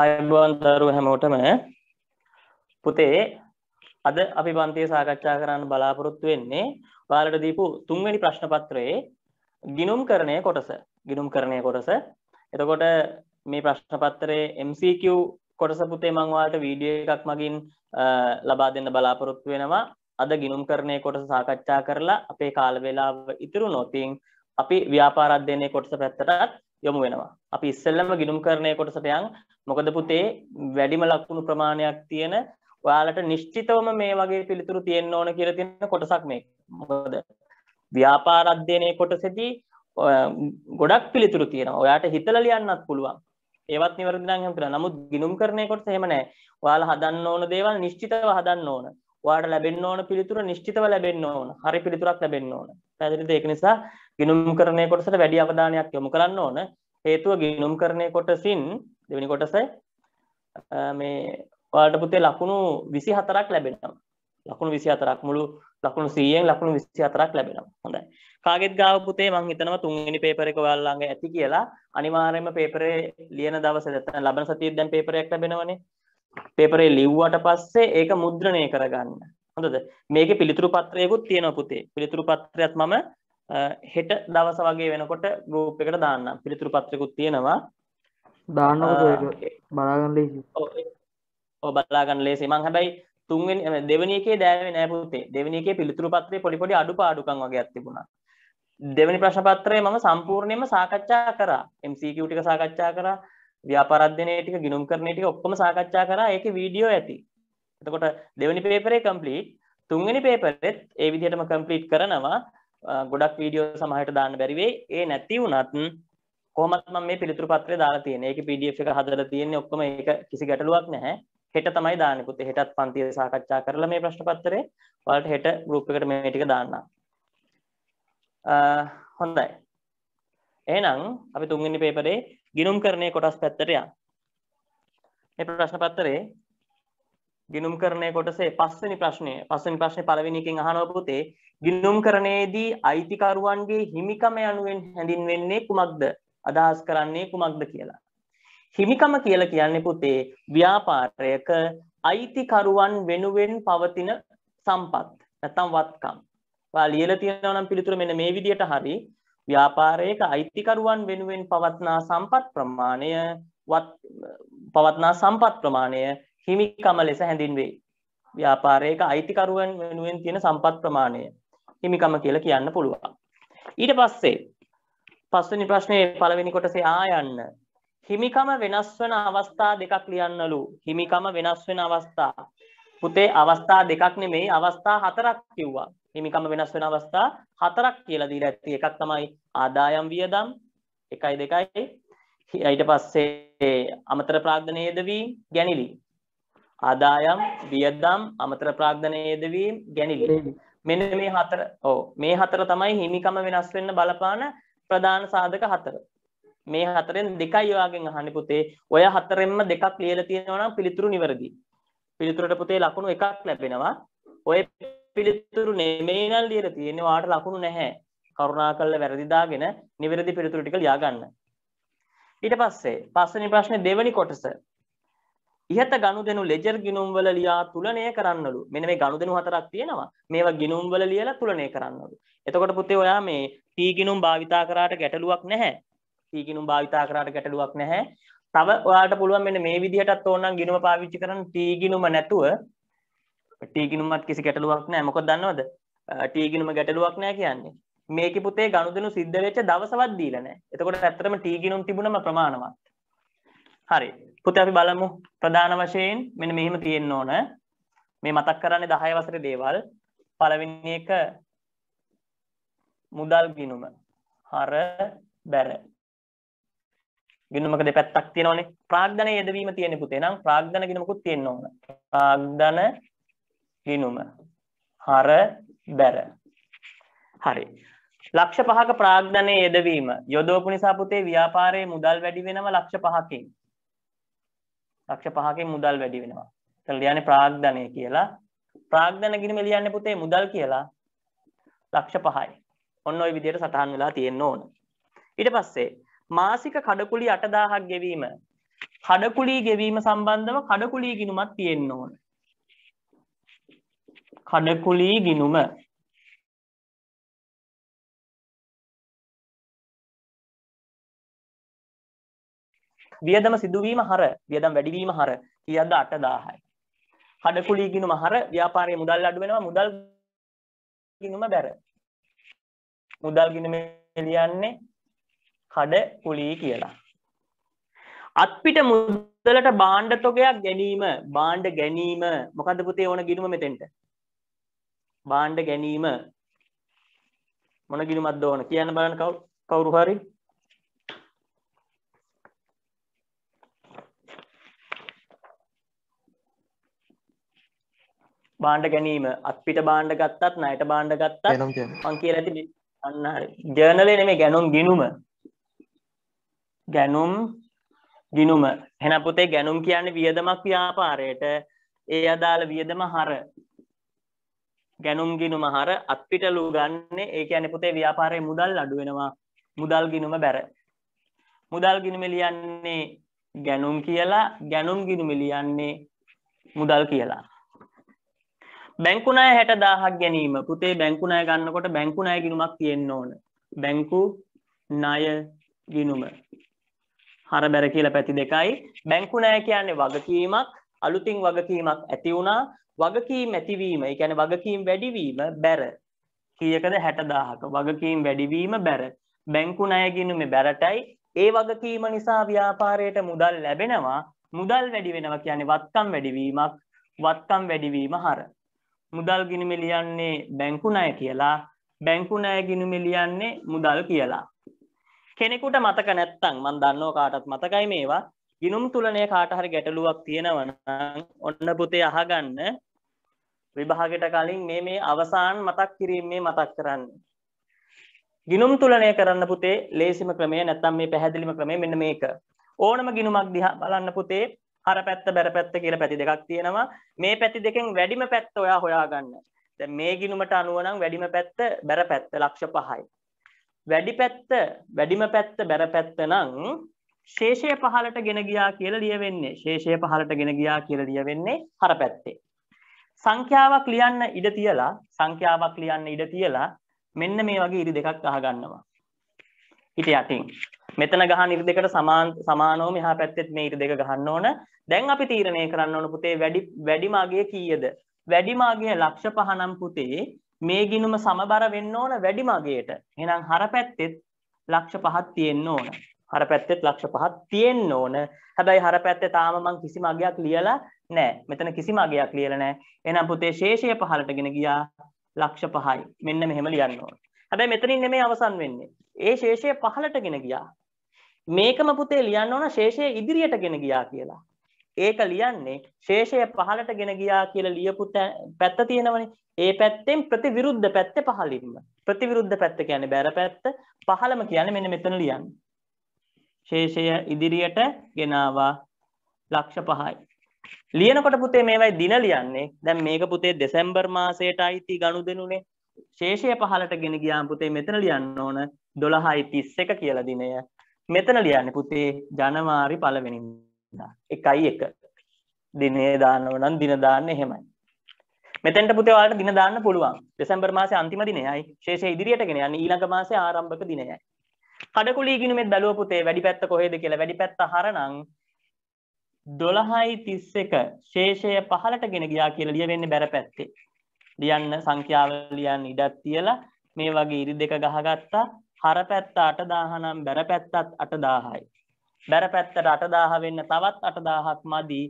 ආයුබෝවන් දරුව හැමෝටම පුතේ අද අපි පන්තියේ සාකච්ඡා කරන්න බලාපොරොත්තු වෙන්නේ ඔයාලට දීපු තුන්වෙනි ප්‍රශ්න පත්‍රයේ ගිණුම්කරණයේ කොටස. ගිණුම්කරණයේ කොටස. එතකොට මේ ප්‍රශ්න පත්‍රයේ MCQ කොටස පුතේ මම ඔයාලට වීඩියෝ එකක් මගින් ලබා දෙන්න බලාපොරොත්තු වෙනවා. අද ගිණුම්කරණයේ කොටස සාකච්ඡා කරලා අපේ කාල වේලාව ඉතුරු නොතින් අපි ව්‍යාපාර අධ්‍යයනයේ කොටස පැත්තටත් යොමු වෙනවා. අපි ඉස්සෙල්ලම ගිණුම් කරණය කොටසට යන් මොකද පුතේ වැඩිම ලකුණු ප්‍රමාණයක් තියෙන ඔයාලට නිශ්චිතවම මේ වගේ පිළිතුරු තියෙන්න ඕන කියලා තියෙන කොටසක් මේක. මොකද ව්‍යාපාර අධ්‍යයනයේ කොටසේදී ගොඩක් පිළිතුරු තියෙනවා. ඔයාට හිතලා ලියන්නත් පුළුවන්. ඒවත් නිවැරදි නම් හිතලා. නමුත් ගිණුම් කරණය කොටස එහෙම නැහැ. ඔයාලා හදන්න ඕන දේවල් නිශ්චිතව හදන්න ඕන. ඔයාට ලැබෙන්න ඕන පිළිතුර නිශ්චිතව ලැබෙන්න ඕන. හරි පිළිතුරක් ලැබෙන්න ඕන. පැහැදිලිද? ඒක නිසා ගිනුම් කරණය කොටසට වැඩි අවධානයක් යොමු කරන්න ඕන. හේතුව ගිනුම් කරණය කොටසින් දෙවෙනි කොටස මේ ඔයාලට පුතේ ලකුණු 24ක් ලැබෙනවා. ලකුණු 24ක් මුළු ලකුණු 100න් ලකුණු 24ක් ලැබෙනවා. හොඳයි. කාගෙත් ගාව පුතේ මම හිතනවා තුන්වෙනි පේපර් එක ඔයාලා ළඟ ඇති කියලා. අනිවාර්යයෙන්ම පේපරේ ලියන දවසේ නැත්නම් ලබන සතියේ දැන් පේපරයක් ලැබෙනවනේ. පේපරේ ලිව්වට පස්සේ ඒක මුද්‍රණය කරගන්න. හොඳද මේක පිළිතුරු පත්‍රයකුත් තියෙනවා පුතේ පිළිතුරු පත්‍රයත් මම හෙට දවස වගේ වෙනකොට ගරූප් එකට දාන්න පිළිතුරු පත්‍රකුත් තියෙනවා දාන්න බලාගන්න ලේසි ඔ බලාගන්න ලේසි මං හැබැයි තුන්වෙනි දෙවෙනි එකේ දෑවේ නෑ පුතේ දෙවෙනි එකේ පිළිතුරු පත්‍රේ පොඩි පොඩි අඩුපාඩුකම් වගේක් තිබුණා දෙවෙනි ප්‍රශ්න පත්‍රය මම සම්පූර්ණයෙන්ම සාකච්ඡා කරා MCQ ටික සාකච්ඡා කරා ව්‍යාපාර අධ්‍යයනයේ ටික ගිණුම් කරන ටික ඔක්කොම සාකච්ඡා කරා ඒකේ වීඩියෝ ඇති එතකොට දෙවෙනි පේපරේ කම්ප්ලීට් තුන්වෙනි පේපරෙත් ඒ විදිහටම කම්ප්ලීට් කරනවා ගොඩක් වීඩියෝ සමහට දාන්න බැරිවේ ඒ නැති වුණත් කොමත්ම මේ පිළිතුරු පත්‍රය දාලා තියෙන ඒක PDF එක හදලා තියෙන්නේ ඔක්කොම ඒක කිසි ගැටලුවක් නැහැ හෙට තමයි දානකුත් හෙටත් පන්තිය සාකච්ඡා කරලා මේ ප්‍රශ්න පත්‍රය ඔයාලට හෙට ගෲප් එකට මේ ටික දාන්නම් හොඳයි එහෙනම් අපි තුන්වෙනි පේපරේ ගිණුම් කරණයේ කොටස් පැත්තට යමු මේ ප්‍රශ්න පත්‍රයේ ගිණුම් කරණයේ කොටසේ පස්වෙනි ප්‍රශ්නය පස්වෙනි ප්‍රශ්නේ පළවෙනි එකෙන් අහනවා පුතේ ගිනුම් කරණයේදී අයිතිකරුවන්ගේ හිමිකම යනුවෙන් හැඳින්වෙන්නේ කුමක්ද අදහස් කරන්නේ කුමක්ද කියලා. හිමිකම කියලා කියන්නේ පුතේ ව්‍යාපාරයක අයිතිකරුවන් වෙනුවෙන් පවතින සම්පත් නැත්නම් වත්කම්. ඔයා ලියලා තියෙනවා නම් පිළිතුර මෙන්න මේ විදිහට හරි ව්‍යාපාරයක අයිතිකරුවන් වෙනුවෙන් පවත්නා සම්පත් ප්‍රමාණය වත් පවත්නා සම්පත් ප්‍රමාණය හිමිකම ලෙස හැඳින්වෙයි. ව්‍යාපාරයක අයිතිකරුවන් වෙනුවෙන් තියෙන සම්පත් ප්‍රමාණය හිමිකම කියලා කියන්න පුළුවන්. ඊට පස්සේ පස්වෙනි ප්‍රශ්නේ පළවෙනි කොටසේ ආ යන්න. හිමිකම වෙනස් වෙන අවස්ථා දෙකක් ලියන්නලු. හිමිකම වෙනස් වෙන අවස්ථා. පුතේ අවස්ථා දෙකක් නෙමෙයි අවස්ථා හතරක් කිව්වා. හිමිකම වෙනස් වෙන අවස්ථා හතරක් කියලා දීලා ඇති. එකක් තමයි ආදායම් වියදම් 1 2 ඊට පස්සේ අමතර ප්‍රාග්ධන යෙදවීම ගැනිලි ආදායම් වියදම් අමතර ප්‍රාග්ධන යෙදවීම ගැනිලි මෙන්න මේ හතර ඔව් මේ හතර තමයි හිමිකම වෙනස් වෙන්න බලපාන ප්‍රධාන සාධක හතර. මේ හතරෙන් දෙකයි ඔයාගෙන් අහන්නේ පුතේ. ඔය හතරෙන්ම දෙකක් ලියලා තියෙනවා නම් පිළිතුරු නිවැරදි. පිළිතුරට පුතේ ලකුණු එකක් ලැබෙනවා. ඔය පිළිතුරු නෙමෙයි නම් ලියලා තියෙන්නේ. ඔයාට ලකුණු නැහැ. කරුණාකරලා වැරදි දාගෙන නිවැරදි පිළිතුරු ටික ලියා ගන්න. ඊට පස්සේ පස්වෙනි ප්‍රශ්නේ දෙවෙනි කොටස ඉහත ගනුදෙනු ලෙජර් ගිණුම්වල ලියා තුලනය කරන්නලු. මෙන්න මේ ගනුදෙනු හතරක් තියෙනවා. මේවා ගිණුම්වල ලියලා තුලනය කරන්නලු. එතකොට පුතේ ඔයා මේ t ගිණුම් භාවිතා කරාට ගැටලුවක් නැහැ. t ගිණුම් භාවිතා කරාට ගැටලුවක් නැහැ. තව ඔයාට පුළුවන් මෙන්න මේ විදිහටත් ඕනනම් ගිණුම පාවිච්චි කරන්න t ගිණුම නැතුව t ගිණුමත් කිසි ගැටලුවක් නැහැ. මොකද දන්නවද? t ගිණුම ගැටලුවක් නැහැ කියන්නේ. මේකේ පුතේ ගනුදෙනු සිද්ධ වෙච්ච දවසවත් දීලා නැහැ. එතකොට ඇත්තටම t ගිණුම් තිබුණම ප්‍රමාණවත්. හරි. පුත අපි බලමු ප්‍රධාන වශයෙන් මෙන්න මෙහෙම තියෙන්න ඕන. මේ මතක් කරන්නේ 10 වසරේ දේවල්. පළවෙනි එක මුදල් ගිණුම. හර බැර. ගිණුමක දෙපැත්තක් තියෙනවනේ. ප්‍රාග්ධනයේ යෙදවීම තියෙන පුතේ. නම් ප්‍රාග්ධන ගිණුමකුත් තියෙන්න ඕන. ප්‍රාග්ධන ගිණුම. හර බැර. හරි. ලක්ෂ පහක ප්‍රාග්ධනයේ යෙදවීම යොදවපු නිසා පුතේ ව්‍යාපාරයේ මුදල් වැඩි වෙනවා ලක්ෂ පහකින්. ලක්ෂ පහකින් මුදල් වැඩි වෙනවා. ඒතර ලියන්නේ ප්‍රාග්ධනය කියලා. ප්‍රාග්ධන ගිනිම ලියන්නේ පුතේ මුදල් කියලා ලක්ෂ 5යි. ඔන්න ওই විදිහට සටහන් වෙලා තියෙන්න ඕන. ඊට පස්සේ මාසික කඩකුලි 8000ක් ගෙවීම කඩකුලි ගෙවීම සම්බන්ධව කඩකුලි ගිණුමක් තියෙන්න ඕන. කඩකුලි ගිණුම වියදම සිදුවීම හර වියදම් වැඩිවීම හර කීයක්ද 8000යි. කඩකුලී ගිණුම හර ව්‍යාපාරයේ මුදල් අඩු වෙනවා මුදල් ගිණුම බැර. මුදල් ගිණුම ලියන්නේ කඩකුලී කියලා. අත්පිට මුදලට බාණ්ඩ තොගයක් ගැනීම බාණ්ඩ ගැනීම මොකද්ද පුතේ ඕන ගිණුම මෙතෙන්ට? බාණ්ඩ ගැනීම මොන ගිණුමක්ද ඕන කියන්න බලන්න කවුරු හරි බාණ්ඩ ගැනීම අත්පිට බාණ්ඩ ගත්තත් නයට බාණ්ඩ ගත්තත් මං කියලා ඇති අන්න ජර්නලේ නෙමේ ගැනුම් ගිනුම ගැනුම් ගිනුම එහෙනම් පුතේ ගැනුම් කියන්නේ වියදමක් ව්‍යාපාරයට ඒ අදාළ වියදම හර ගැනුම් ගිනුම හර අත්පිට ලු ගන්නේ ඒ කියන්නේ පුතේ ව්‍යාපාරයේ මුදල් අඩු වෙනවා මුදල් ගිනුම බැර මුදල් ගිනුම ලියන්නේ ගැනුම් කියලා ගැනුම් ගිනුම ලියන්නේ මුදල් කියලා බැංකුණය හැට දාහක් ගැනීම පුතේ බැංකුණය ගන්නකොට බැංකුණය ගිනුමක් තියෙන්න්න ඕන බැංකු ණය ගිනුම හර බැර කියලා පැති දෙකයි බැංකුණය කියන්නේ වගකීමක් අලුතින් වගකීමක් ඇති වුණා වගකීම් ඇතිවීම එකැන වගකීම් වැඩිවීම බැර කියකද හැටදාහක වගකීම් වැඩිවීම බැර බැංකු නයගිනුම බැරටයි ඒ වගකීම නිසා ව්‍යාපාරයට මුදල් ලැබෙනවා මුදල් වැඩි වෙනවා කියන්නේ වත්කම් වැඩිවීමක් වත්කම් වැඩිවීම හර මුදල් ගිනිමි ලියන්නේ බැංකු ණය කියලා බැංකු ණය ගිනිමි ලියන්නේ මුදල් කියලා කෙනෙකුට මතක නැත්තම් මන් දන්නව කාටත් මතකයි මේවා ගිනුම් තුලනය කාට හරි ගැටලුවක් තියෙනවා නම් ඔන්න පුතේ අහගන්න විභාගයට කලින් මේ මේ අවසාන මතක් කිරීම මේ මතක් කරන්න. ගිනුම් තුලනය කරන්න පුතේ ලේසිම ක්‍රමය නැත්නම් මේ පැහැදිලිම ක්‍රමය මෙන්න මේක. ඕනම ගිනුමක් දිහා බලන්න පුතේ අර පැත්ත බැර පැත්ත කියලා පැති දෙකක් තියෙනවා. මේ පැති දෙකෙන් වැඩිම පැත්ත ඔයා හොයාගන්න. දැන් මේ ගිණුමට අනුව නම් වැඩිම පැත්ත බැර පැත්ත ලක්ෂ 5යි. වැඩි පැත්ත වැඩිම පැත්ත බැර පැත්ත නම් ශේෂය පහලට ගෙන ගියා කියලා ලියවෙන්නේ ශේෂය පහලට ගෙන ගියා කියලා ලියවෙන්නේ හර පැත්තේ සංඛ්‍යාවක් ලියන්න ඉඩ තියලා සංඛ්‍යාවක් ලියන්න ඉඩ තියලා මෙන්න මේ වගේ ඉරි දෙකක් අහගන්නවා හිට යටින් මෙතන ගහන ඉරි දෙකට සමාන සමානව මෙහා පැත්තෙත් මේ ඉරි දෙක ගහන්න ඕන දැන් අපි තීරණය කරන්න ඕන පුතේ වැඩි වැඩිම අගය කීයද වැඩිම අගය ලක්ෂ 5 නම් පුතේ මේ ගිණුම සමබර වෙන්න ඕන වැඩිම අගයට එහෙනම් හර පැත්තෙත් ලක්ෂ 5ක් තියෙන්න ඕන හර පැත්තෙත් ලක්ෂ 5ක් තියෙන්න ඕන හැබැයි හර පැත්තේ තාම මම කිසිම අගයක් ලියලා නැහැ මෙතන කිසිම අගයක් ලියලා නැහැ එහෙනම් පුතේ ශේෂය පහලටගෙන ගියා ලක්ෂ 5යි මෙන්න මෙහෙම ලියන්න ඕන හැබැයි මෙතනින් නෙමෙයි අවසන් වෙන්නේ. ඒ ශේෂය පහළටගෙන ගියා. මේකම පුතේ ලියන්න ඕන ශේෂය ඉදිරියටගෙන ගියා කියලා. ඒක ලියන්නේ ශේෂය පහළටගෙන ගියා කියලා ලියපු පැත්ත තියෙනවනේ. ඒ පැත්තෙන් ප්‍රතිවිරුද්ධ පැත්ත පහළින්ම. ප්‍රතිවිරුද්ධ පැත්ත කියන්නේ බැර පැත්ත, පහළම කියන්නේ මෙන්න මෙතන ලියන්න. ශේෂය ඉදිරියට ගෙනාවා ලක්ෂ 5යි. ලියනකොට පුතේ මේවයි දින ලියන්නේ. දැන් මේක පුතේ දෙසැම්බර් මාසයට අයිති ගනුදෙනුනේ. ශේෂය පහලට ගෙන ගියාම් පුතේ මෙතන ලියන්න ඕන දොළහයි තිස් එක කියල දිනය මෙතන ලියන්න පුතේ ජනවාරි පලවෙනිදා එකයි එක දිනේ දානවනන් දිනදාන්න එහෙමයි මෙතැට පුතේවාට දිනදාන්න පුළුවන් දෙෙසම්බර් මාස අන්තිම දිනයයි ශේෂ ඉදිරියට ගෙන යන්න ඊළඟ මාස ආරම්භක දිනයයි කඩකුලීගෙන මෙ දලුව පුතේ වැඩි පැත්ත කොහෙද කියලා වැඩි පැත්ත හරනං දොළහයි තිස් එක ශේෂය පහලට ගෙන ගියා කියල ලියවෙන්න බැර පැත්තේ ලියන්න සංඛ්‍යාව ලියන්න ඉඩක් තියලා මේ වගේ ඉරි දෙක ගහගත්තා හර පැත්ත 8000 නම් බැර පැත්තත් 8000යි. බැර පැත්තට 8000 වෙන්න තවත් 8000ක් මදි.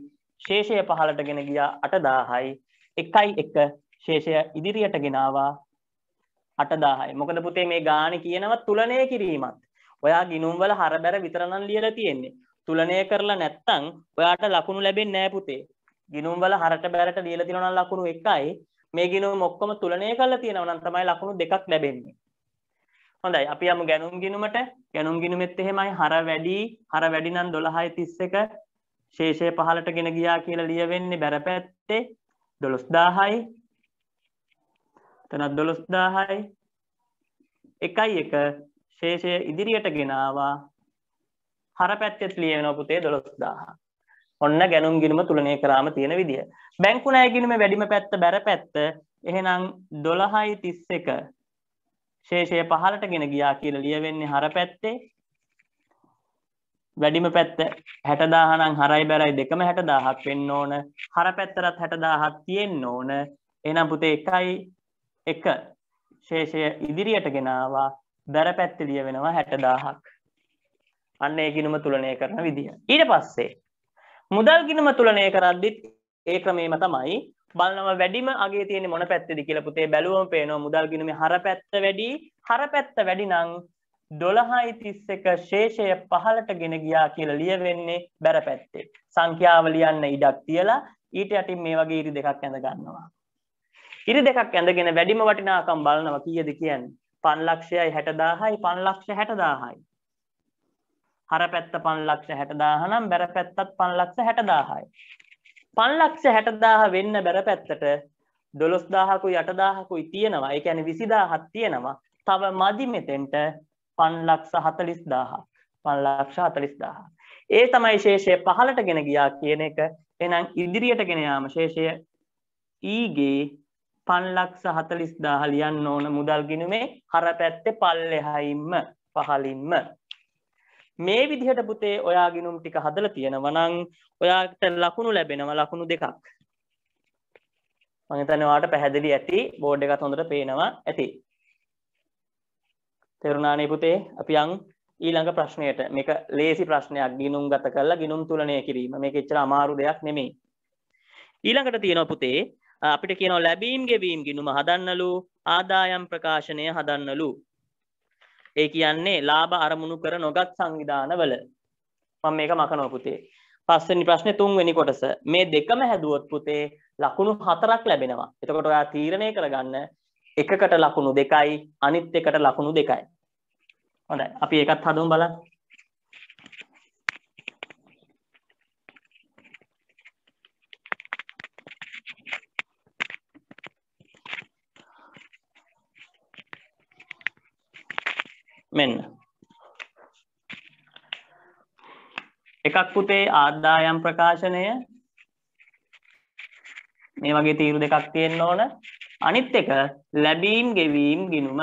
ශේෂය පහළටගෙන ගියා 8000යි. 1යි 1 ශේෂය ඉදිරියට ගෙනාවා 8000යි. මොකද පුතේ මේ ගාණේ කියනවා තුලනය කිරීමත්. ඔයා ගිණුම් වල හර බැර විතර නම් ලියලා තියෙන්නේ. තුලනය කරලා නැත්තම් ඔයාට ලකුණු ලැබෙන්නේ නැහැ පුතේ. ගිණුම් වල හරට බැරට ලියලා තියෙනවා නම් ලකුණු 1යි මේ ගිනුම ඔක්කොම තුලනය කරලා තියෙනවා නම් තමයි ලකුණු දෙකක් ලැබෙන්නේ. හොඳයි අපි යමු ගැණුම් ගිනුමට. ගැණුම් ගිනුමෙත් එහෙමයි හර වැඩි හර වැඩි නම් 12.31 ශේෂය පහලට ගෙන ගියා කියලා ලියවෙන්නේ බැර පැත්තේ 12000යි. එතනත් 12000යි. එකයි එක ශේෂය ඉදිරියට ගෙනාවා. හර පැත්තෙත් ලියවෙනවා පුතේ 12000. ඔන්න ගැනුම් ගිනුම තුලනය කරාම තියෙන විදිය. බැංකු ණය ගිණුමේ වැඩිම පැත්ත බැර පැත්ත එහෙනම් 12.31 ශේෂය පහළට ගෙන ගියා කියලා ලියවෙන්නේ හර පැත්තේ. වැඩිම පැත්ත 60000 නම් හරයි බැරයි දෙකම 60000ක් වෙන්න ඕන. හර පැත්තටත් 60000ක් තියෙන්න ඕන. එහෙනම් පුතේ 1යි 1 ශේෂය ඉදිරියට ගෙනාවා. බැර පැත්තේ ලියවෙනවා 60000ක්. අන්න ඒ ගිණුම තුලනය කරන විදිය. ඊට පස්සේ මුදල් ගිණුම තුලනය කරද්දිත් ඒ ක්‍රමේම තමයි බලනව වැඩිම අගේ තියෙන්නේ මොන පැත්තේද කියලා පුතේ බැලුවම පේනවා මුදල් ගිණුමේ හර පැත්ත වැඩි හර පැත්ත වැඩි නම් 12.31 ශේෂය පහළට ගෙන ගියා කියලා ලියවෙන්නේ බැර පැත්තේ සංඛ්‍යාව ලියන්න ඉඩක් තියලා ඊට යටින් මේ වගේ ඉරි දෙකක් ඇඳ ගන්නවා ඉරි දෙකක් ඇඳගෙන වැඩිම වටිනාකම් බලනවා කීයද කියන්නේ 5 ලක්ෂයයි 60000යි 5 ලක්ෂ 60000යි හර පැත්ත පන්ලක්ෂ හැටදාහනම් බැර පැත්තත් පන්ලක්ෂ හැටදාහයි. පන්ලක්ෂ හැටදාහ වෙන්න බැර පැත්තට දොළොස්දාහකු යටදාහකුයි තියෙනවා එක ඇන විසිදාහත් තියෙනවා තව මදි මෙතෙන්ට පන්ලක්ෂ හතලිස් දාහ පන්ලක්ෂ හතලිස් දාහ. ඒ තමයි ශේෂය පහලට ගෙන ගියා කියන එක එනම් ඉදිරියට ගෙනයාම ශේෂය ඊගේ පන්ලක්ෂ හතලිස් දාහ ලියන්න ඕන මුදල් ගිනුමේ හර පැත්තේ පල්ලෙහයිම්ම පහලින්ම මේ විදිහට පුතේ ඔයා ගිනුම් ටික හදලා තියෙනවා නම් ඔයාට ලකුණු ලැබෙනවා ලකුණු දෙකක් මම හිතන්නේ ඔයාලට පැහැදිලි ඇති බෝඩ් එකත් හොඳට පේනවා ඇති තේරුණානේ පුතේ අපි යන් ඊළඟ ප්‍රශ්නයට මේක ලේසි ප්‍රශ්නයක් ගිනුම් ගත කරලා ගිනුම් තුලනය කිරීම මේක එච්චර අමාරු දෙයක් නෙමෙයි ඊළඟට තියෙනවා පුතේ අපිට කියනවා ලැබීම් ගෙවීම් ගිනුම හදන්නලු ආදායම් ප්‍රකාශනය හදන්නලු ඒ කියන්නේ ලාභ අරමුණු කර නොගත් සංවිධානවල. මම මේක මකනවා පුතේ. පස්වෙනි ප්‍රශ්නේ තුන්වෙනි කොටස. මේ දෙකම හැදුවොත් පුතේ ලකුණු හතරක් ලැබෙනවා. එතකොට ඔයා තීරණය කරගන්න එකකට ලකුණු දෙකයි අනිත් එකට ලකුණු දෙකයි. හොඳයි. අපි ඒකත් හදමු බලන්න. මෙන්න එකක් පුතේ ආදායම් ප්‍රකාශනය මේ වගේ තීරු දෙකක් තියෙන්න ඕන අනිත් එක ලැබීම් ගෙවීම් ගිණුම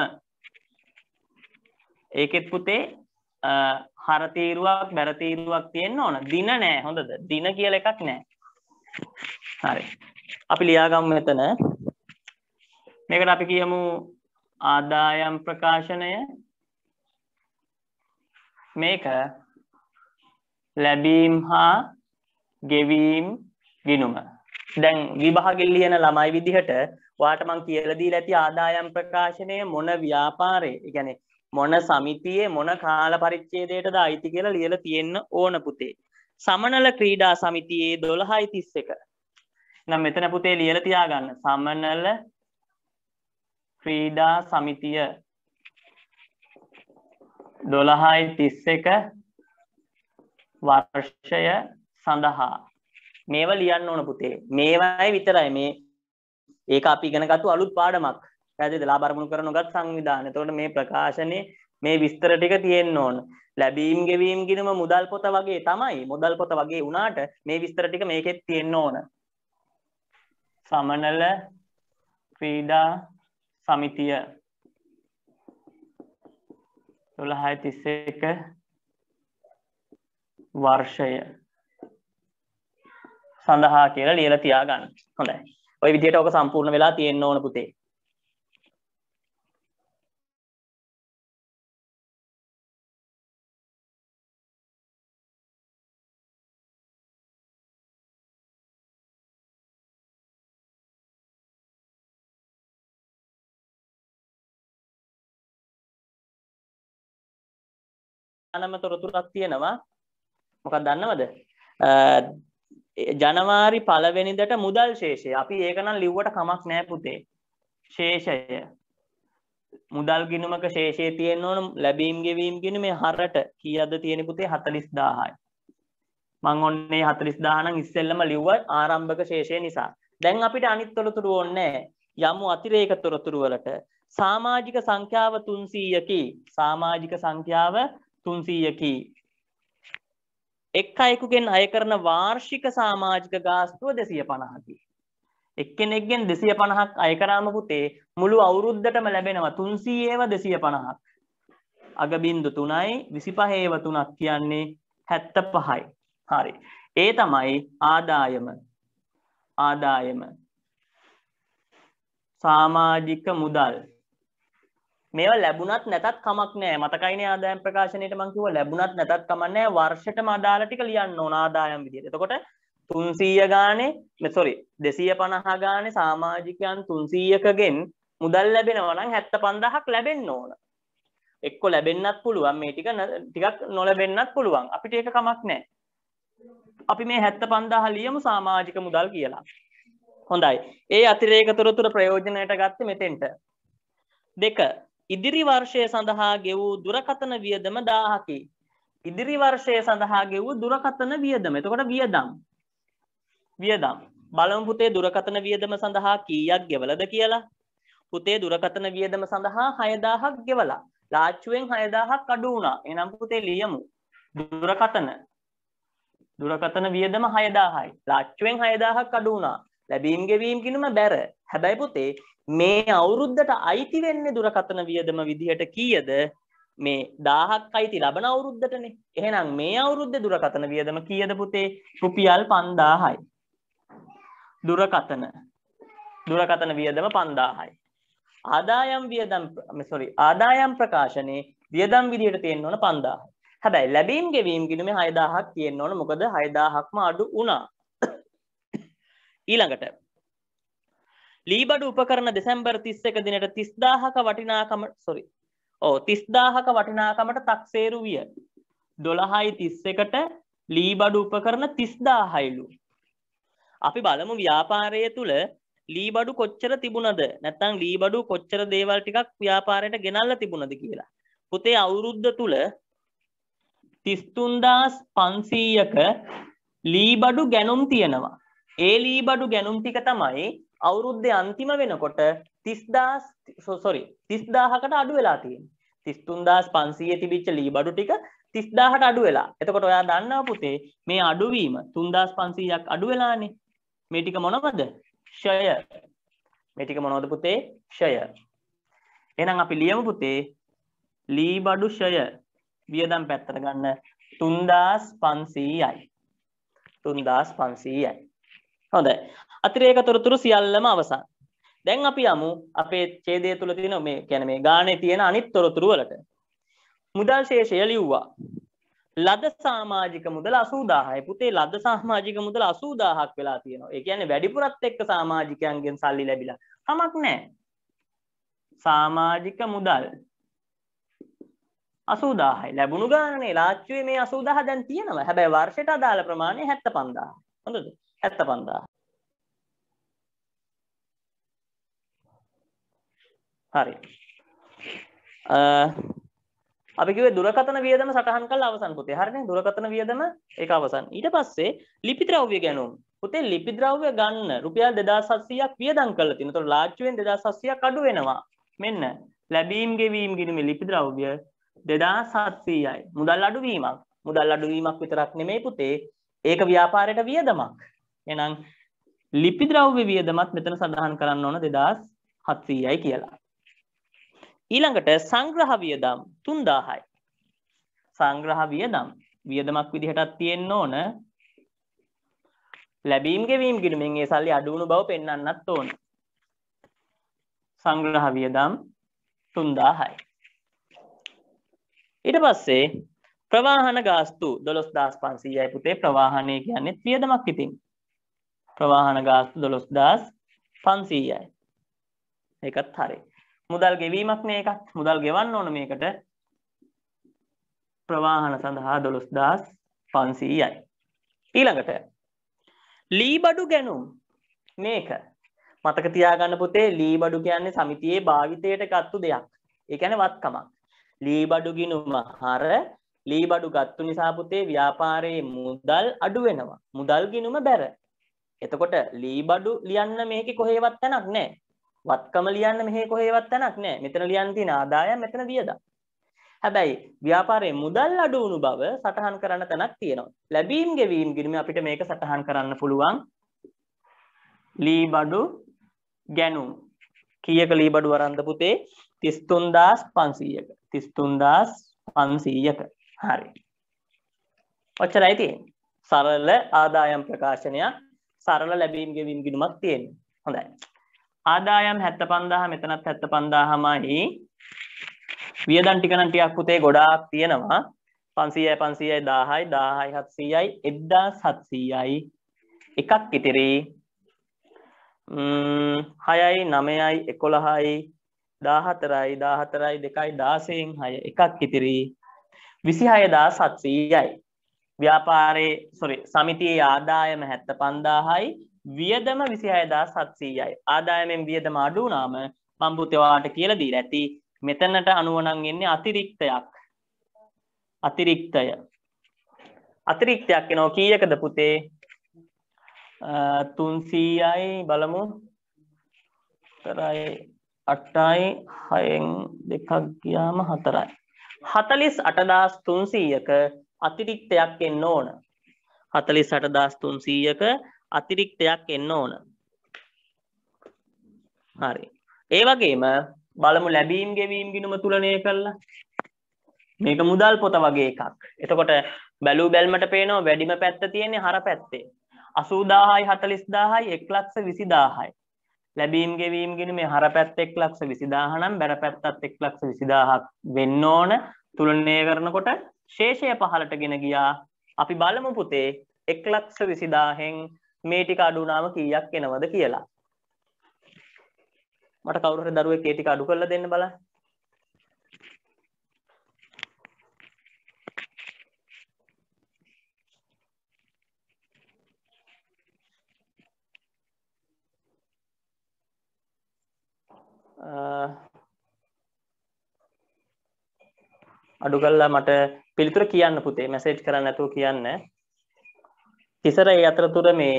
ඒකෙත් පුතේ හර තීරුවක් බැර තීරුවක් තියෙන්න ඕන දින නෑ හොඳද දින කියලා එකක් නෑ හරි අපි ලියාගමු මෙතන මේකට අපි කියමු ආදායම් ප්‍රකාශනය මේක ලැබීම් හා ගෙවීම් ගිනුම දැන් විභාගෙල් ලියන ළමයි විදිහට ඔයාට මං කියලා දීලා ඇති ආදායම් ප්‍රකාශනයේ මොන ව්‍යාපාරේ කියන්නේ මොන සමිතියේ මොන කාල පරිච්ඡේදයටද අයිති කියලා ලියලා තියෙන්න ඕන පුතේ. සමනල ක්‍රීඩා සමිතියේ 12.31. නම් මෙතන පුතේ ලියලා තියාගන්න. සමනල ක්‍රීඩා සමිතිය දොළහයි තිස්ස එක වර්ෂය සඳහා මේව ලියන්න ඕන පුතේ මේවයි විතරයි මේ ඒක අපි ඉගෙනගත්තු අලුත් පාඩමක් පැහැදිලිද ලාභාරමුණු කරනගත් සංවිධානය. එතකොට මේ ප්‍රකාශනයේ මේ විස්තර ටික තියෙන්න ඕන. ලැබීම් ගෙවීම් කිනම මුදල් පොත වගේ තමයි. මුදල් පොත වගේ වුණාට මේ විස්තර ටික මේකෙත් තියෙන්න ඕන. සමනල ක්‍රීඩා සමිතිය දොළහයි තිස්ස එක වර්ෂය සඳහා කියලා ලියල තියාගන්න හොඳයි ඔය විදිහට ඔක සම්පූර්ණ වෙලා තියෙන්න ඕන පුතේ ප්‍රධානම තොරතුරක් තියෙනවා මොකක් දන්නවද ජනවාරි පළවෙනිදට මුදල් ශේෂය අපි ඒකනම් ලිව්වට කමක් නෑ පුතේ ශේෂය මුදල් ගිනුමක ශේෂය තියෙන්න ඕන ලැබීම් ගෙවීම් ගෙන මේ හරට කීයද තියෙන පුතේ 40000යි මං ඔන්නේ 40000 නම් ඉස්සෙල්ලම ලිව්වා ආරම්භක ශේෂය නිසා දැන් අපිට අනිත් තොරතුරු ඕනේ යමු අතිරේක තොරතුරු වලට සමාජික සංඛ්‍යාව 300කි සමාජික සංඛ්‍යාව තුන්සීයකි එක් අයකුගෙන් අය කරන වාර්ෂික සාමාජික ගාස්තුව දෙසිය පණහකි එක්කෙනෙක්ගෙන් දෙසිය පණහක් අයකරාම පුතේ මුළු අවුරුද්ධටම ලැබෙනවා තුන්සීඒව දෙසිය පණහක් අගබින්දු තුනයි විසිපහේව තුනක් කියන්නේ හැත්ත පහයි හරි ඒ තමයි ආදායම ආදායම සාමාජික මුදල් මේවා ලැබුණත් නැතත් කමක් නෑ මතකයිනේ ආදායම් ප්‍රකාශනයේට මම කිව්වා ලැබුණත් නැතත් කමක් නෑ වර්ෂයටම අදාළ ටික ලියන්න ඕන ආදායම් විදියට. එතකොට 300 ගානේ මේ සෝරි 250 ගානේ සමාජිකයන් 300කගෙන් මුදල් ලැබෙනවා නම් 75000ක් ලැබෙන්න ඕන. එක්ක ලැබෙන්නත් පුළුවන් මේ ටික ටිකක් නොලැබෙන්නත් පුළුවන්. අපිට ඒක කමක් නෑ. අපි මේ 75000 ලියමු සමාජික මුදල් කියලා. හොඳයි. ඒ අතිරේක තොරතුරු ප්‍රයෝජනයට ගත්තේ මෙතෙන්ට. දෙක ඉදිරි වර්ෂය සඳහා ගෙවූ දුරකතන වියදම 1000කි. ඉදිරි වර්ෂය සඳහා ගෙවූ දුරකතන වියදම. එතකොට වියදම්. වියදම්. බලමු පුතේ දුරකතන වියදම සඳහා කීයක් ගෙවලද කියලා. පුතේ දුරකතන වියදම සඳහා 6000ක් ගෙවලා. ලාච්චුවෙන් 6000ක් අඩු වුණා. එහෙනම් පුතේ ලියමු. දුරකතන දුරකතන වියදම 6000යි. ලාච්චුවෙන් 6000ක් අඩු වුණා. ලැබීම් ගෙවීම් කිනුම බැර. හැබැයි පුතේ මේ අවුරුද්දට අයිති වෙන්නේ දුරකථන වියදම විදිහට කීයද? මේ 1000ක් අයිති ලබන අවුරුද්දටනේ. එහෙනම් මේ අවුරුද්දේ දුරකථන වියදම කීයද පුතේ? රුපියල් 5000යි. දුරකථන දුරකථන වියදම 5000යි. ආදායම් වියදම් sorry ආදායම් ප්‍රකාශනයේ වියදම් විදිහට තියෙන්න ඕන 5000යි. හැබැයි ලැබීම් ගෙවීම් ගිණුමේ 6000ක් තියෙන්න ඕන. මොකද 6000ක්ම අඩු වුණා. ඊළඟට ලීබඩු උපකරණ දෙසැම්බර් 31 දිනට 30000ක වටිනාකම sorry ඔව් 30000ක වටිනාකමට තක්සේරු විය 12.31ට ලීබඩු උපකරණ 30000යිලු අපි බලමු ව්‍යාපාරයේ තුල ලීබඩු කොච්චර තිබුණද නැත්නම් ලීබඩු කොච්චර දේවල් ටිකක් ව්‍යාපාරයට ගෙනල්ලා තිබුණද කියලා පුතේ අවුරුද්ද තුල 33500ක ලීබඩු ගැනුම් තියෙනවා ඒ ලී බඩු ගැනුම් ටික තමයි අවුරුද්දේ අන්තිම වෙනකොට 30000 sorry 30000කට අඩු වෙලා තියෙන්නේ. 33500 තිබිච්ච ලී බඩු ටික 30000ට අඩු වෙලා. එතකොට ඔයා දන්නා පුතේ මේ අඩුවීම 3500ක් අඩු වෙලානේ. මේ ටික මොනවද? ෂය. මේ ටික මොනවද පුතේ? ෂය. එහෙනම් අපි ලියමු පුතේ ලී බඩු ෂය වියදම් පැත්තට ගන්න 3500යි. 3500යි. හොඳයි. අතිරේක තොරතුරු සියල්ලම අවසන්. දැන් අපි යමු අපේ ඡේදය තුල තියෙන මේ කියන්නේ මේ ගාණේ තියෙන අනිත් තොරතුරු වලට. මුදල් ශේෂය ලිව්වා. ලද සාමාජික මුදල 80000යි පුතේ ලද සාමාජික මුදල 80000ක් වෙලා තියෙනවා. ඒ කියන්නේ වැඩිපුරත් එක්ක සමාජිකයන්ගෙන් සල්ලි ලැබිලා. කමක් නැහැ. සාමාජික මුදල් 80000යි. ලැබුණු ගාණනේ රාජ්‍යයේ මේ 80000 දැන් තියෙනවා. හැබැයි වර්ෂයට අදාළ ප්‍රමාණය 75000. හොඳද? ඇත්ත පන්දා හරි අපි කිව්වේ දුරකථන වියදම සටහන් කළා අවසන් පුතේ. හරිනේ දුරකථන වියදම ඒක අවසන්. ඊට පස්සේ ලිපි ද්‍රව්‍ය ගැනුම්. පුතේ ලිපි ද්‍රව්‍ය ගන්න රුපියල් 2700ක් වියදම් කරලා තිනවා. ඒතකොට ලාච්චුවෙන් 2700ක් අඩු වෙනවා. මෙන්න ලැබීම් ගෙවීම් ගිණුමේ ලිපි ද්‍රව්‍ය 2700යි. මුදල් අඩුවීමක්. මුදල් අඩුවීමක් විතරක් නෙමෙයි පුතේ. ඒක ව්‍යාපාරයට වියදමක්. එනම් ලිපි ද්‍රව්‍ය වියදමත් මෙතන සඳහන් කරන්න ඕන 2700යි කියලා. ඊළඟට සංග්‍රහ වියදම් 3000යි. සංග්‍රහ වියදම් වියදමක් විදිහටත් තියෙන්න ඕන. ලැබීම් ගෙවීම් ගිණුමෙන් ඒ සල්ලි අඩු වුණු බව පෙන්වන්නත් ඕන. සංග්‍රහ වියදම් 3000යි. ඊට පස්සේ ප්‍රවාහන ගාස්තු 12500යි පුතේ ප්‍රවාහනය කියන්නේ වියදමක් ඉතින්. ප්‍රවාහන ගාස් දොළොස් දස් පන්සීයයි එකත් හරි මුදල් ගෙවීමක් මේ එකත් මුදල් ගෙවන්න ඕන මේකට ප්‍රවාහන සඳහා දොළොස් දස් පන්සීයයි ඊළඟට ලීබඩු ගැනුම් මේක මතක තියාගන්න පුතේ ලීබඩු කියන්නේ සමිතියේ භාවිතයට ගත්තු දෙයක් ඒ කියන්නේ වත්කමක් ලීබඩු ගිනුම හර ලීබඩු ගත්තු නිසා පුතේ ව්‍යාපාරයේ මුදල් අඩු වෙනවා මුදල් ගිනුම බැර එතකොට ලී බඩු ලියන්න මේක කොහේවත් තැනක් නැහැ. වත්කම ලියන්න මෙහෙ කොහේවත් තැනක් නැහැ. මෙතන ලියන්න තියෙන ආදායම් මෙතන වියදම්. හැබැයි ව්‍යාපාරයේ මුදල් අඩු වුණු බව සටහන් කරන්න තැනක් තියෙනවා. ලැබීම් ගෙවීම් ගිණුම අපිට මේක සටහන් කරන්න පුළුවන්. ලී බඩු ගැනුම්. කීයක ලී බඩු වරන්ද පුතේ? 33500ක. 33500ක. හරි. ඔච්චරයි තියෙන්නේ. සරල ආදායම් ප්‍රකාශනයක් සරල ලැබීම් ගෙවීම් ගිණුමක් තියෙන්නේ. හොඳයි. ආදායම් 75000 මෙතනත් 75000මයි. වියදම් ටික නම් ටිකක් පුතේ ගොඩාක් තියෙනවා. 500යි 500යි 1000යි 1000යි 700යි 1700යි එකක් ඉතිරි. ම්ම් 6යි 9යි 11යි 14යි 14යි 2යි 16න් 6 එකක් ඉතිරි 26700යි ව්‍යාපාරයේ සොරි සමිතියේ ආදායම හැත්ත පන්දාහයි වියදම විසිහයදා සත්සීයයි. ආදායමෙන් වියදම අඩුනාම මම්බුතවාට කියලදී ඇති මෙතැනට අනුවනන් එන්නේ අතිරික්තයක් අතිරික්තය. අතිරික්තයක් එනෝ කීයකද පුතේ තුන්සීයයි බලමු තරයි අට්ටයි හයෙන් දෙකක් ගියාම හතරයි. හතලිස් අටදස් තුන්සීයක අතිරික්තයක් එන්න ඕන. 48300ක අතිරික්තයක් එන්න ඕන. හරි. ඒ වගේම බලමු ලැබීම් ගෙවීම් ගිණුම තුලණය කළා. මේක මුදල් පොත වගේ එකක්. එතකොට බැලූ බැල්මට පේනවා වැඩිම පැත්ත තියෙන්නේ හර පැත්තේ. 80000යි 40000යි 120000යි. ලැබීම් ගෙවීම් ගිණුමේ හර පැත්ත 120000 නම් බැර පැත්තත් 120000ක් වෙන්න ඕන. තුලණය කරනකොට ශේෂය පහලට ගෙන ගියා අපි බලමු පුතේ එක් ලක්ෂ විසිදාහෙන් මේ ටික අඩුනාම කීයක් එනවද කියලා මට කවුරුහරි දරුවෙක් ඒ ටික අඩු කරලා දෙන්න බලන්න අඩු කළා මට පිළිතුර කියන්න පුතේ මැසේජ් කරන්න නැතුව කියන්න තිසර ඒ අතරතුර මේ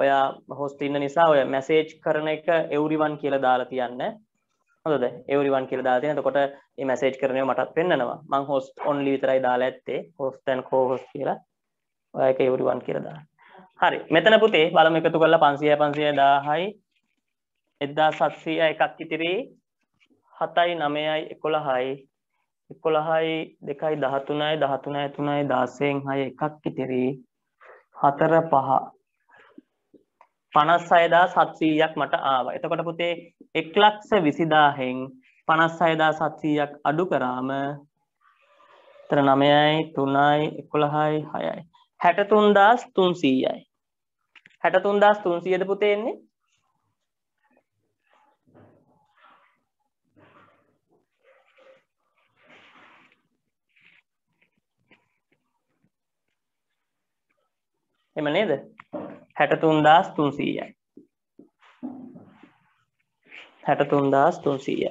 ඔයා හොස්ට ඉන්න නිසා ඔය මැසේජ් කරන එක එවරිවන් කියලා දාලා තියන්න හොඳද එවරිවන් කියලා දාලා තියෙන එතකොට මේ මැසේජ් කරන්නේ මටත් පෙන්නනවා මං හොස්ට් ඔන්ලි විතරයි දාලා ඇත්තේ හොස්ට් ඇන් කෝ හොස්ට් කියලා ඔයා ඒක එවරිවන් කියලා දාන්න හරි මෙතන පුතේ බලමු එකතු කරලා 500 500 1000යි 1701ක් ඉතිරි 7යි 9යි 11යි එකොළහයි දෙකයි දහතුනයි දහතුන ඇතුනයි දාසයෙන් හය එකක් ඉතිරී හතර පහ පනස් අයදා සත්සීයක් මට ආව එතකොට පුතේ එක් ලක්ස විසිදාහෙන් පනස් අයදා සත්සීයක් අඩු කරාම තර නමයයි තුනයි එකොළහයි හයයි හැටතුන්දස් තුන්සීයයි හැටතුන්දස් තුන්සියද පුතේන්නේ එම නේද හැටතුන්දස් තුන්සීයයි හැටතුන්දස් තුන්සීයයි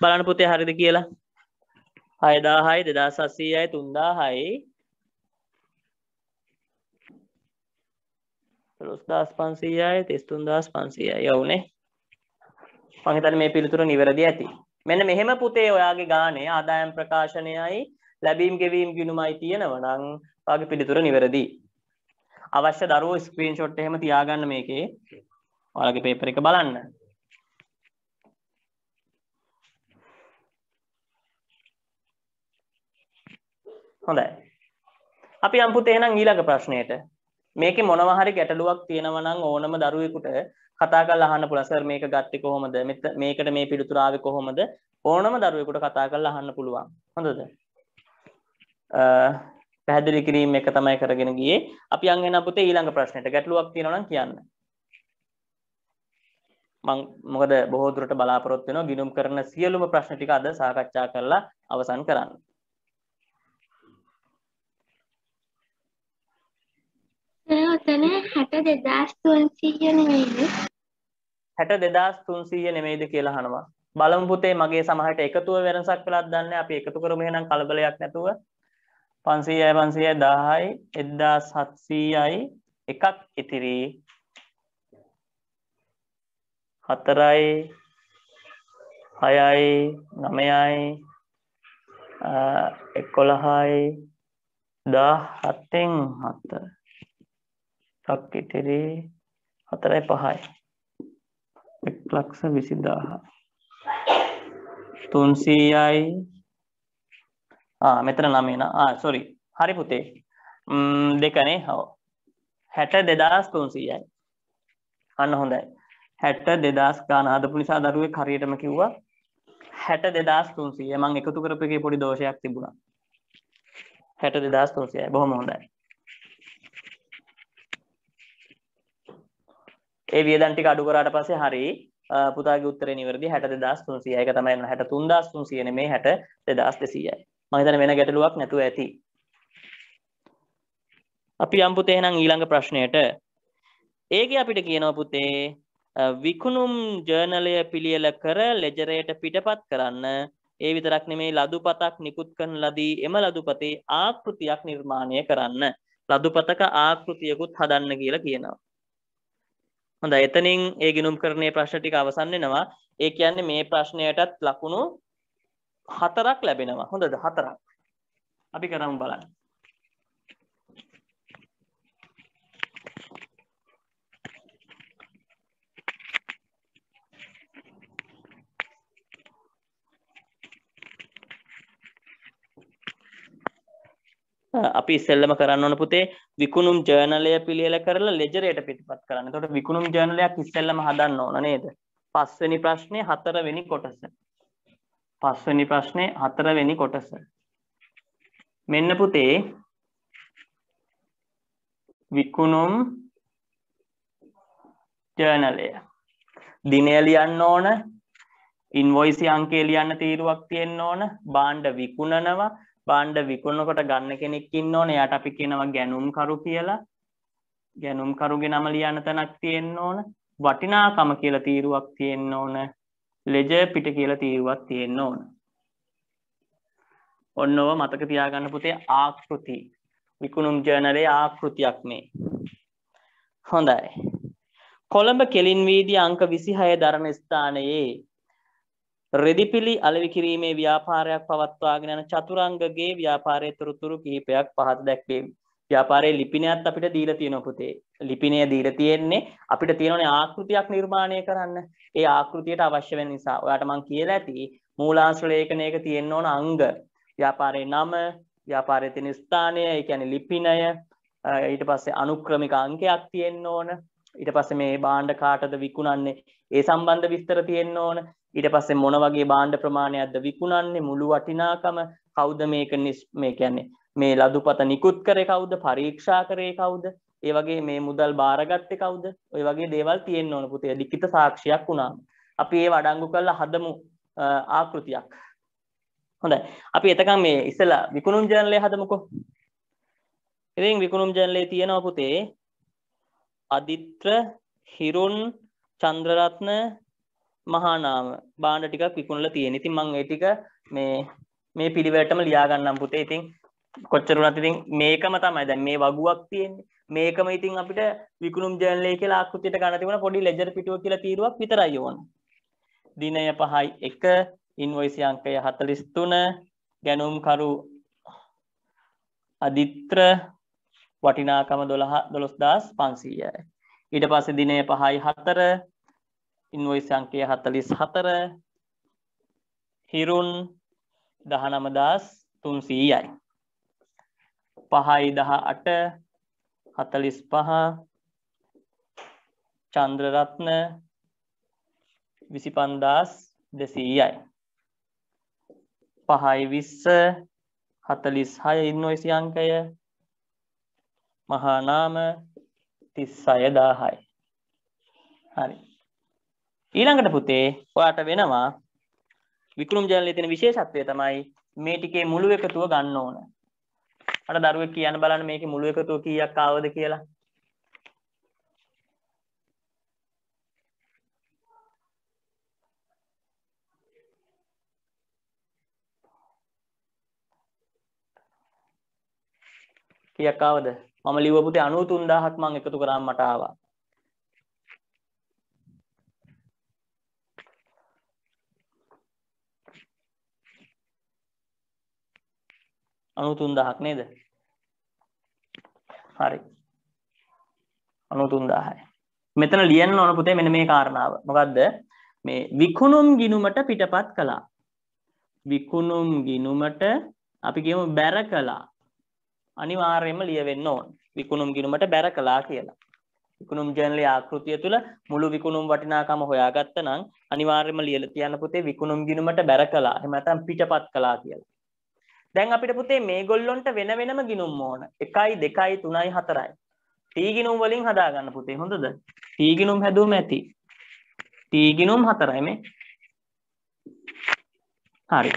බලන පුතේ හරිද කියලා අයදාහයි දෙදා සස්සීයයි තුන්දාහයි ලොස්දස් පන්සීයයි තෙස්තුන්දස් පන්සීයයි යවුනේ පහිතන මේ පිළිතුර නිවැරදි ඇති මෙන්න මෙහෙම පුතේ ඔයාගේ ගානේ ආදායම් ප්‍රකාශනයයි ලැබීම් ගෙවීම් ගිණුමයි තියෙනවනම් වගේ පිළිතුර නිවැරදිී අවශ්‍ය දරුවෝ ස්ක්‍රීන්ෂොට් එහෙම තියාගන්න මේකේ. ඔයාලගේ පේපර් එක බලන්න. හොඳයි. අපි යම් පුතේ එහෙනම් ඊළඟ ප්‍රශ්නයට. මේකේ මොනවා හරි ගැටලුවක් තියෙනවා නම් ඕනම දරුවෙකුට කතා කරලා අහන්න පුළුවන්. සර් මේක ගත්තේ කොහොමද? මේකට මේ පිළිතුර ආවේ කොහොමද? ඕනම දරුවෙකුට කතා කරලා අහන්න පුළුවන්. හොඳද? පැහැදිලි කිරීම එක තමයි කරගෙන ගියේ. අපි යන් වෙන පුතේ ඊළඟ ප්‍රශ්නෙට ගැටලුවක් තියෙනවා නම් කියන්න. මම මොකද බොහෝ දුරට බලාපොරොත්තු වෙනවා ගිනුම් කරන සියලුම ප්‍රශ්න ටික අද සාකච්ඡා කරලා අවසන් කරන්න. ඔතන 62300 නෙමෙයිද? 62300 නෙමෙයිද කියලා අහනවා. බලමු පුතේ මගේ සමහරට එකතුව වෙනසක් වෙලාද දන්නේ අපි එකතු කරමු එහෙනම් කලබලයක් නැතුව. පන්සීයයි පන්සිය දාහයි එද්දා සත්සීයයි එකක් ඉතිරි හතරයි හයයි නමයයි එකොළහයි දා හත්තෙන් හත එකක් ඉතිරි හතරයි පහයි එක් ලක්ෂ විසිදාහ තුන්සීයයි මෙතන ළමේන සොරි හරි පුතේ දෙකනේ හව හැට දෙදස් තුන්සීයයි අන්න හොඳයි හැට දෙදස් ගාන අදපු නිසා දරුවේ කරයටම කිව්වා හැට දෙදස් තුන්සිය මං එකතු කරප එක පොඩි දෝෂයක් තිබුණා හැට දෙදස් තුන්සියයි බොහොම හොඳයි ඒ වියදන්ටි අඩු කරාට පස්සේ හරි පුතාගේ උත්තර නිවරදි හැට දෙදස් තුන්සියයක තමයි හැට තුන්දස් තුන්සියන මේ හැට දෙදස් දෙසීයයි මම හිතන්නේ වෙන ගැටලුවක් නැතුව ඇති. අපි යම් පුතේ එහෙනම් ඊළඟ ප්‍රශ්නයට. ඒකේ අපිට කියනවා පුතේ විකුණුම් ජර්නලය පිළියෙල කර ලෙජරයට පිටපත් කරන්න ඒ විතරක් නෙමේ ලදුපතක් නිකුත් කරන ලදී එම ලදුපතේ ආකෘතියක් නිර්මාණය කරන්න ලදුපතක ආකෘතියකුත් හදන්න කියලා කියනවා. හොඳ එතනින් ඒ ගිනුම් කරණය ප්‍රශ්න ටික අවසන් වෙනවා. ඒ කියන්නේ මේ ප්‍රශ්නයටත් ලකුණු හතරක් ලැබෙනවා හොඳද හතරක් අපි කරමු බලන්න අපි ඉස්සෙල්ලම කරන්න ඕන පුතේ විකුණුම් ජර්නලය පිළියෙල කරලා ලෙජරයට පිටපත් කරන්න. එතකොට විකුණුම් ජර්නලයක් ඉස්සෙල්ලම හදන්න ඕන නේද? පස්වෙනි ප්‍රශ්නේ හතරවෙනි කොටස. පස්වෙනි ප්‍රශ්නේ හතරවෙනි කොටස. මෙන්න පුතේ විකුණුම් ජර්නලය. දිනය ලියන්න ඕන, ඉන්වොයිසි අංකය ලියන්න තීරුවක් තියෙන්න ඕන, භාණ්ඩ විකුණනවා, භාණ්ඩ විකුණනකොට ගන්න කෙනෙක් ඉන්න ඕන. එයාට අපි කියනවා ගැනුම්කරු කියලා. ගැනුම්කරුගේ නම ලියන්න තැනක් තියෙන්න ඕන. වටිනාකම කියලා තීරුවක් තියෙන්න ඕන. ලෙජ පිට කියලා තීරුවක් තියෙන්න ඕන ඔන්න ඔව මතක තියාගන්න පුතේ ආකෘති විකුණුම් ජර්නලේ ආකෘතියක් මේ හොඳයි කොළඹ කෙලින් වීදී අංක 26 දරණ ස්ථානයේ රෙදිපිලි අලෙවි කිරීමේ ව්‍යාපාරයක් පවත්වාගෙන යන චතුරංගගේ ව්‍යාපාරයේ තොරතුරු කිහිපයක් පහත දැක්වීමි ව්‍යාපාරයේ ලිපිනයත් අපිට දීලා තියෙනවා පුතේ. ලිපිනය දීලා තියෙන්නේ අපිට තියෙනනේ ආකෘතියක් නිර්මාණය කරන්න. ඒ ආකෘතියට අවශ්‍ය වෙන නිසා ඔයාට මම කියලා ඇති මූලාශ්‍ර ලේඛනයක තියෙන්න ඕන අංග. ව්‍යාපාරයේ නම, ව්‍යාපාරයේ තියෙන ස්ථානය, ඒ කියන්නේ ලිපිනය, ඊට පස්සේ අනුක්‍රමික අංකයක් තියෙන්න ඕන. ඊට පස්සේ මේ භාණ්ඩ කාටද විකුණන්නේ? ඒ සම්බන්ධ විස්තර තියෙන්න ඕන. ඊට පස්සේ මොන වගේ භාණ්ඩ ප්‍රමාණයක්ද විකුණන්නේ? මුළු වටිනාකම කවුද මේක මේ කියන්නේ මේ ලදුපත නිකුත් කරේ කවුද පරීක්ෂා කරේ කවුද ඒ වගේ මේ මුදල් බාරගත්තේ කවුද ඔය වගේ දේවල් තියෙන්න ඕන පුතේ ලිඛිත සාක්ෂියක් වුණාම අපි ඒ වඩංගු කරලා හදමු ආකෘතියක් හොඳයි අපි එතකන් මේ ඉස්සලා විකුණුම් ජර්නලය හදමුකෝ ඉතින් විකුණුම් ජර්නලේ තියෙනවා පුතේ අදිත්‍ර හිරුන් චන්ද්‍රරත්න මහානාම බාණ්ඩ ටිකක් විකුණලා තියෙන. ඉතින් මම ඒ ටික මේ මේ පිළිවෙලටම ලියා ගන්නම් පුතේ. ඉතින් කොච්චරුණත් ඉතින් මේකම තමයි දැන් මේ වගුවක් තියෙන්නේ මේකම ඉතින් අපිට විකුණුම් ජර්නලේ කියලා ආකෘතියට ගන්න තිබුණ පොඩි ලෙජර් පිටුව කියලා තීරුවක් විතරයි ඕන. දිනය 5යි 1 ඉන්වොයිසි අංකය 43 ගැනුම්කරු අදිත්‍ර වටිනාකම 12 12500යි. ඊට පස්සේ දිනය 5යි 4 ඉන්වොයිසි අංකය 44 හිරුන් 19300යි. පහයි දහ අට හතලිස් පහ චන්ද්‍රරත්න විසි පන්දස් දෙසීයයි පහයි විස්ස හතලිස් හය ඉන්නොයිසි අංකය මහානාම තිස් අයදාහයි හරි ඊළඟට පුතේ ඔයාට වෙනවා විකරුම් ජනලය තින විශේෂත්වය තමයි මේ ටිකේ මුළු එකතුව ගන්න ඕන මට දරුවෙක් කියන්න බලන්න මේකේ මුළු එකතුව කීයක් ආවද කියලා. කීයක් ආවද? මම ලිව්ව පුතේ 93000ක් මම එකතු කරාම මට ආවා. අනුතුන්දහක් නේද හරි අනුතුන්දාහයි මෙතන ලියන්න ඕන පුතේ මෙන මේ කාරණාව මොකක්ද මේ විකුණුම් ගිනුමට පිටපත් කළා විකුණුම් ගිනුමට අපි කියමු බැර කළා අනිවාර්යයෙන්ම ලියවෙන්න ඕන විකුණුම් ගිනුමට බැර කළා කියලා විකුණුම් ජර්නලේ ආකෘතිය තුළ මුළු විකුණුම් වටිනාකම හොයාගත්ත නම් අනිවාර්යයෙන්ම ලියලා තියන්න පුතේ විකුණුම් ගිනුමට බැර කළා එහෙම නැත්නම් පිටපත් කළා කියලා දැන් අපිට පුතේ මේගොල්ලොන්ට වෙන වෙනම ගිනුම් ඕන. 1යි 2යි 3යි 4යි. t ගිනුම් වලින් හදාගන්න පුතේ හොඳද? t ගිනුම් හැදුවම ඇති. t ගිනුම් 4යි මේ. හරි.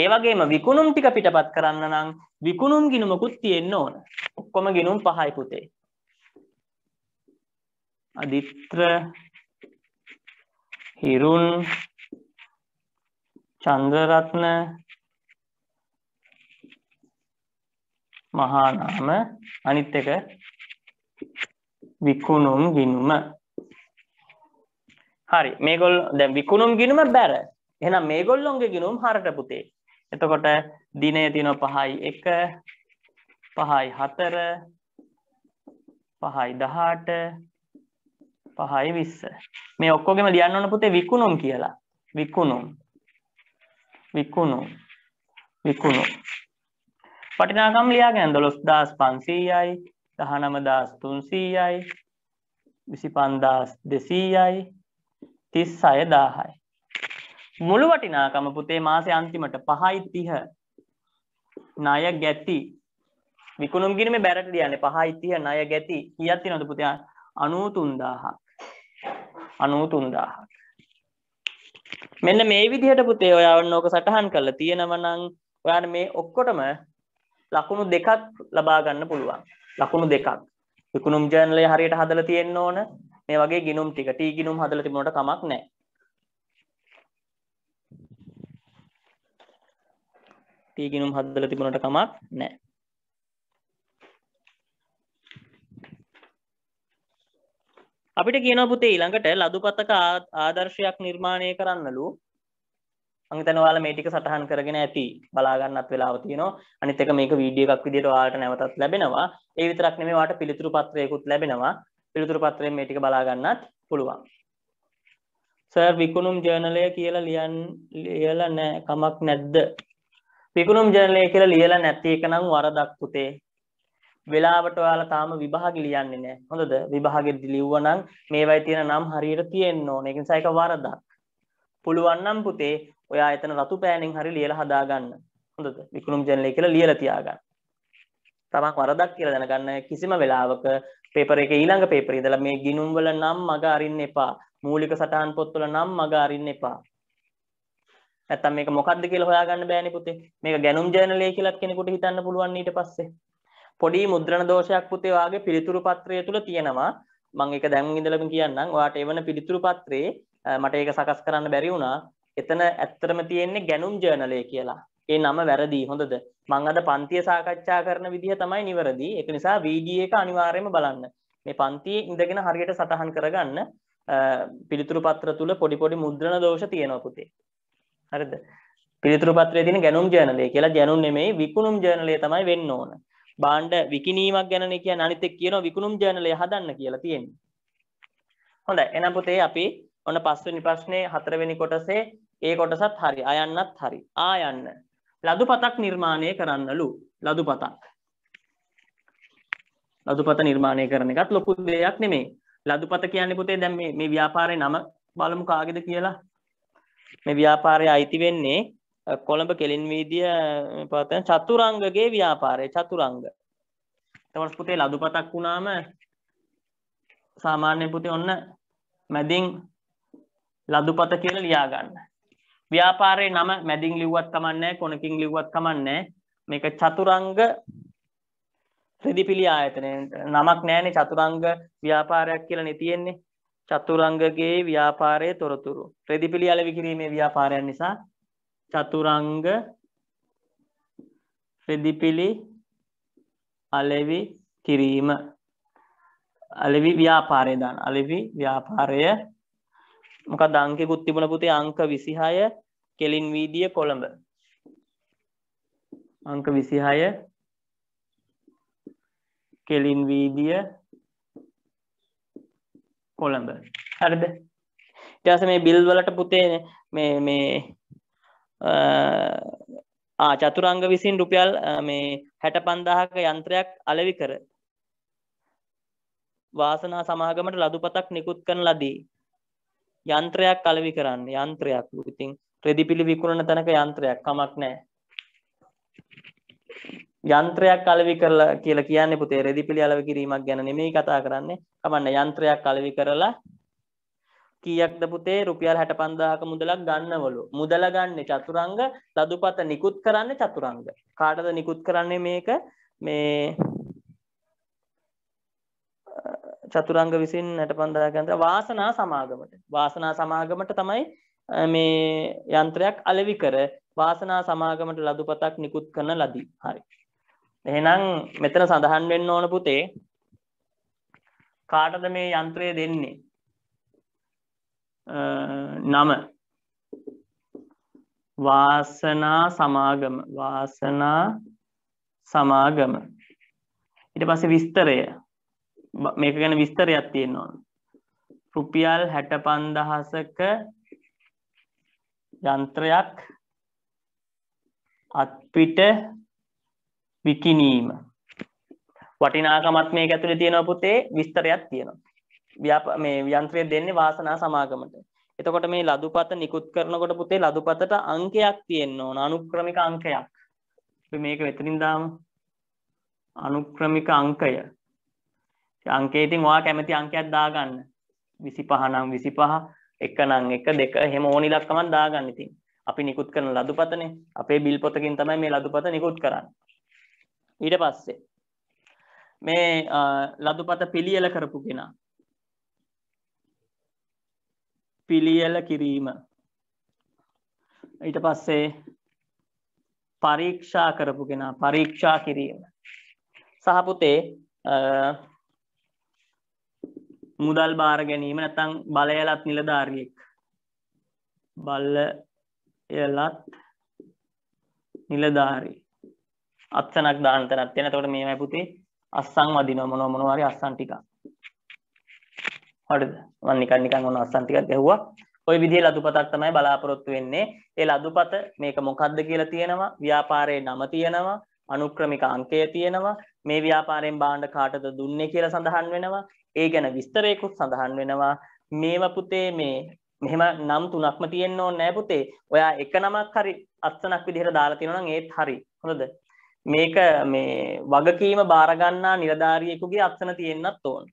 ඒ වගේම විකුණුම් ටික පිටපත් කරන්න නම් විකුණුම් ගිනුමකුත් තියෙන්න ඕන. ඔක්කොම ගිනුම් 5යි පුතේ. අදිත්‍ර හිරුන් චන්ද්‍රරත්න මහා නාම අනිත් එක විකුණුම් ගිනුම හරි මේගොල් දැන් විකුණුම් ගිනුම බැර එහෙනම් මේගොල්ලොන්ගේ ගිනුම් හරට පුතේ එතකොට දිනේ තියෙනවා පහයි එක පහයි හතර පහයි දහට පහයි විස්ස මේ ඔක්කෝගෙම ලියන්න ඕන පුතේ විකුණුම් කියලා විකුණුම් විකුණුම් විකුණුම් වටිනාකම් ලියාගෙන දොළොස් දස් පන්සීයයි දහනම දස් තුන්සීයයි විසි පන්දස් දෙසීයයි තිස් අය දාහයි. මුළු වටිනාකම පුතේ මාසය අන්තිමට පහයි තිහ ණය ගැති විකුණුම් ගිරීමේ බැරට කියන්නේ පහයි තිහ ණය ගැති කීයක් තියෙනවද පුතේ 93000ක් 93000ක් මෙන්න මේ විදිහට පුතේ ඔයා ඔන්න ඕක සටහන් කරලා තියෙනවා නම් ඔයාලා මේ ඔක්කොටම ලකුණු දෙකක් ලබා ගන්න පුළුවන්. ලකුණු දෙකක්. විකුණුම් ජර්නලය හරියට හදලා තියෙන්න ඕන. මේ වගේ ගිනුම් ටික ටී ගිනුම් හදලා තිබුණාට කමක් නැහැ. ටී ගිනුම් හදලා තිබුණාට කමක් නැහැ. අපිට කියන පුතේ ඊළඟට ලදුපතක ආදර්ශයක් නිර්මාණය කරන්නලු මම හිතනවා ඔයාලා මේ ටික සටහන් කරගෙන ඇති බලා ගන්නත් වෙලාව තියෙනවා. අනිත් එක මේක වීඩියෝ එකක් විදියට ඔයාලට නැවතත් ලැබෙනවා. ඒ විතරක් නෙමෙයි ඔයාලට පිළිතුරු පත්‍රයකුත් ලැබෙනවා. පිළිතුරු පත්‍රයෙන් මේ ටික බලා ගන්නත් පුළුවන්. සර් විකුණුම් ජර්නලය කියලා ලියන් ලියලා නැහැ කමක් නැද්ද? විකුණුම් ජර්නලය කියලා ලියලා නැති එක නම් වරදක් පුතේ. වෙලාවට ඔයාලා තාම විභාගෙ ලියන්නේ නැහැ. හොඳද? විභාගෙ ලිව්වනම් මේවයි තියෙන නම් හරියට තියෙන්න ඕනේ. ඒ නිසා ඒක වරදක්. පුළුවන් නම් පුතේ ඔයා එතන රතු පෑනෙන් හරි ලියලා හදාගන්න. හොඳද? විකුණුම් ජනලය කියලා ලියලා තියාගන්න. තමන් වරදක් කියලා දැනගන්න කිසිම වෙලාවක පේපර එක ඊළඟ පේපරේ ඉඳලා මේ ගිණුම් වල නම් මග අරින්න එපා. මූලික සටහන් පොත්වල නම් මග අරින්න එපා. නැත්තම් මේක මොකද්ද කියලා හොයාගන්න බෑනේ පුතේ. මේක ගැණුම් ජර්නලය කියලා කෙනෙකුට හිතන්න පුළුවන් ඊට පස්සේ. පොඩි මුද්‍රණ දෝෂයක් පුතේ වාගේ පිළිතුරු පත්‍රය තුල තියෙනවා. මම ඒක දැන් ඉඳලම කියන්නම්. ඔයාට එවන පිළිතුරු පත්‍රේ මට ඒක සකස් කරන්න බැරි වුණා. එතන ඇත්තටම තියෙන්නේ ගැනුම් ජර්නලය කියලා. ඒ නම වැරදි. හොඳද? මම අද පන්තිය සාකච්ඡා කරන විදිහ තමයි නිවැරදි. ඒක නිසා වීඩියෝ එක අනිවාර්යයෙන්ම බලන්න. මේ පන්තියේ ඉඳගෙන හරියට සටහන් කරගන්න පිළිතුරු පත්‍ර තුල පොඩි පොඩි මුද්‍රණ දෝෂ තියෙනවා පුතේ. හරිද? පිළිතුරු පත්‍රයේ තියෙන ගැනුම් ජර්නලය කියලා ගැනුම් නෙමෙයි විකුණුම් ජර්නලය තමයි වෙන්න ඕන. බාණ්ඩ විකිණීමක් ගැනනේ කියන්නේ අනිත් එක කියනවා විකුණුම් ජර්නලය හදන්න කියලා තියෙන්නේ. හොඳයි. එහෙනම් පුතේ අපි ඔන්න පස්වෙනි ප්‍රශ්නේ හතරවෙනි කොටසේ ඒ කොටසත් හරි අයන්නත් හරි ආයන්න ලදුපතක් නිර්මාණය කරන්නලු ලදුපතක් ලදුපත නිර්මාණය කරන එකත් ලොකු දෙයක් නෙමේ ලදුපත කියන්නේ පුතේ දැන් මේ මේ ව්‍යාපාරේ නම බලමු කාගේද කියලා මේ ව්‍යාපාරය අයිති වෙන්නේ කොළඹ කෙලින් වීදිය පවත්වන චතුරංගගේ ව්‍යාපාරය චතුරංග එතකොට පුතේ ලදුපතක් වුණාම සාමාන්‍ය පුතේ ඔන්න මැදින් ලදුපත කියලා ලියා ගන්න ව්‍යාපාරයේ නම මැදින් ලිව්වත් කමන්නේ කොනකින් ලිව්වත් කමන්නේ මේක චතුරංග ත්‍රිදිපිලි ආයතනය නමක් නෑනේ චතුරංග ව්‍යාපාරයක් කියලා නේ තියෙන්නේ චතුරංගගේ ව්‍යාපාරයේ තොරතුරු ත්‍රිදිපිලි අලෙවි කිරීමේ ව්‍යාපාරයන් නිසා චතුරංග ත්‍රිදිපිලි අලෙවි කිරීම අලෙවි ව්‍යාපාරය දාන අලෙවි ව්‍යාපාරය මොකක්ද අංකෙකුත් තිබුණ පුතේ අංක 26 කෙලින් වීදිය කොළඹ අංක 26 කෙලින් වීදිය කොළඹ හරිද ඊට පස්සේ මේ බිල් වලට පුතේ මේ මේ ආ චතුරංග විසින් රුපියල් මේ 65000ක යන්ත්‍රයක් අලෙවි කර වාසනා සමාගමට ලදුපතක් නිකුත් කරන ලදී යන්ත්‍රයක් අලෙවි කරන්න යන්ත්‍රයක් ඉතින් රෙදිපිලි විකුණන තැනක යන්ත්‍රයක් කමක් නැහැ යන්ත්‍රයක් අලෙවි කරලා කියලා කියන්නේ පුතේ රෙදිපිලි අලෙවි කිරීමක් ගැන නෙමෙයි කතා කරන්නේ කමන්න යන්ත්‍රයක් අලෙවි කරලා කීයක්ද පුතේ රුපියල් 65000ක මුදලක් ගන්නවලු. මුදල ගන්නේ චතුරංග, ලදුපත නිකුත් කරන්නේ චතුරංග. කාටද නිකුත් කරන්නේ මේක? මේ චතුරංග විසින් නැටපන්දා ගන්ත වාසනා සමාගමට වාසනා සමාගමට තමයි මේ යන්ත්‍රයක් අලෙවි කර වාසනා සමාගමට ලදුපතක් නිකුත් කරන ලදී හරි එහෙනම් මෙතන සඳහන් වෙන්න ඕන පුතේ කාටද මේ යන්ත්‍රය දෙන්නේ නම වාසනා සමාගම වාසනා සමාගම ඊට පස්සේ විස්තරය මේක ගැන විස්තරයක් තියෙනවා රුපියල් හැට පන්දහසක යන්ත්‍රයක් අත්පිට විකිනීම වටිනාකමත් මේ ඇතුළේ තියෙන පුතේ විස්තරයක් තියෙනවා මේ යන්ත්‍රය දෙන්නේ වාසනා සමාගමට එතකොට මේ ලදුපත නිකුත් කරනකොට පුතේ ලදුපතට අංකයක් තියෙන්න ඕන අනුක්‍රමික අංකයක් මේක මෙතනින් දාමු අනුක්‍රමික අංකය අංකේ ඉතින් ඔයා කැමති අංකයක් දාගන්න 25 නම් 25 එක නම් එක දෙක එහෙම ඕනි ඉලක්කමක් දාගන්න ඉතින් අපි නිකුත් කරන ලදුපතනේ අපේ බිල් පොතකින් තමයි මේ ලදුපත නිකුත් කරන්නේ ඊට පස්සේ මේ ලදුපත පිළියෙල කරපු කෙනා පිළියෙල කිරීම ඊට පස්සේ පරීක්ෂා කරපු කෙනා පරීක්ෂා කිරීම සහ පුතේ මුදල් බාර ගැනීම නැතං බලයලත් නිලධාරියෙක් බල්ල එලත් නිලධාරී අත්සනක් දාන්තනත් තියෙන තකොට මේ මැපුතේ අස්සං වදිනවා මොන මොනවාරි අස්සන් ටිකක් හරිද මම නිකන් නිකන් ඔන්න අස්සන් ටිකක් ඇහුවා ඔය විදිහේ ලදුපතක් තමයි බලාපොරොත්තු වෙන්නේ ඒ ලදුපත මේක මොකද්ද කියලා තියෙනවා ව්‍යාපාරයේ නම තියෙනවා අනුක්‍රමික අංකය තියෙනවා මේ ව්‍යාපාරයෙන් බාණ්ඩ කාටද දුන්නේ කියලා සඳහන් වෙනවා ඒ ගැන විස්තරයකුත් සඳහන් වෙනවා මේවා පුතේ මේ මෙහෙම නම් තුනක්ම තියෙන්න ඕනේ නෑ පුතේ. ඔයා එක නමක් හරි අත්සනක් විදිහට දාලා තියෙනවා නම් ඒත් හරි. හොඳද? මේක මේ වගකීම බාර ගන්නා නිලධාරියෙකුගේ අත්සන තියෙන්නත් ඕන.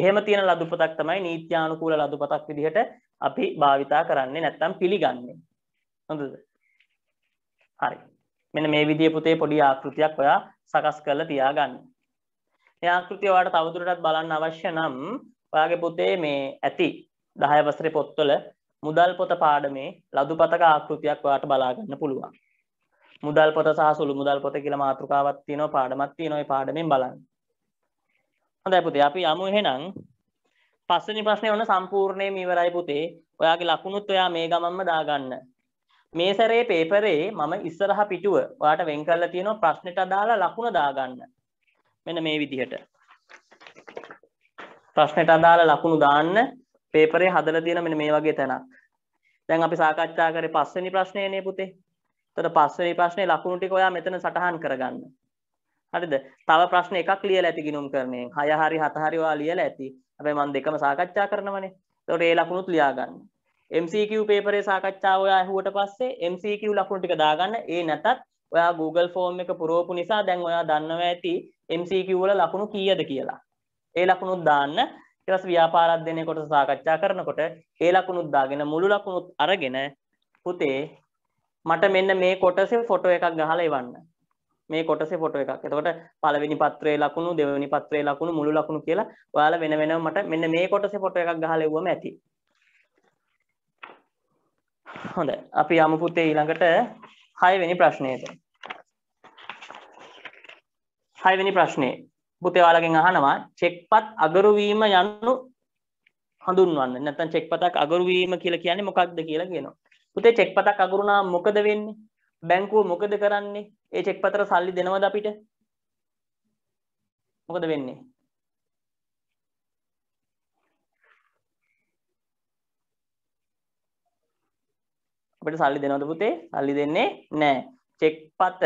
එහෙම තියෙන ලදුපතක් තමයි නීත්‍යානුකූල ලදුපතක් විදිහට අපි භාවිතා කරන්නේ නැත්තම් පිළිගන්නේ. හොඳද? හරි. මෙන්න මේ විදිය පුතේ පොඩි ආකෘතියක් ඔයා සකස් කරලා තියාගන්න. මේ ආකෘතිය ඔයාලට තවදුරටත් බලන්න අවශ්‍ය නම් ඔයාගේ පුතේ මේ ඇති 10 වසරේ පොත්වල මුදල් පොත පාඩමේ ලදුපතක ආකෘතියක් ඔයාලට බලා ගන්න පුළුවන්. මුදල් පොත සහ සුළු මුදල් පොත කියලා මාතෘකාවක් තියෙනවා පාඩමක් තියෙනවා ඒ පාඩමෙන් බලන්න. හොඳයි පුතේ අපි යමු එහෙනම් පස්වෙනි ප්‍රශ්නේ ඔන්න සම්පූර්ණයෙන්ම ඉවරයි පුතේ. ඔයාගේ ලකුණුත් ඔයා මේ ගමන්ම දාගන්න. මේ සැරේ පේපරේ මම ඉස්සරහ පිටුව ඔයාට වෙන් කරලා තියෙනවා ප්‍රශ්නෙට අදාළ ලකුණ දාගන්න. මෙන්න මේ විදිහට ප්‍රශ්නෙට අදාළ ලකුණු දාන්න පේපරේ හදලා තියෙන මෙන්න මේ වගේ තැනක් දැන් අපි සාකච්ඡා කරේ පස්වෙනි ප්‍රශ්නයනේ පුතේ එතකොට පස්වෙනි ප්‍රශ්නේ ලකුණු ටික ඔයා මෙතන සටහන් කරගන්න හරිද තව ප්‍රශ්න එකක් ලියලා ඇති ගිනුම් කරන්නේ 6 හරි 7 හරි ඔයා ලියලා ඇති හැබැයි මම දෙකම සාකච්ඡා කරනවනේ එතකොට ඒ ලකුණුත් ලියා ගන්න MCQ පේපරේ සාකච්ඡාව ඔයා ඇහුවට පස්සේ MCQ ලකුණු ටික දාගන්න ඒ නැතත් ඔයා Google ෆෝර්ම් එක පුරෝපු නිසා දැන් ඔයා දන්නවා ඇති MCQ වල ලකුණු කීයද කියලා. ඒ ලකුණුත් දාන්න ඊට පස්සේ ව්‍යාපාර අධ්‍යයනයේ කොටස සාකච්ඡා කරනකොට ඒ ලකුණුත් දාගෙන මුළු ලකුණුත් අරගෙන පුතේ මට මෙන්න මේ කොටසේ ෆොටෝ එකක් ගහලා එවන්න. මේ කොටසේ ෆොටෝ එකක්. එතකොට පළවෙනි පත්‍රයේ ලකුණු, දෙවෙනි පත්‍රයේ ලකුණු, මුළු ලකුණු කියලා ඔයාලා වෙන වෙනම මට මෙන්න මේ කොටසේ ෆොටෝ එකක් ගහලා එවුවම ඇති. හොඳයි. අපි යමු පුතේ ඊළඟට හයවෙනි ප්‍රශ්නයට හයවෙනි ප්‍රශ්නේ පුතේවාලගෙන් අහනවා චෙක්පත් අගරුවීම යනු හඳුන්වන්න නැත්නම් චෙක්පතක් අගරුවීම කියලා කියන්නේ මොකක්ද කියලා කියනවා පුතේ චෙක්පතක් අගරුණා මොකද වෙන්නේ බැංකුව මොකද කරන්නේ ඒ චෙක්පතට සල්ලි දෙනවද අපිට මොකද වෙන්නේ අපිට සල්ලි දෙනවද පුතේ? සල්ලි දෙන්නේ නැහැ. චෙක් පත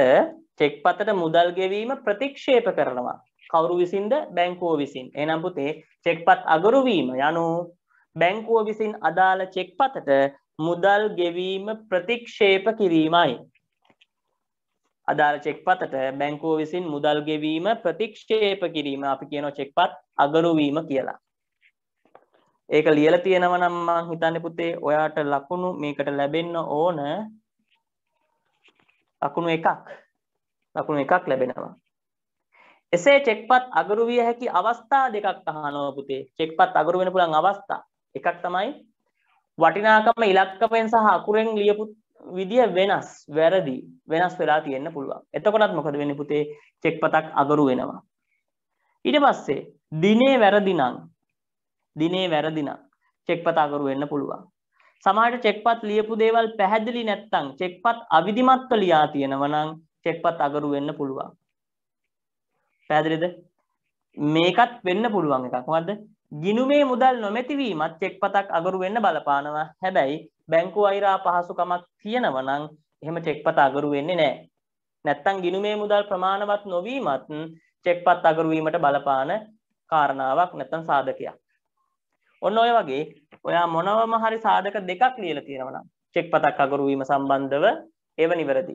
චෙක් පතට මුදල් ගෙවීම ප්‍රතික්ෂේප කරනවා. කවුරු විසින්ද? බැංකුව විසින්. එහෙනම් පුතේ චෙක්පත් අගරු වීම යනු බැංකුව විසින් අදාළ චෙක් පතට මුදල් ගෙවීම ප්‍රතික්ෂේප කිරීමයි. අදාළ චෙක් පතට බැංකුව විසින් මුදල් ගෙවීම ප්‍රතික්ෂේප කිරීම අපි කියනවා චෙක්පත් අගරු වීම කියලා. ඒක ලියලා තියෙනවා නම් මං හිතන්නේ පුතේ ඔයාට ලකුණු මේකට ලැබෙන්න ඕන ලකුණු එකක් ලකුණු එකක් ලැබෙනවා එසේ චෙක්පත් අගරු විය හැකි අවස්ථා දෙකක් අහනවා පුතේ චෙක්පත් අගරු වෙන්න පුළුවන් අවස්ථා එකක් තමයි වටිනාකම ඉලක්කයෙන් සහ අකුරෙන් ලියපු විදිය වෙනස් වැරදි වෙනස් වෙලා තියෙන්න පුළුවන් එතකොටත් මොකද වෙන්නේ පුතේ චෙක්පතක් අගරු වෙනවා ඊට පස්සේ දිනේ වැරදි නම් දිනේ වැරදිනම් චෙක්පතාකරු වෙන්න පුළුවන්. සමහරට චෙක්පත් ලියපු දේවල් පැහැදිලි නැත්නම් චෙක්පත් අවිධිමත්ව ලියා තියෙනවා නම් චෙක්පත් අගරු වෙන්න පුළුවන්. පැහැදිලිද? මේකත් වෙන්න පුළුවන් එකක්. මොකද්ද? ගිනුමේ මුදල් නොමැති වීමත් චෙක්පතක් අගරු වෙන්න බලපානවා. හැබැයි බැංකු අයිරා පහසුකමක් තියෙනවා නම් එහෙම චෙක්පත අගරු වෙන්නේ නැහැ. නැත්තම් ගිනුමේ මුදල් ප්‍රමාණවත් නොවීමත් චෙක්පත් අගරු වීමට බලපාන කාරණාවක් නැත්තම් සාධකයක්. ඔන්න ඔය වගේ ඔයා මොනවම හරි සාධක දෙකක් ලියලා තියෙනවා නම් චෙක් පතක් අගුරු වීම සම්බන්ධව ඒව නිවැරදි.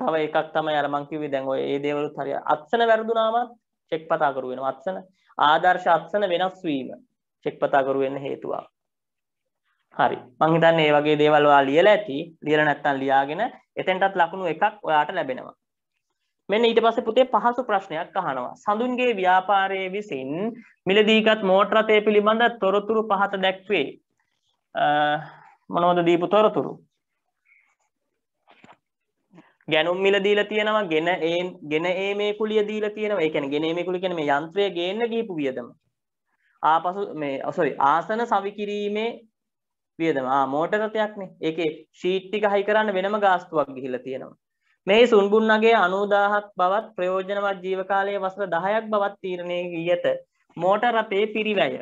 තව එකක් තමයි අර මං කිව්වේ දැන් ඔය ඒ දේවලුත් හරිය අත්සන වැරදුනාමත් චෙක් පතා කරු වෙනවා අත්සන ආදර්ශ අත්සන වෙනස් වීම චෙක් පතා කරු වෙන්න හේතුවක් හරි මං හිතන්නේ මේ වගේ දේවල් ඔයාලා ලියලා ඇති ලියලා නැත්නම් ලියාගෙන එතෙන්ටත් ලකුණු එකක් ඔයාට ලැබෙනවා මෙන්න ඊට පස්සේ පුතේ පහසු ප්‍රශ්නයක් අහනවා. සඳුන්ගේ ව්‍යාපාරයේ විසින් මිලදීගත් මෝටර රථය පිළිබඳ තොරතුරු පහත දැක්වේ. මොනවද දීපු තොරතුරු? ගැනුම් මිල දීලා තියෙනවා, ගෙන ඒ ගෙන ඒ මේ කුලිය දීලා තියෙනවා. ඒ කියන්නේ ගෙන ඒ මේ කුලිය කියන්නේ මේ යන්ත්‍රය ගේන්න ගිහපු වියදම. ආපසු මේ සෝරි ආසන සවි කිරීමේ වියදම. ආ මෝටර රථයක්නේ. ඒකේ ෂීට් ටික හයි කරන්න වෙනම ගාස්තුවක් ගිහිල්ලා තියෙනවා. මේ සුන්බුන්නගේ අනූදාහත් බවත් ප්‍රයෝජනවත් ජීවකාලයේ වසර දහයක් බවත් තීරණය වී ඇත මෝටර් රථයේ පිරිවැය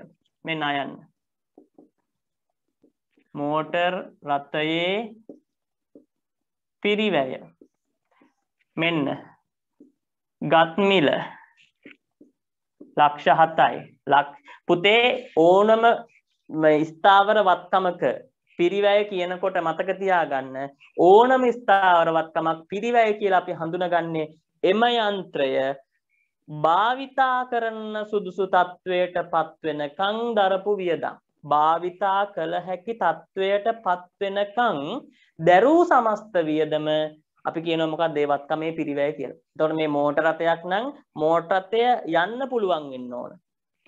මෙන්න අයන්න මෝටර් රථයේ පිරිවැය මෙන්න ගත්මිල ලක්ෂ හතයි ලක් පුතේ ඕනම ස්ථාවර වත්තමක පිරිවැය කියනකොට මතක තියාගන්න ඕනම ස්ථාවරවත්තමක් පිරිවැය කියලා අපි හඳුනගන්නේ එම යන්ත්‍රය භාවිතා කරන සුදුසු තත්ත්වයට පත්වෙනකං දරපු වියදම්. භාවිතා කළ හැකි තත්ත්වයට පත්වෙනකං දැරූ සමස්ත වියදම අපි කියන මොකක් දේවත්කමේ පිරිවැය කියලා. එතකොට මේ මෝටරතයක් නම් මෝටරතය යන්න පුළුවන් වෙන්න ඕන.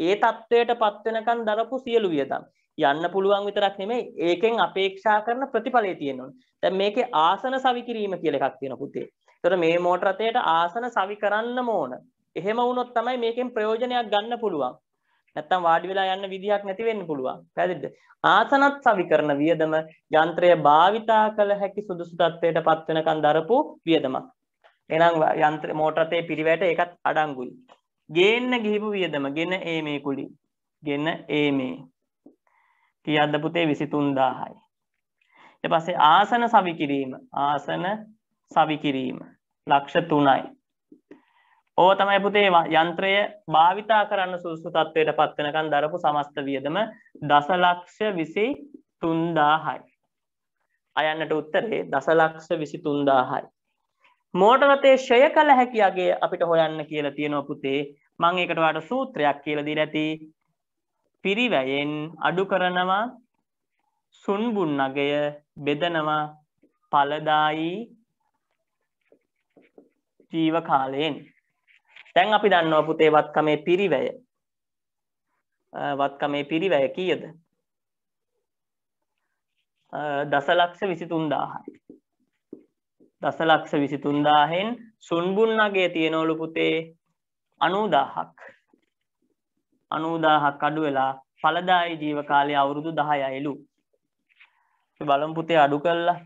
ඒ තත්ත්වයට පත්වෙනකන් දරපු සියලු වියදම්. යන්න පුළුවන් විතරක් නෙමෙයි ඒකෙන් අපේක්ෂා කරන ප්‍රතිඵලය තියෙන්න ඕනේ. දැන් මේකේ ආසන සවි කිරීම කියලා එකක් තියෙනවා පුතේ. ඒතර මේ මෝටර රථයට ආසන සවි කරන්නම ඕන. එහෙම වුණොත් තමයි මේකෙන් ප්‍රයෝජනයක් ගන්න පුළුවන්. නැත්තම් වාඩි වෙලා යන්න විදිහක් නැති වෙන්න පුළුවන්. පැහැදිලිද? ආසනත් සවි කරන වියදම යන්ත්‍රය භාවිතා කළ හැකි සුදුසු තත්ත්වයට පත් වෙනකන් දරපු වියදමක්. එහෙනම් යන්ත්‍ර මෝටර රථයේ පිළිවෙලට ඒකත් අඩංගුයි. ගේන්න ගිහිපු වියදම ගෙන ඒ මේ කුලි. ගෙන ඒ මේ කියද්ද පුතේ විසිතුන්දාහයි. ඊට පස්සේ ආසන සවි කිරීම ආසන සවි කිරීම ලක්ෂ තුනයි. ඕව තමයි පුතේ යන්ත්‍රය භාවිතා කරන්න සුදුසු තත්ත්වයට පත් වෙනකන් දරපු සමස්ත වියදම දසලක්ෂ 23000යි. අයන්නට උත්තරේ දසලක්ෂ 23000යි. මෝටර් රථයේ ෂය කළ හැකි අගේ අපිට හොයන්න කියලා තියෙනවා පුතේ. මම ඒකට ඔයාලට සූත්‍රයක් කියලා දීලා ඇති. පිරිවැයෙන් අඩු කරනවා සුන්බුන් නගය බෙදනවා පලදායි ජීව කාලයෙන් දැන් අපි දන්නවා පුතේ වත්කමේ පිරිවැය වත්කමේ පිරිවැය කීයද දසලක්ෂ විසිතුන්දාහයි දසලක්ෂ විසිතුන්දාහෙන් සුන්බුන් නගේ තියෙනවලු පුතේ අනුදාහක් 90000ක් අඩු වෙලා ඵලදායි ජීව කාලය අවුරුදු 10යිලු. අපි බලමු පුතේ අඩු කළා.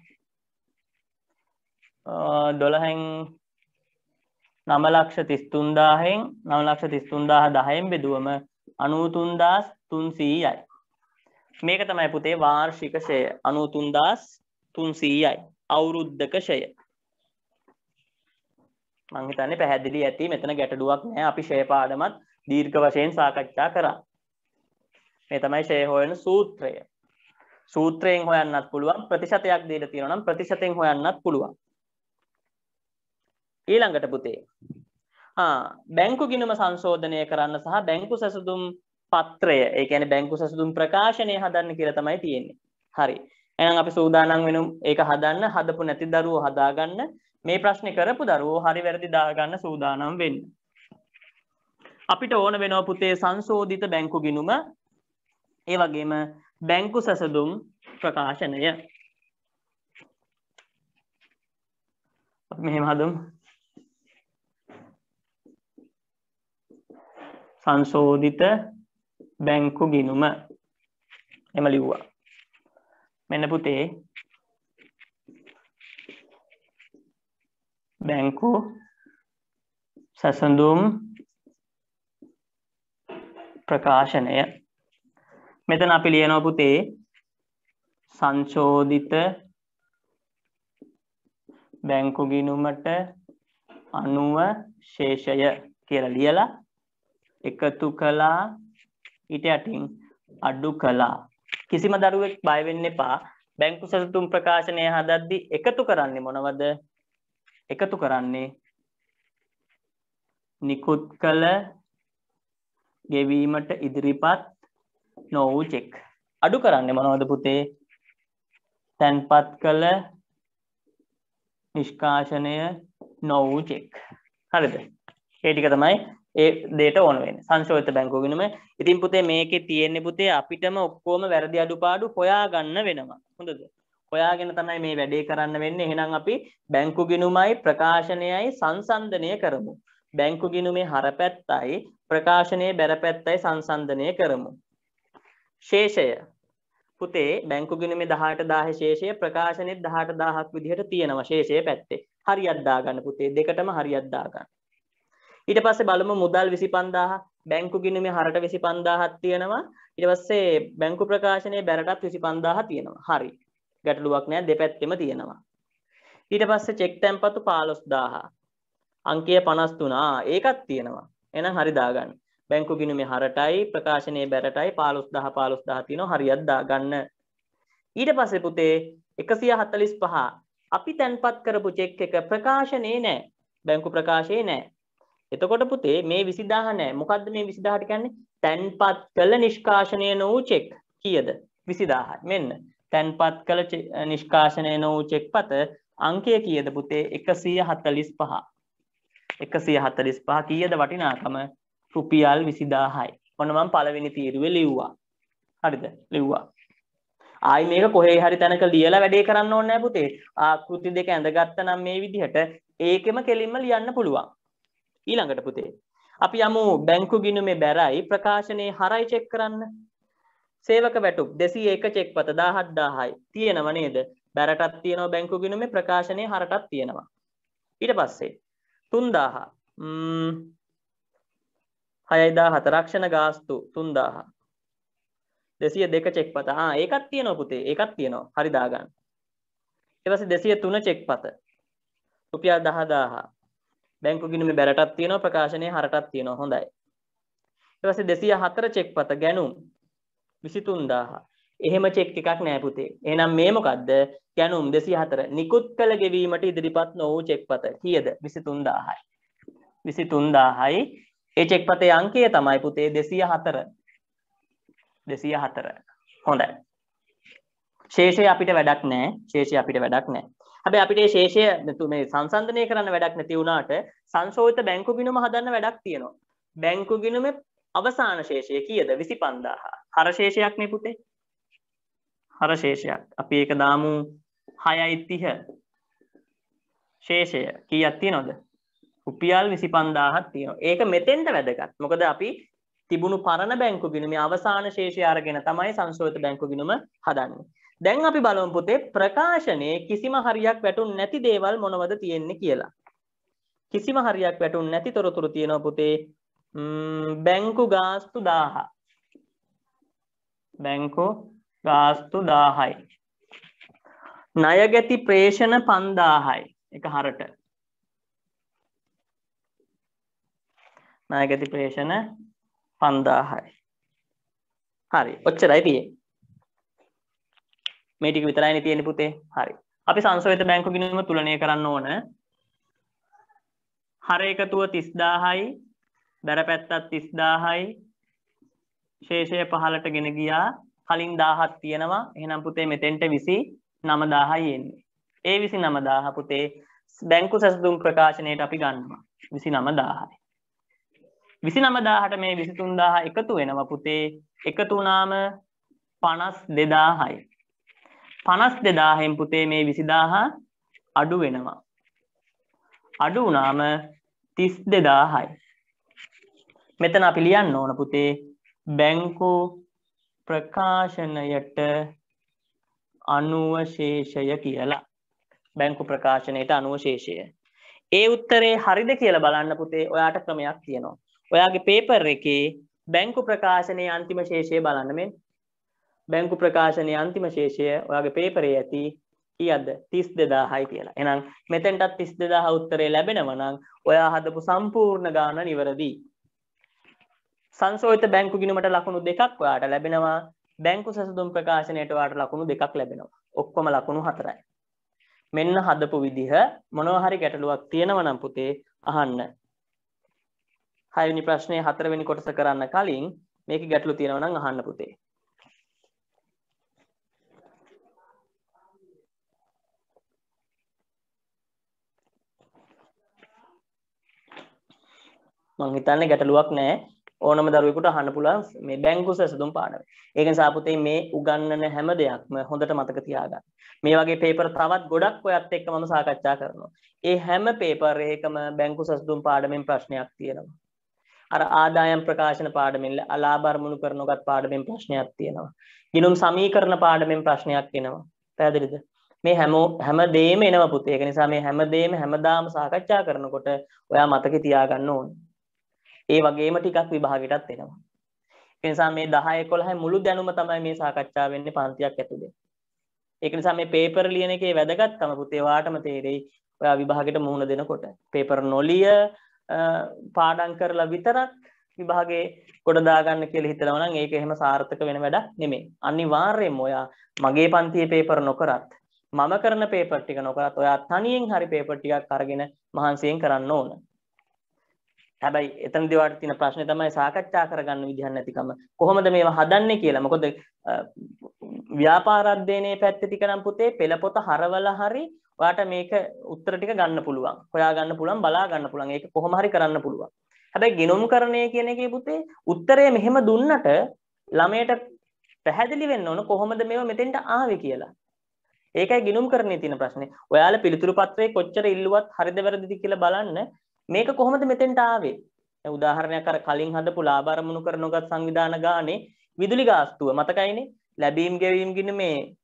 12න් 9 ලක්ෂ 33000න් 9 ලක්ෂ 33000 10න් බෙදුවම 93300යි. මේක තමයි පුතේ වාර්ෂික ෂය 93300යි. අවුරුද්දක ෂය. මං හිතන්නේ පැහැදිලි ඇති මෙතන ගැටලුවක් නෑ අපි ෂය පාඩමත් දීර්ඝ වශයෙන් සාකච්ඡා කරා. මේ තමයි ෂේ හොයන සූත්‍රය. සූත්‍රයෙන් හොයන්නත් පුළුවන් ප්‍රතිශතයක් දීලා තියෙනවා නම් ප්‍රතිශතෙන් හොයන්නත් පුළුවන්. ඊළඟට පුතේ ආ බැංකු ගිණුම සංශෝධනය කරන්න සහ බැංකු සැසඳුම් පත්‍රය ඒ කියන්නේ බැංකු සැසඳුම් ප්‍රකාශනය හදන්න කියලා තමයි තියෙන්නේ. හරි. එහෙනම් අපි සූදානම් වෙනු ඒක හදන්න හදපු නැති දරුවෝ හදාගන්න මේ ප්‍රශ්නේ කරපු දරුවෝ හරි වැරදි දාගන්න සූදානම් වෙන්න. අපිට ඕන වෙනවා පුතේ සංශෝධිත බැංකු ගිණුම ඒ වගේම බැංකු සැසඳුම් ප්‍රකාශනය මෙහෙම හදමු සංශෝධිත බැංකු ගිණුම එම ලිව්වා මෙන්න පුතේ බැංකු සැසඳුම් ප්‍රකාශනය මෙතන අපි ලියනව පුතේ සංශෝධිත බැංකු ගිනුමට අනුව ශේෂය කියලා ලියලා එකතු කළා ඊට යටින් අඩු කළා කිසිම දරුවෙක් බය වෙන්න එපා බැංකු සැලසුම් ප්‍රකාශනය හදද්දි එකතු කරන්නේ මොනවද එකතු කරන්නේ නිකුත් කළ ගෙවීමට ඉදිරිපත් නොවූ චෙක් අඩු කරන්න මොනවද පුතේ තැන්පත් කළ නිෂ්කාශනය නොවූ චෙක් හරිද ඒටික තමයි ඒ දේට ඕනුවෙන් සංශෝත බැංකෝගෙනම ඉතින් පුතේ මේකෙ තියෙන්නේ පුතේ අපිටම ඔක්කෝම වැරදි අඩුපාඩු හොයා ගන්න වෙනවා හොඳද හොයාගෙන තමයි මේ වැඩේ කරන්න වෙන්නේ එහෙනම් අපි බැංකු ගිණුමයි ප්‍රකාශනයයි සංසන්දනය කරමු බැංකු ගිණුමේ හර පැත්තයි ප්‍රකාශනයේ බැරපැත්තයි සංසන්ධනය කරමු. ශේෂය පුතේ බැංකු ගිණුමේ 18 10 ශේෂය ප්‍රකාශනයේ 18 1000ක් විදිහට තියෙනවා ශේෂය පැත්තේ. හරියක් දාගන්න පුතේ දෙකටම හරියක් දාගන්න. ඊට පස්සේ බලමු මුදල් 25000 බැංකු ගිණුමේ හරට 25000ක් තියෙනවා. ඊට පස්සේ බැංකු ප්‍රකාශනයේ බැරටත් 25000 තියෙනවා. හරි. ගැටලුවක් නෑ දෙපැත්තෙම තියෙනවා. ඊට පස්සේ චෙක් තැන්පතු 15000. අංකය 53. ඒකක් තියෙනවා. එහෙනම් හරි දාගන්න. බැංකු ගිණුමේ හරටයි ප්‍රකාශනයේ බැරටයි 15000 15000 තියෙනවා හරියක් දාගන්න. ඊට පස්සේ පුතේ 145 අපි තැන්පත් කරපු චෙක් එක ප්‍රකාශනේ නැහැ. බැංකු ප්‍රකාශේ නැහැ. එතකොට පුතේ මේ 20000 නැහැ. මොකද්ද මේ 20000ට කියන්නේ? තැන්පත් කළ නිෂ්කාශනය නොවූ චෙක් කීයද? 20000යි. මෙන්න. තැන්පත් කළ නිෂ්කාශනය නොවූ චෙක්පත අංකය කීයද පුතේ? 145. එකසිය හතලිස් පහ කියද වටිනාකම රුපියල් විසිදාහයි ඔන්න මම පළවෙනි තීරුව ලිව්වා හරිද ලිව්වා ආයි මේක කොහේ හරි තැනක ලියලා වැඩේ කරන්න ඕනේ පුතේ ආකෘති දෙක ඇඳගත්ත නම් මේ විදිහට ඒකෙම කෙලින්ම ලියන්න පුළුවන් ඊළඟට පුතේ අපි යමු බැංකු ගිණුමේ බැරයි ප්‍රකාශනයේ හරයි චෙක් කරන්න සේවක වැටුප් දෙසී ඒක චෙක්පත දාහත් දාහයි තියෙනව නේද බැරටත් තියෙනවා බැංකු ගිණුමේ ප්‍රකාශනය හරටත් තියෙනවා ඊට පස්සේ තුන්දාහ හයදා හතරක්ෂණ ගාස්තු තුන්දාහ දෙසිය දෙක චෙක් පත ඒකත් තියනො පුතේ එකත් තියනවා හරිදාගන්න එවස දෙසිය තුන චෙක් පත රුපියා දහදාහ බැංකු ගිනුම බැරටත් තියනවා ප්‍රකාශනය හරටත් තියනවා හොඳයි එවස දෙසිය හතර චෙක් පත ගැනුම් විසිතුන්දාහ එහෙම චෙක් එකක් නෑ පුතේ. එහෙනම් මේ මොකද්ද? ගැණුම් 204 නිකුත් කළ ගෙවීමට ඉදිරිපත් නො වූ චෙක්පත. කීයද? 23000යි. 23000යි. ඒ චෙක්පතේ අංකය තමයි පුතේ 204. 204. හොඳයි. ශේෂය අපිට වැඩක් නෑ. ශේෂය අපිට වැඩක් නෑ. හැබැයි අපිට මේ ශේෂය මේ සංසන්දනය කරන්න වැඩක් නැති වුණාට සංශෝධිත බැංකු ගිණුම හදන්න වැඩක් තියෙනවා. බැංකු ගිණුමේ අවසාන ශේෂය කීයද? 25000. හර ශේෂයක් නේ පුතේ. හර ශේෂයක් අපි ඒක දාමු හයයි තිහ ශේෂය කීයක් තියෙනවද රුපියල් 25000ක් තියෙනවා ඒක මෙතෙන්ට වැදගත් මොකද අපි තිබුණු පරණ බැංකු ගිණුමේ අවසාන ශේෂය අරගෙන තමයි සංශෝධිත බැංකු ගිණුම හදන්නේ දැන් අපි බලමු පුතේ ප්‍රකාශනයේ කිසිම හරියක් වැටුන්නේ නැති දේවල් මොනවද තියෙන්නේ කියලා කිසිම හරියක් වැටුන්නේ නැති තොරතුරු තියෙනවා පුතේ බැංකු ගාස්තු 1000 බැංකු ගාස්තු දාහයි. ණයගැති ප්‍රේෂණ පන්දාහයි එක හරට. ණයගැති ප්‍රේෂණ පන්දාහයි. හරි ඔච්චරයි තියේ. මේ ටික විතරයිනේ තියෙන්නේ පුතේ. හරි. අපි සංසවිත බැංකු ගිණුම තුලනය කරන්න ඕන. හර එකතුව 30000යි, බැර පැත්තත් 30000යි. ශේෂය 15ට ගෙන ගියා කලින් 1000ක් තියෙනවා. එහෙනම් පුතේ මෙතෙන්ට 29000යි එන්නේ. ඒ 29000 පුතේ බැංකු සැසඳුම් ප්‍රකාශනයට අපි ගන්නවා. 29000යි. 29000ට මේ 23000 එකතු වෙනවා පුතේ. එකතු වුණාම 52000යි. 52000න් පුතේ මේ 20000 අඩු වෙනවා. අඩු වුණාම 32000යි. මෙතන අපි ලියන්න ඕන පුතේ බැංකු ප්‍රකාශනයට අනුවශේෂය කියලා බැංකු ප්‍රකාශනයට අනුවශේෂය ඒ උත්තරේ හරිද කියලා බලන්න පුතේ ඔයාට ක්‍රමයක් තියෙනවා ඔයාගේ පේපර් එකේ බැංකු ප්‍රකාශනයේ අන්තිම ශේෂය බලන්න මෙන් බැංකු ප්‍රකාශනයේ අන්තිම ශේෂය ඔයාගේ පේපරේ ඇති කියද තිස් දෙදාහයි කියලා එනම් මෙතැන්ටත් තිස් දෙදාහ උත්තරේ ලැබෙනවනං ඔයා හදපු සම්පූර්ණ ගාන නිවරදී සංසෝත බැංකු ගිනුමට ලකුණු දෙකක් ඔයාට ලැබෙනවා බැංකු සැසඳුම් ප්‍රකාශනයට ඔයාට ලකුණු දෙකක් ලැබෙනවා ඔක්කොම ලකුණු හතරයි මෙන්න හදපු විදිහ මොනවා හරි ගැටලුවක් තියෙනවා නම් පුතේ අහන්න හයවෙනි ප්‍රශ්නේ හතරවෙනි කොටස කරන්න කලින් මේකේ ගැටලු තියෙනවා නම් අහන්න පුතේ මං හිතන්නේ ගැටලුවක් නැහැ ඕනම දරුවෙකුට අහන්න පුළුවන් මේ බැංකු සැසඳුම් පාඩම. ඒක නිසා පුතේ මේ උගන්වන හැම දෙයක්ම හොඳට මතක තියාගන්න. මේ වගේ පේපර් තවත් ගොඩක් ඔයත් එක්ක මම සාකච්ඡා කරනවා. ඒ හැම පේපර් එකකම බැංකු සැසඳුම් පාඩමෙන් ප්‍රශ්නයක් තියෙනවා. අර ආදායම් ප්‍රකාශන පාඩමෙන් අලාභර්මුණු කරනගත් පාඩමෙන් ප්‍රශ්නයක් තියෙනවා. ගිනුම් සමීකරණ පාඩමෙන් ප්‍රශ්නයක් එනවා. පැහැදිලිද? මේ හැම හැම දෙෙම එනවා පුතේ. ඒක නිසා මේ හැම දෙෙම හැමදාම සාකච්ඡා කරනකොට ඔයා මතකේ තියාගන්න ඕනේ. ඒ වගේම ටිකක් විභාගයටත් එනවා. ඒ නිසා මේ 10 11 මුළු දැනුම තමයි මේ සාකච්ඡා වෙන්නේ පන්තියක් ඇතුලේ. ඒක නිසා මේ පේපර් ලියන එකේ වැදගත්කම පුතේ වාටම තේරෙයි. ඔයා විභාගෙට මුහුණ දෙනකොට පේපර් නොලිය පාඩම් කරලා විතරක් විභාගේ ගොඩ දාගන්න කියලා හිතනවා නම් ඒක එහෙම සාර්ථක වෙන වැඩක් නෙමෙයි. අනිවාර්යයෙන්ම ඔයා මගේ පන්තියේ පේපර් නොකරත් මම කරන පේපර් ටික නොකරත් ඔයා තනියෙන් හරි පේපර් ටිකක් අරගෙන මහන්සියෙන් කරන්න ඕන. හැබැයි එතනදී වාට තියෙන ප්‍රශ්නේ තමයි සාකච්ඡා කරගන්න විදිහක් නැතිකම. කොහොමද මේවා හදන්නේ කියලා. මොකද ව්‍යාපාර අධ්‍යයනයේ පැත්තේ තිකනම් පුතේ පෙළ පොත හරවලා හරි ඔයාට මේක උත්තර ටික ගන්න පුළුවන්. හොයා ගන්න පුළුවන්, බලා ගන්න පුළුවන්. ඒක කොහොම හරි කරන්න පුළුවන්. හැබැයි ගිනුම්කරණය කියන එකේ පුතේ උත්තරය මෙහෙම දුන්නට ළමයට පැහැදිලි වෙන්න ඕන කොහොමද මේව මෙතෙන්ට ආවේ කියලා. ඒකයි ගිනුම්කරණයේ තියෙන ප්‍රශ්නේ. ඔයාලා පිළිතුරු පත්‍රයේ කොච්චර ඉල්ලුවත් හරිද වැරදිද කියලා බලන්න මේක කොහොමද මෙතෙන්ට ආවේ? උදාහරණයක් අර කලින් හදපු ලාභ අරමුණු කරනගත් සංවිධාන ගානේ විදුලි ගාස්තුව මතකයිනේ? ලැබීම් ගෙවීම් ගින්න මේ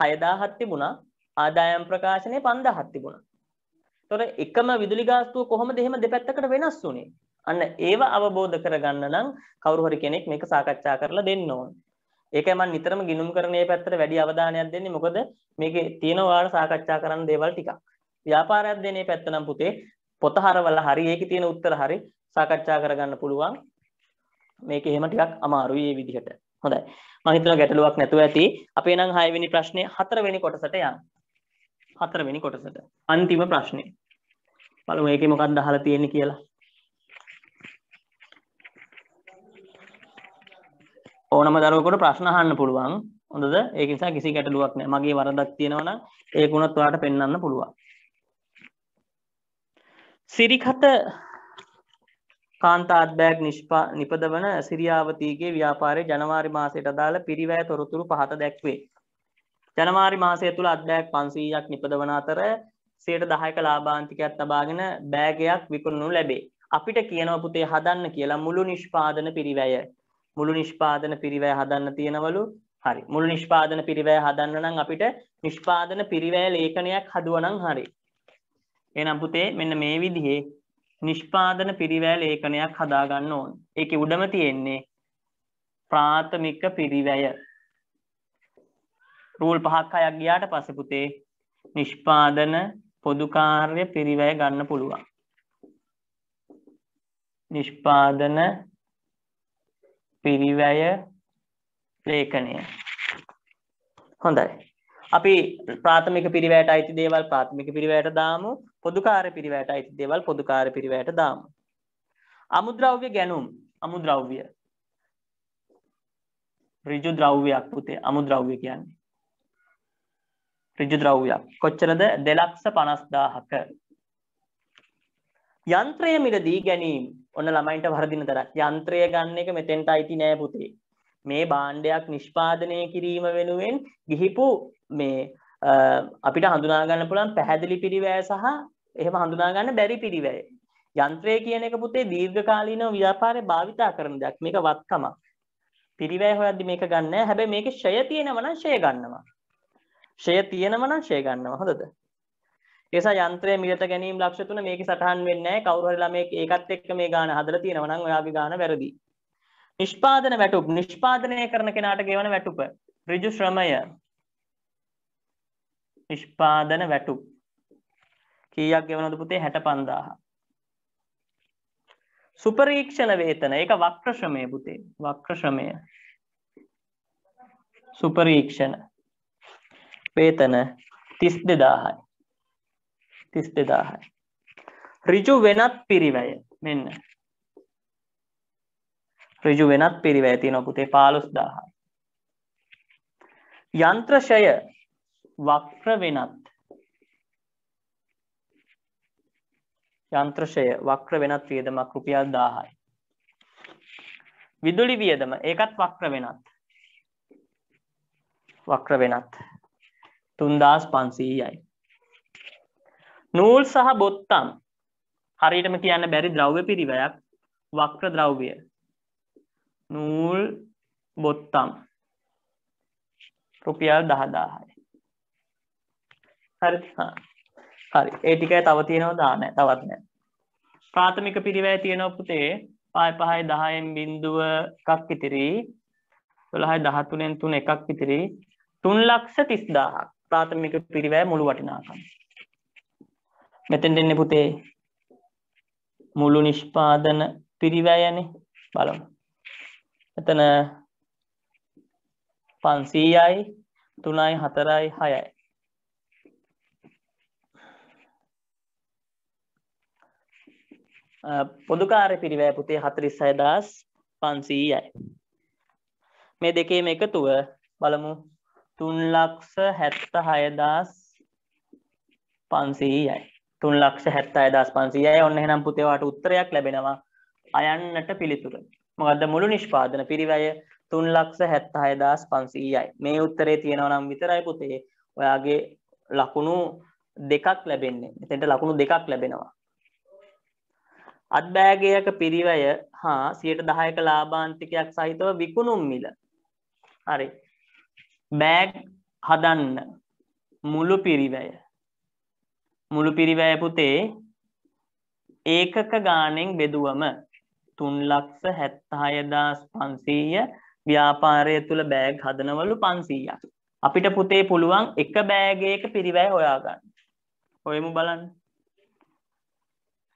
6000ක් තිබුණා. ආදායම් ප්‍රකාශනයේ 5000ක් තිබුණා. ඒතොර එකම විදුලි ගාස්තුව කොහොමද එහෙම දෙපැත්තකට වෙනස් වුනේ? අන්න ඒව අවබෝධ කරගන්න නම් කවුරු හරි කෙනෙක් මේක සාකච්ඡා කරලා දෙන්න ඕන. ඒකයි මම නිතරම ගිණුම් කරන මේ පැත්තට වැඩි අවධානයක් දෙන්නේ. මොකද මේකේ තියෙන ඔයාලා සාකච්ඡා කරන්න දේවල් ටිකක්. ව්‍යාපාරයක් දෙන මේ පැත්ත නම් පුතේ පොත හරවල හරි ඒකේ තියෙන උත්තර හරි සාකච්ඡා කරගන්න පුළුවන්. මේක එහෙම ටිකක් අමාරුයි මේ විදිහට. හොඳයි. මම හිතනවා ගැටලුවක් නැතුව ඇති. අපේ නම් 6 වෙනි ප්‍රශ්නේ 4 වෙනි කොටසට යන්න. 4 වෙනි කොටසට. අන්තිම ප්‍රශ්නේ. බලමු මේකේ මොකක්ද අහලා තියෙන්නේ කියලා. ඕනම දරුවෙකුට ප්‍රශ්න අහන්න පුළුවන්. හොඳද? ඒක නිසා කිසි ගැටලුවක් නැහැ. මගේ වරදක් තියෙනවා නම් ඒක උනත් ඔයාලට පෙන්වන්න පුළුවන්. සිරිකත කාන්තාත්බෑග් නිෂ්පා නිපද වන සිරියාවතීගේ ව්‍යාපාරය ජනවාරි මාසයට අදාළ පිරිවෑ තොරතුරු පහත දැක්වේ. ජනවාරි මාසය තුළ අත්බෑග් පන්සීයක් නිපද වන අතර සයට දහයක ලාභාන්තිකයක් තබාගෙන බෑගයක් විකුණු ලැබේ. අපිට කියනව පුතේ හදන්න කියලා මුළු නිෂ්පාදන පිරිවැය. මුළු නිෂ්පාදන පිරිවැය හදන්න තියෙනවලු හරි මුළු නිෂ්පාදන පිරිවැය හදන්න නම් අපිට නිෂ්පාදන පිරිවැය ලේඛනයක් හදුවනම් හරි එහෙනම් පුතේ මෙන්න මේ විදිහේ නිෂ්පාදන පිරිවැය ලේඛනයක් හදා ගන්න ඕන. ඒකේ උඩම තියෙන්නේ ප්‍රාථමික පිරිවැය. රූල් පහක් හයක් ගියාට පස්සේ පුතේ නිෂ්පාදන පොදු කාර්ය පිරිවැය ගන්න පුළුවන්. නිෂ්පාදන පිරිවැය ලේඛනය. හොඳයි. අපි ප්‍රාථමික පිරිවැයට අයිති දේවල් ප්‍රාථමික පිරිවැයට දාමු පොදුකාර පිරිවැයට අයිති දේවල් පොදුකාර පිරිවැයට දාමු අමුද්‍රව්‍ය ගැනුම් අමුද්‍රව්‍ය ඍජු ද්‍රව්‍යයක් පුතේ අමුද්‍රව්‍ය කියන්නේ ඍජු ද්‍රව්‍යයක් කොච්චරද 250000ක යන්ත්‍රය මිලදී ගැනීම ඔන්න ළමයින්ට වර්ධින තරක් යන්ත්‍රය ගන්න එක මෙතෙන්ට අයිති නෑ පුතේ මේ භාණ්ඩයක් නිෂ්පාදනය කිරීම වෙනුවෙන් ගිහිපු මේ අපිට හඳුනාගන්න පුළන් පැහැදිලි පිරිවෑ සහ එහෙම හඳුනාගන්න බැරි පිරිවැය. යන්ත්‍රය කියන එක පුතේ දීර්ඝකාලීනව ව්‍යාපාරය භාවිතා කරන දෙයක්. මේක වත්කමක්. පිරිවැය හොයද්දි මේක ගන්න හැබැයි මේක ෂය තියෙනවා නම් ෂය ගන්නවා. ෂය තියෙනවා නම් ෂය ගන්නවා. හොඳද? ඒසා යන්ත්‍රය මිලට ගැනීම ලක්ෂ තුන මේකේ සටහන් වෙන්නේ නැහැ. කවුරු හරි ළමයෙක් ඒකත් එක්ක මේ ගාන හදලා තියෙනවා නම් ඔයාගේ ගාන වැරදි. නිෂ්පාදන වැටුප් නිෂ්පාදනය කරන කෙනාට ගෙවන වැටුප. ඍජු ශ්‍රමය නිෂ්පාදන වැටුප් කීයක් ගෙවනද පුතේ 65000 සුපරීක්ෂණ වේතන ඒක වක්‍ර ශ්‍රමය පුතේ වක්‍ර ශ්‍රමය සුපරීක්ෂණ වේතන 32000යි 32000යි ඍජු වෙනත් පිරිවැය මෙන්න ඍජු වෙනත් පිරිවැය තියෙනවා පුතේ 15000යි යන්ත්‍රශය වක්‍ර වෙනත් යන්ත්‍රශය වක්‍ර වෙනත් වියදමක් රුපියල් 1000යි. විදුලි වියදම ඒකත් වක්‍ර වෙනත්. වක්‍ර වෙනත් 3500යි. නූල් සහ බොත්තම් හරියටම කියන්න බැරි ද්‍රව්‍ය පිරිවැයක් වක්‍ර ද්‍රව්‍ය. නූල් බොත්තම් රුපියල් 10000යි. හරිද හරි ඒ ටිකයි තව තියෙනවා දාන්න තවත් නෑ ප්‍රාථමික පිරිවැය තියෙනවා පුතේ 5 5යි 10න් බිඳුව එකක් ඉතිරි 12යි 13න් 3 එකක් ඉතිරි 330000ක් ප්‍රාථමික පිරිවැය මුළු වටිනාකම මෙතෙන් දෙන්නේ පුතේ මුළු නිෂ්පාදන පිරිවැයනේ බලමු එතන 500යි 3යි 4යි 6යි පොදුකාරය පිරිවෑ පුතේ හතරිස් සයදස් පන්සීයයි. මේ දෙකේම එකතුව බලමු තුන්ලක්ෂ හැත්ත හයදස් පන්සීයයි තුන්ලක්ෂ හැත්ත අයදස් පන්සීයයි ඔන්න එනම් පුතේවාට උත්තරයක් ලැබෙනවා අයන්නට පිළිතුර. මොකද මුළු නිෂ්පාදන පිරිවැය තුන්ලක්ෂ හැත්ත හයදස් පන්සීයයි මේ උත්තරේ තියෙනව නම් විතරයි පුතේ ඔයාගේ ලකුණු දෙකක් ලැබෙන්නේ එතට ලකුණු දෙකක් ලැබෙනවා අත්බෑගයක පිරිවය හා සියට දහයක ලාබාන්තිකයක් සහිතව විකුණුම් මිල හරි බෑග් හදන්න මුළු පිරිවැය මුළු පිරිවැය පුතේ ඒකක ගානෙන් බෙදුවම තුන්ලක්ස හැත්තහයදස් පන්සීය ව්‍යාපාරය තුළ බෑග් හදනවලු පන්සීයක් අපිට පුතේ පුළුවන් එක බෑගයක පිරිවැය හොයාගන්න හොයමු බලන්න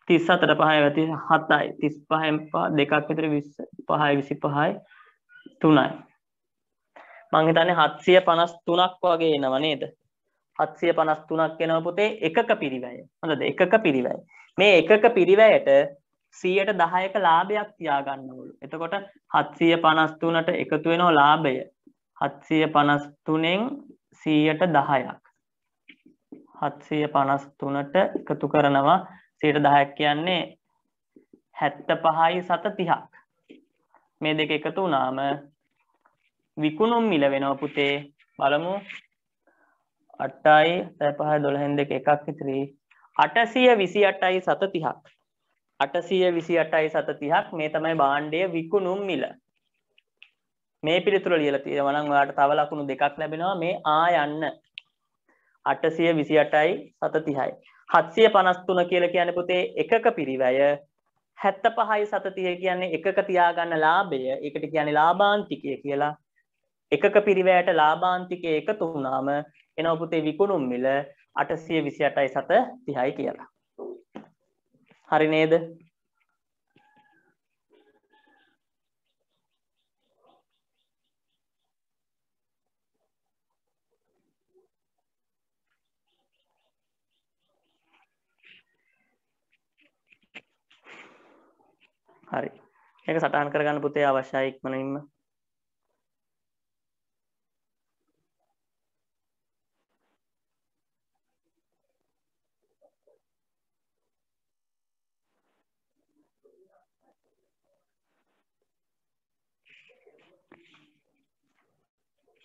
තිස් අතර පහය ඇති හතයි තිස් පහෙන් පා දෙකක් විතර විස් පහයි විසි පහයි තුනයි මංහිතන හත්සිය පනස් තුනක් වගේ එනව නේද හත්සිය පනස් තුනක් එනව පුතේ එකක පිරිවැය හොඳද එකක පිරිවැය මේ එකක පිරිවැයට සියයට දහයක ලාභයක් තියාගන්නවලු එතකොට හත්සිය පනස්තුනට එකතු වෙනෝ ලාභය හත්සිය පනස්තුනෙන් සීයට දහයක් හත්සිය පනස්තුනට එකතු කරනවා සීට දහයක් කියන්නේ හැත්ත පහයි සත තිහක් මේ දෙක එකතු වනාම විකුණුම් මිල වෙනව පුතේ බලමු අට්ටයි තැපහ දොළහෙන් දෙක එකක් ඉතිරී අටසිය විසි අටයි සත තිහක් අටසිය විසි අටයි සත තිහක් මේ තමයි බාණ්ඩය විකුණුම් මිල මේ පිළිතුර ලියල තියෙනවනම් ඔයාට තව ලකුණු දෙකක් ලැබෙනවා මේ ආ යන්න අටසිය විසි අටයි සත තිහයි හත්සිය පනස්තුන කියල කියන පුතේ එකක පිරිවැය හැත්ත පහයි සතතිය කියන්නේ එකක තියාගන්න ලාභය එකට කියන ලාභාන්තිකය කියලා එකක පිරිවැයට ලාභාන්තිකය එකතු වුණාම එනවා පුතේ විකුණුම් මිල 828යි සත 30යි කියලා. හරි නේද? හරි ඒක සටහන් කරගන්න පුතේ අවශ්‍යයි ඉක්මනින්ම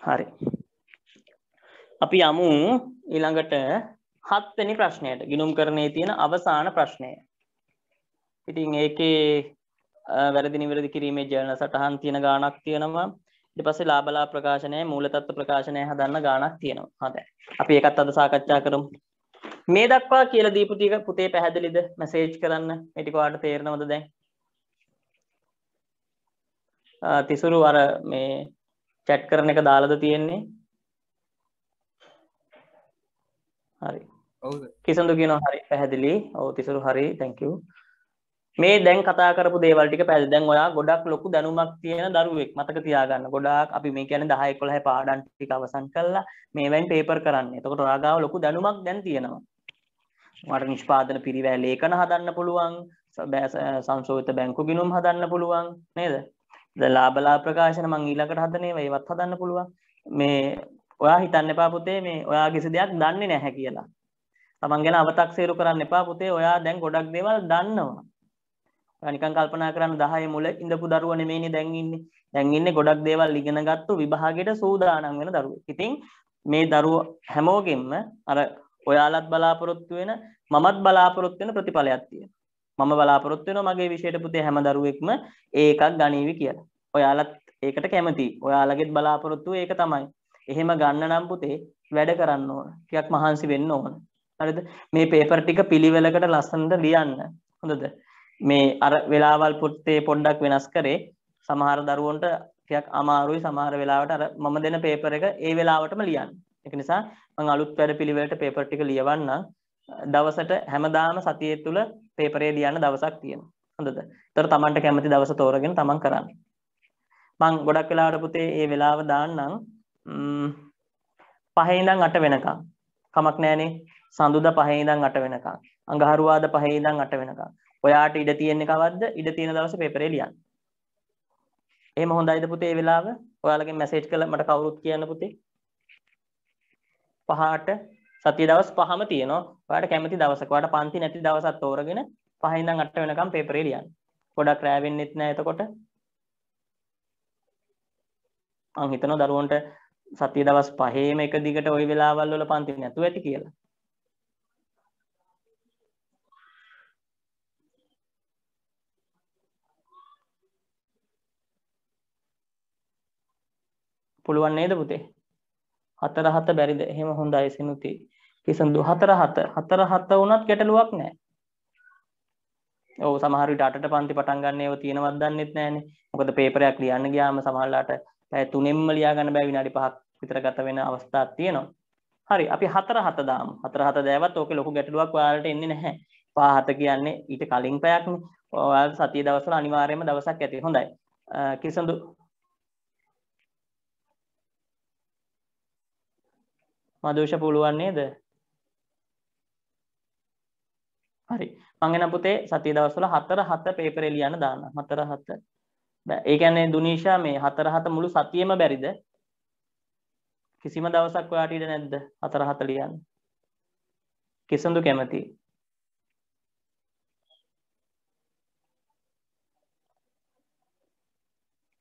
හරි අපි යමු ඊළඟට හත්වෙනි ප්‍රශ්නයට ගිනුම් කරණය තියෙන අවසාන ප්‍රශ්නය ඉතින් ඒකේ වැරදි නිවැරදි කිරීමේ ජර්න සටහන් තියෙන ගානක් තියෙනවා ඉට පස්සේ ලාබලා ප්‍රකාශනය මූලතත්ව ප්‍රකාශනය හදන්න ගානක් තියෙනවා හද අපි ඒකත් අද සාකච්ඡා කරමු මේ දක්වා කියල දීපුතික පුතේ පැහැදිලිද මැසේජ් කරන්න මටිකවාට තේරනවද දැන් තිසුරු අර මේ චැට් කරන එක දාලද තියෙන්නේ හරි කිසඳු කියන හරි පැහැදිලි ඔව තිසුරු හරි තැංකවූ මේ දැන් කතා කරපු දේවල් ටික පැද දැන් ඔයා ගොඩක් ලොකු දැනුමක් තියෙන දරුවෙක් මතක තියාගන්න. ගොඩාක් අපි මේ කියන්නේ 10 11 පාඩම් ටික අවසන් කළා මේවෙන් පේපර් කරන්න. එතකොට ඔයා ගාව ලොකු දැනුමක් දැන් තියෙනවා. ඔයාට නිෂ්පාදන පිරිවැය ලේඛන හදන්න පුළුවන්. සංශෝධිත බැංකු ගිණුම් හදන්න පුළුවන් නේද? දැන් ලාභලා ප්‍රකාශන මං ඊළඟට හදන ඒවා ඒවත් හදන්න පුළුවන්. මේ ඔයා හිතන්න එපා පුතේ මේ ඔයා කිසි දෙයක් දන්නේ නැහැ කියලා. තමන් ගැන අව탁සේරු කරන්න එපා පුතේ. ඔයා දැන් ගොඩක් දේවල් දන්නවා. නිකන් කල්පනා කරන්න 10 මුල ඉඳපු දරුවෝ නෙමෙයිනේ දැන් ඉන්නේ. දැන් ඉන්නේ ගොඩක් දේවල් ඉගෙන ගත්තු විභාගයට සූදානම් වෙන දරුවෝ. ඉතින් මේ දරුවෝ හැමෝගෙම අර ඔයාලත් බලාපොරොත්තු වෙන මමත් බලාපොරොත්තු වෙන ප්‍රතිඵලයක් තියෙනවා. මම බලාපොරොත්තු වෙනවා මගේ විෂයට පුතේ හැම දරුවෙක්ම ඒකක් ගණීවි කියලා. ඔයාලත් ඒකට කැමතියි. ඔයාලගේත් බලාපොරොත්තුව ඒක තමයි. එහෙම ගන්න නම් පුතේ වැඩ කරන්න ඕන. ටිකක් මහන්සි වෙන්න ඕන. හරිද? මේ පේපර් ටික පිළිවෙලකට ලස්සනට ලියන්න. හොඳද? මේ අර වෙලාවල් පුත්තේ පොඩ්ඩක් වෙනස් කරේ සමහර දරුවන්ට ටිකක් අමාරුයි සමහර වෙලාවට අර මම දෙන පේපර් එක ඒ වෙලාවටම ලියන්න. ඒක නිසා මම අලුත් වැඩපිළිවෙලට පේපර් ටික ලියවන්නම්. දවසට හැමදාම සතියේ තුල පේපරේ ලියන්න දවසක් තියෙනවා. හොඳද? ඒතර තමන්ට කැමති දවස තෝරගෙන තමන් කරන්න. මම ගොඩක් වෙලාවට පුතේ මේ වෙලාව දාන්නම්. පහේ ඉඳන් 8 වෙනකම්. කමක් නැහනේ. සඳුදා පහේ ඉඳන් 8 වෙනකම්. අඟහරුවාදා පහේ ඉඳන් 8 වෙනකම්. ඔයාට ඉඩ තියෙන්නේ කවද්ද? ඉඩ තියෙන දවසේ පේපරේ ලියන්න. එහෙම හොඳයිද පුතේ මේ වෙලාව? ඔයාලගෙන් මැසේජ් කළා මට කවුරුත් කියන්න පුතේ. පහට සතිය දවස් පහම තියෙනවා. ඔයාට කැමති දවසක ඔයාට පන්ති නැති දවසක් තෝරගෙන පහෙන් ඉඳන් 8 වෙනකම් පේපරේ ලියන්න. ගොඩක් රෑ වෙන්නෙත් නෑ එතකොට. මං හිතනවා දරුවන්ට සතිය දවස් පහේම එක දිගට ওই වෙලාවල් වල පන්ති නැතුව ඇති කියලා. පුළුවන් නේද පුතේ හතර හත බැරිද එහෙම හොඳයි සිනුති කිසඳු හතර හත හතර හත වුණත් ගැටලුවක් නෑ ඔව් සමහර විට අටට පන්ති පටන් ගන්න ඒවා තියෙනවත් දන්නෙත් නෑනේ මොකද පේපරයක් ලියන්න ගියාම සමහරලාට පැය තුනෙන්ම ලියා ගන්න බෑ විනාඩි පහක් විතර ගත වෙන අවස්ථාවක් තියෙනවා හරි අපි හතර හත දාමු හතර හත දෑවත් ඕකේ ලොකු ගැටලුවක් ඔයාලට එන්නේ නැහැ පහ හත කියන්නේ ඊට කලින් පැයක්නේ ඔයාලා සතිය දවස්වල අනිවාර්යයෙන්ම දවසක් ඇති හොඳයි කිසඳු මදුෂ පුළුවන් නේද? හරි. මං එන පුතේ සතිය දවස්වල 4 7 පේපර් එලියන්න දාන්න. 4 7. බෑ. ඒ කියන්නේ දුනීෂා මේ 4 7 මුළු සතියෙම බැරිද? කිසිම දවසක් ඔයාට ඉඩ නැද්ද? 4 7 ලියන්න. කිසඳු කැමති.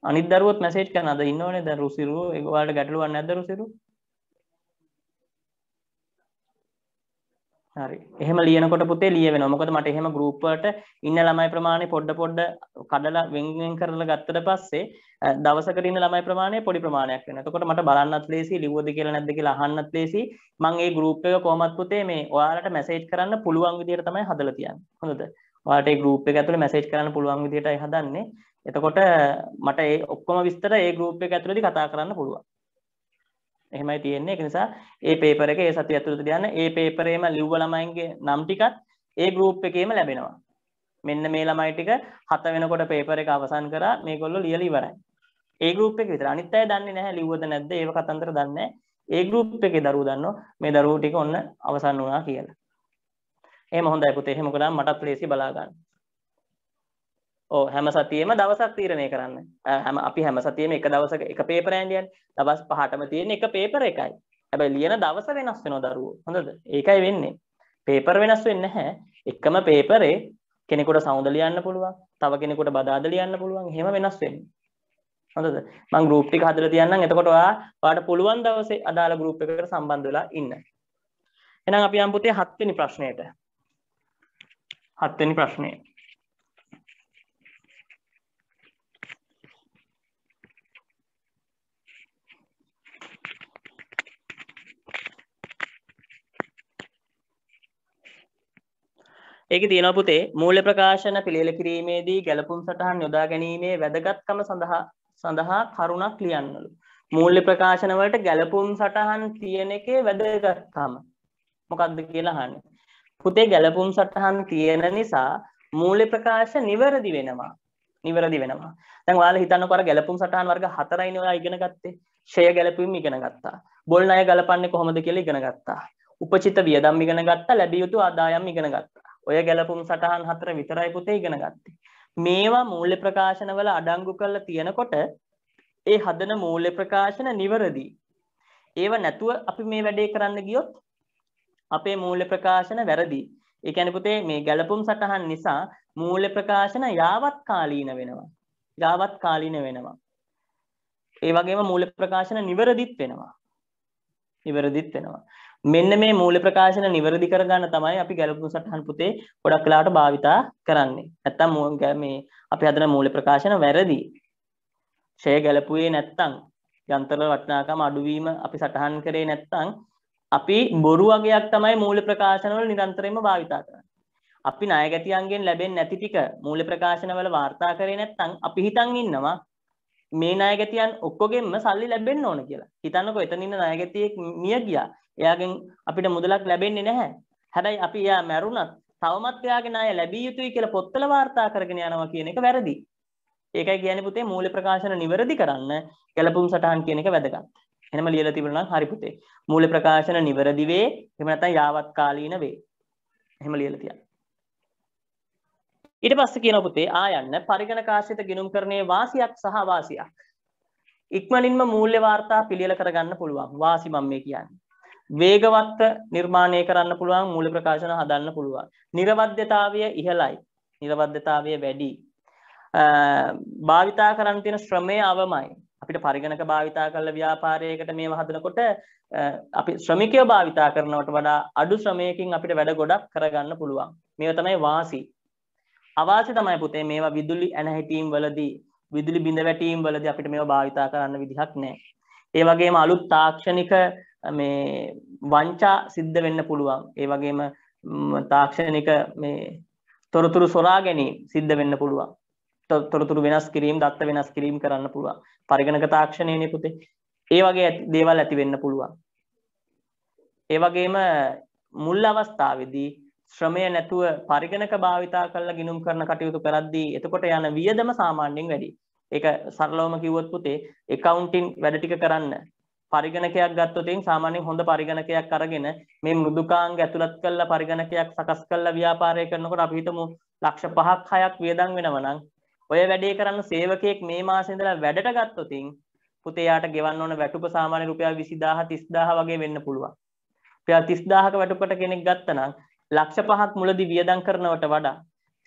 අනිත් දරුවොත් මැසේජ් කරන අද ඉන්නවනේ දැන් රුසිරු ඒක ඔයාලට ගැටලුවක් නැද්ද රුසිරු? හරි එහෙම ලියනකොට පුතේ ලියවෙනවා. මොකද මට එහෙම ගෲප් වලට ඉන්න ළමයි ප්‍රමාණය පොඩ පොඩ කඩලා වෙන්වෙන් කරලා ගත්තට පස්සේ දවසකට ඉන්න ළමයි ප්‍රමාණය පොඩි ප්‍රමාණයක් වෙනවා. එතකොට මට බලන්නත් ලේසි, ලිව්වද කියලා නැද්ද කියලා අහන්නත් ලේසි. මම මේ ගෲප් එක කොහොමත් පුතේ මේ ඔයාලට මැසේජ් කරන්න පුළුවන් විදියට තමයි හදලා තියන්නේ. හොඳද? ඔයාලට මේ ගෲප් එක ඇතුලේ මැසේජ් කරන්න පුළුවන් විදියටයි හදන්නේ. එතකොට මට ඒ ඔක්කොම විස්තර ඒ ගෲප් එක ඇතුලේදී කතා කරන්න පුළුවන්. එහෙමයි තියෙන්නේ ඒක නිසා ඒ පේපර් එක ඒ සතිය ඇතුළත ලියන්න ඒ පේපරේම ලිව්ව ළමයින්ගේ නම් ටිකත් ඒ ගෲප් එකේම ලැබෙනවා මෙන්න මේ ළමයි ටික හත වෙනකොට පේපර් එක අවසන් කරා මේගොල්ලෝ ලියලා ඉවරයි ඒ ගෲප් එක විතර අනිත් අය දන්නේ නැහැ ලිව්වද නැද්ද ඒව කතන්දර දන්නේ ඒ ගෲප් එකේ දරුවෝ දන්නෝ මේ දරුවෝ ටික ඔන්න අවසන් වුණා කියලා එහෙම හොඳයි පුතේ එහෙම කරාම මටත් ලේසි බලා ගන්න ඕ හැම සතියෙම දවසක් තීරණය කරන්න හැම අපි හැම සතියෙම එක දවසක එක පේපරෑන් ලියන්නේ දවස් පහටම තියෙන එක පේපර එකයි හැබැයි ලියන දවස වෙනස් වෙනවා දරුවෝ හොඳද ඒකයි වෙන්නේ පේපර් වෙනස් වෙන්නේ නැහැ එකම පේපරේ කෙනෙකුට සවුඳ ලියන්න පුළුවන් තව කෙනෙකුට බදාද ලියන්න පුළුවන් එහෙම වෙනස් වෙන්නේ හොඳද මං ගෲප් එක හදලා තියන්නම් එතකොට ඔයා ඔයාට පුළුවන් දවසේ අදාළ ගෲප් එකකට සම්බන්ධ වෙලා ඉන්න එහෙනම් අපි යම් පුතේ 7 වෙනි ප්‍රශ්නයට 7 වෙනි ප්‍රශ්නේ ඒක තියෙනවා පුතේ මූල්‍ය ප්‍රකාශන පිළියෙල කිරීමේදී ගැළපුම් සටහන් යොදා ගැනීමේ වැදගත්කම සඳහා සඳහා කරුණක් ලියන්නලු. මූල්‍ය ප්‍රකාශන වලට ගැළපුම් සටහන් කියන එකේ වැදගත්කම මොකක්ද කියලා අහන්නේ. පුතේ ගැළපුම් සටහන් තියෙන නිසා මූල්‍ය ප්‍රකාශ නිවැරදි වෙනවා. නිවැරදි වෙනවා. දැන් ඔයාලා හිතන්නකෝ අර ගැළපුම් සටහන් වර්ග 4යිනේ ඔයා ඉගෙන ගත්තේ. ෂය ගැළපීම් ඉගෙන ගත්තා. බොල් ණය ගලපන්නේ කොහොමද කියලා ඉගෙන ගත්තා. උපචිත වියදම් ඉගෙන ගත්තා. ලැබිය යුතු ආදායම් ඉගෙන ගත්තා. ඔය ගැලපුම් සටහන් හතර විතරයි පුතේ ඉගෙන ගත්තේ. මේවා මූල්‍ය ප්‍රකාශනවල අඩංගු කරලා තියෙනකොට ඒ හදන මූල්‍ය ප්‍රකාශන නිවැරදි. ඒව නැතුව අපි මේ වැඩේ කරන්න ගියොත් අපේ මූල්‍ය ප්‍රකාශන වැරදි. ඒ කියන්නේ පුතේ මේ ගැළපුම් සටහන් නිසා මූල්‍ය ප්‍රකාශන යාවත් කාලීන වෙනවා. යාවත් කාලීන වෙනවා. ඒ වගේම මූල්‍ය ප්‍රකාශන නිවැරදිත් වෙනවා. නිවැරදිත් වෙනවා. මෙන්න මේ මූල ප්‍රකාශන නිවැරදි කරගන්න තමයි අපි ගැලපුම් සටහන් පුතේ ගොඩක් වෙලාවට භාවිතා කරන්නේ. නැත්තම් මේ අපි හදන මූල ප්‍රකාශන වැරදි. ෂය ගැලපුවේ නැත්තම් යන්ත්‍ර වටිනාකම අඩුවීම අපි සටහන් කරේ නැත්තම් අපි බොරු වගේක් තමයි මූල ප්‍රකාශන වල නිරන්තරයෙන්ම භාවිතා කරන්නේ. අපි ණයගැතියන්ගෙන් ලැබෙන්නේ නැති ටික මූල ප්‍රකාශන වල වාර්තා කරේ නැත්තම් අපි හිතන් ඉන්නවා මේ ණයගැතියන් ඔක්කොගෙම සල්ලි ලැබෙන්න ඕන කියලා. හිතන්නකෝ එතන ඉන්න ණයගැතියෙක් මිය ගියා. එයාගෙන් අපිට මුදලක් ලැබෙන්නේ නැහැ. හැබැයි අපි එයා මැරුණත් තවමත් එයාගේ ණය ලැබිය යුතුයි කියලා පොත්වල වාර්තා කරගෙන යනවා කියන එක වැරදි. ඒකයි කියන්නේ පුතේ මූල්‍ය ප්‍රකාශන නිවැරදි කරන්න ගැළපුම් සටහන් කියන එක වැදගත්. එහෙම ලියලා තිබුණා නම් හරි පුතේ. මූල්‍ය ප්‍රකාශන නිවැරදි වේ. එහෙම නැත්නම් යාවත් කාලීන වේ. එහෙම ලියලා තියන්න. ඊට පස්සේ කියනවා පුතේ ආයන්න පරිගණක ආශ්‍රිත ගිණුම්කරණයේ වාසියක් සහ වාසියක්. ඉක්මනින්ම මූල්‍ය වාර්තා පිළියෙල කරගන්න පුළුවන්. වාසි මම මේ කියන්නේ. වේගවත් නිර්මාණය කරන්න පුළුවන් මූල ප්‍රකාශන හදන්න පුළුවන්. නිර්වද්‍යතාවය ඉහළයි. නිර්වද්‍යතාවය වැඩි. භාවිතා කරන්න තියෙන ශ්‍රමය අවමයි. අපිට පරිගණක භාවිතා කළ ව්‍යාපාරයකට මේව හදනකොට අපි ශ්‍රමිකයෝ භාවිතා කරනවට වඩා අඩු ශ්‍රමයකින් අපිට වැඩ ගොඩක් කරගන්න පුළුවන්. මේව තමයි වාසි. අවාසි තමයි පුතේ මේවා විදුලි ඇනහැටීම් වලදී විදුලි බිඳ වැටීම් වලදී අපිට මේවා භාවිතා කරන්න විදිහක් නැහැ. ඒ වගේම අලුත් තාක්ෂණික මේ වංචා සිද්ධ වෙන්න පුළුවන් ඒ වගේම තාක්ෂණික මේ තොරතුරු සොරා ගැනීම සිද්ධ වෙන්න පුළුවන් තොරතුරු වෙනස් කිරීම දත්ත වෙනස් කිරීම කරන්න පුළුවන් පරිගණක තාක්ෂණයනේ පුතේ ඒ වගේ දේවල් ඇති වෙන්න පුළුවන් ඒ වගේම මුල් අවස්ථාවේදී ශ්‍රමය නැතුව පරිගණක භාවිතා කරලා ගිනුම් කරන කටයුතු කරද්දී එතකොට යන වියදම සාමාන්‍යයෙන් වැඩි. ඒක සරලවම කිව්වොත් පුතේ accounting වැඩ ටික කරන්න පරිගණකයක් ගත්තොතින් සාමාන්‍යයෙන් හොඳ පරිගණකයක් අරගෙන මේ මෘදුකාංග ඇතුළත් කරලා පරිගණකයක් සකස් කරලා ව්‍යාපාරය කරනකොට අපි හිතමු ලක්ෂ 5ක් 6ක් වියදම් වෙනවා නම් ඔය වැඩේ කරන්න සේවකයෙක් මේ මාසේ ඉඳලා වැඩට ගත්තොතින් පුතේ යාට ගෙවන්න ඕන වැටුප සාමාන්‍ය රුපියල් 20000 30000 වගේ වෙන්න පුළුවන්. රුපියල් 30000ක වැටුපට කෙනෙක් ගත්තනම් ලක්ෂ 5ක් මුලදී වියදම් කරනවට වඩා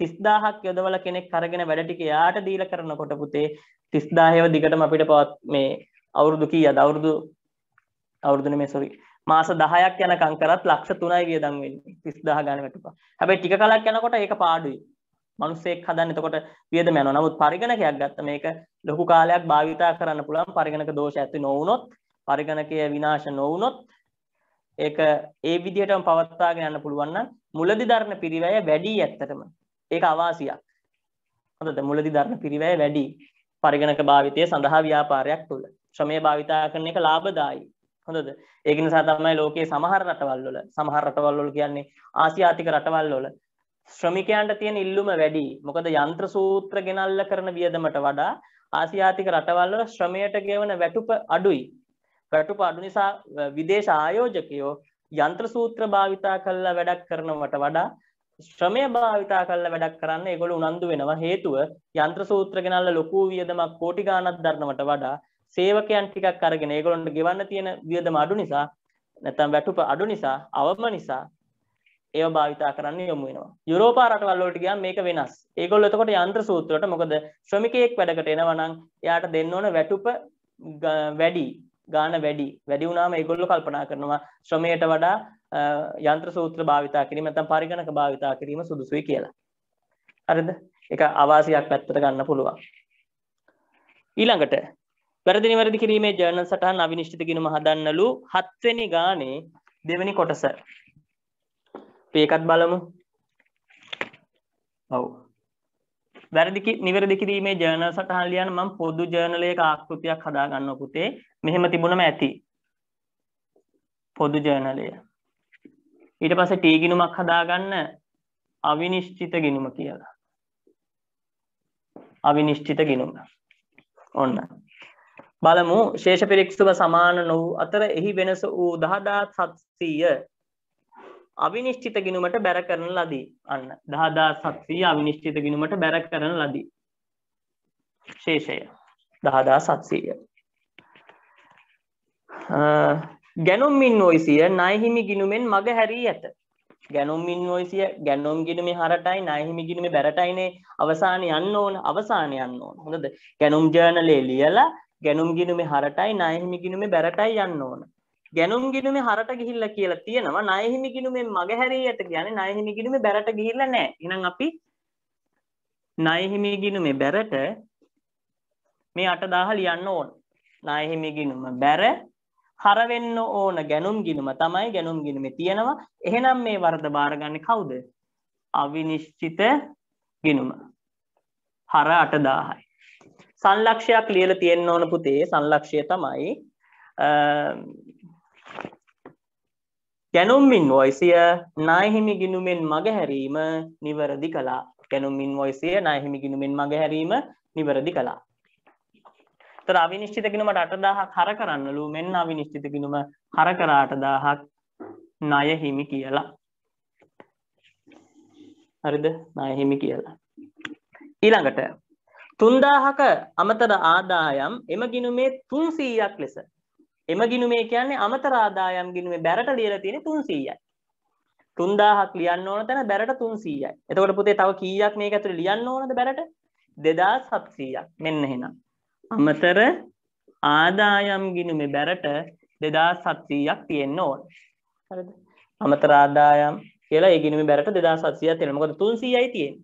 30000ක් යොදවලා කෙනෙක් අරගෙන වැඩ ටික යාට දීලා කරනකොට පුතේ 30000ව දිගටම අපිට මේ අවුරුදු කීයද අවුරුදු අවුරුදු නෙමෙයි සෝරි මාස 10ක් යනකම් කරත් ලක්ෂ 3යි වියදම් වෙන්නේ 30000 ගාන වැටුපා. හැබැයි ටික කලක් යනකොට ඒක පාඩුයි. මිනිස්සෙක් හදන්න එතකොට වියදම යනවා. නමුත් පරිගණකයක් ගත්ත මේක ලොකු කාලයක් භාවිතා කරන්න පුළුවන් පරිගණක දෝෂ ඇති නොවුනොත් පරිගණකය විනාශ නොවුනොත් ඒක ඒ විදිහටම පවත්වාගෙන යන්න පුළුවන් නම් මුලදි ධර්ම පිරිවැය වැඩි ඇත්තටම. ඒක අවාසියක්. හොඳද? මුලදි ධර්ම පිරිවැය වැඩි පරිගණක භාවිතය සඳහා ව්‍යාපාරයක් තුළ. ශ්‍රමය භාවිතා කරන එක ලාභදායි. හොඳද? ඒක නිසා තමයි ලෝකයේ සමහර රටවල් වල සමහර රටවල් වල කියන්නේ ආසියාතික රටවල් වල ශ්‍රමිකයන්ට තියෙන ඉල්ලුම වැඩි. මොකද යන්ත්‍ර සූත්‍ර ගෙනල්ලා කරන වියදමට වඩා ආසියාතික රටවල් වල ශ්‍රමයට ගෙවන වැටුප අඩුයි. වැටුප අඩු නිසා විදේශ ආයෝජකයෝ යන්ත්‍ර සූත්‍ර භාවිතා කරලා වැඩක් කරනවට වඩා ශ්‍රමය භාවිතා කරලා වැඩක් කරන්න ඒගොල්ලෝ උනන්දු වෙනවා හේතුව යන්ත්‍ර සූත්‍ර ගෙනල්ලා ලොකු වියදමක් කෝටි ගාණක් දරනවට වඩා සේවකයන් ටිකක් අරගෙන ඒගොල්ලන්ට ගෙවන්න තියෙන වියදම අඩු නිසා නැත්නම් වැටුප අඩු නිසා අවම නිසා ඒව භාවිතා කරන්න යොමු වෙනවා. යුරෝපා රටවල් වලට ගියාම මේක වෙනස්. ඒගොල්ලෝ එතකොට යන්ත්‍ර සූත්‍ර වලට මොකද ශ්‍රමිකයෙක් වැඩකට එනවා නම් එයාට දෙන්න ඕන වැටුප වැඩි, ගාණ වැඩි. වැඩි වුණාම ඒගොල්ලෝ කල්පනා කරනවා ශ්‍රමයට වඩා යන්ත්‍ර සූත්‍ර භාවිතා කිරීම නැත්නම් පරිගණක භාවිතා කිරීම සුදුසුයි කියලා. හරිද? ඒක අවාසියක් පැත්තට ගන්න පුළුවන්. ඊළඟට වැරදි නිවැරදි කිරීමේ ජර්නල් සටහන් අවිනිශ්චිත ගිණුම හදන්නලු හත්වෙනි ගානේ දෙවෙනි කොටස. අපි ඒකත් බලමු. ඔව්. වැරදි නිවැරදි කිරීමේ ජර්නල් සටහන් ලියන්න මම පොදු ජර්නලයක ආකෘතියක් හදා ගන්නවා පුතේ. මෙහෙම තිබුණම ඇති. පොදු ජර්නලය. ඊට පස්සේ ටී ගිණුමක් හදා ගන්න අවිනිශ්චිත ගිණුම කියලා. අවිනිශ්චිත ගිණුම. ඔන්න. බලමු ශේෂ පිරික්සුව සමාන නොවූ අතර එහි වෙනස වූ දහදාත් සත්සීය අවිනිශ්චිත ගිනුමට බැර කරන ලදී අන්න දහදාත් සත්සීය අවිනිශ්චිත ගිනුමට බැර කරන ලදී ශේෂය දහදා සත්සීය ගැනුම් මින් නොයිසිය නයහිමි ගිනුමෙන් මග හැරී ඇත ගැනුම් මින් නොයිසිය ගැනුම් ගිනුමේ හරටයි නයහිමි ගිනුමේ බැරටයිනේ අවසානය යන්න ඕන අවසානය යන්න ඕන හොඳද ගැනුම් ජර්නලේ ලියලා ගැනුම් ගිනුමේ හරටයි ණයහිමි ගිනුමේ බැරටයි යන්න ඕන. ගැනුම් ගිනුමේ හරට ගිහිල්ලා කියලා තියෙනවා ණයහිමි ගිනුමේ මගහැරියට කියන්නේ ණයහිමි ගිනුමේ බැරට ගිහිල්ලා නැහැ. එහෙනම් අපි ණයහිමි ගිනුමේ බැරට මේ 8000 ලියන්න ඕන. ණයහිමි ගිනුම බැර හර වෙන්න ඕන ගැනුම් ගිනුම තමයි ගැනුම් ගිනුමේ තියෙනවා. එහෙනම් මේ වරද බාරගන්නේ කවුද? අවිනිශ්චිත ගිනුම. හර 8000යි. සංලක්ෂයක් ලියල තියෙන්න්න ඕන පුතේ සංලක්ෂය තමයි ගැනුම්මින් වොයිසිය නායහිමි ගිනුමෙන් මගහැරීම නිවරදි කලා ගැනුම්මින් වොයිසිය නායහිමි ගිනුමෙන් මගහැරීම නිවරදි කලා තර අවිනිශ්චිත ගිනුමට අටදාහක් හර කරන්නලු මෙන්න අවිනිශ්චිත ගිනුම හර කරාට දාහක් ණයහිමි කියලා හරිද ණයහිමි කියලා ඊළඟට තුන්දාහක අමතර ආදායම් එම ගිනුමේ තුන්සීයක් ලෙස. එම ගිනුමේ කියන්නේ අමතර ආදායම් ගිනුමේ බැරට ලියලා තියෙන තුන්සීයයි. තුන්දාහක් ලියන්න ඕන තැන බැරට තුන්සීයයි. එතකොට පුතේ තව කීයක් මේක ඇතුළේ ලියන්න ඕනද බැරට? දෙදස් හත්සීයක්. මෙන්න එහෙනම්. අමතර ආදායම් ගිනුමේ බැරට දෙදස් හත්සීයක් තියෙන්න ඕන. හරිද? අමතර ආදායම් කියලා ඒ ගිනුමේ බැරට දෙදස් හත්සීයක් තියෙනවා. මොකද තුන්සීයයි තියෙන්නේ.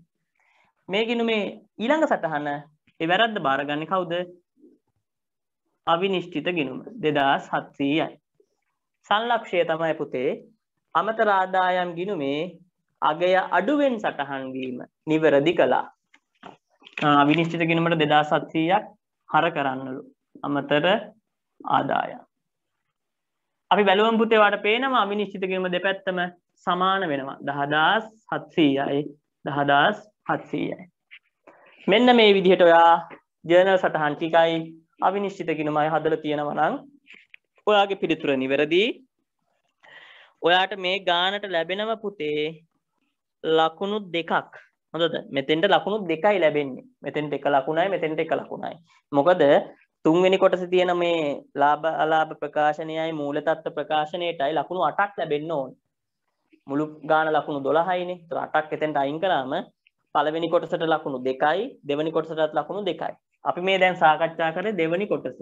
මේ ගිනුමේ ඊළඟ සටහන ඒ වැරද්ද බාරගන්නේ කවුද? අවිනිශ්චිත ගිණුම 2700යි. සංලක්ෂය තමයි පුතේ අමතර ආදායම් ගිණුමේ අගය අඩුවෙන් සටහන් වීම නිවැරදි කළා. අවිනිශ්චිත ගිණුමට 2700ක් හර කරන්නලු. අමතර ආදායම්. අපි බැලුවම් පුතේ වාට පේනවා අවිනිශ්චිත ගිණුම දෙපැත්තම සමාන වෙනවා. 10700යි 10700යි. මෙන්න මේ විදිහට ඔයා ජර්නල් සටහන් ටිකයි අවිනිශ්චිත ගිණුමයි හදලා තියෙනවා නම් ඔයාගේ පිළිතුර නිවැරදි. ඔයාට මේ ගානට ලැබෙනව පුතේ ලකුණු දෙකක්. හොඳද? මෙතෙන්ට ලකුණු දෙකයි ලැබෙන්නේ. මෙතෙන්ට එක ලකුණයි මෙතෙන්ට එක ලකුණයි. මොකද තුන්වෙනි කොටසේ තියෙන මේ ලාභ අලාභ ප්‍රකාශනයයි මූල තත්ත්ව ප්‍රකාශනයටයි ලකුණු 8ක් ලැබෙන්න ඕන. මුළු ගාන ලකුණු 12යිනේ. ඒතර 8ක් එතෙන්ට අයින් කරාම පළවෙනි කොටසට ලකුණු 2යි දෙවෙනි කොටසටත් ලකුණු 2යි. අපි මේ දැන් සාකච්ඡා කරේ දෙවෙනි කොටස.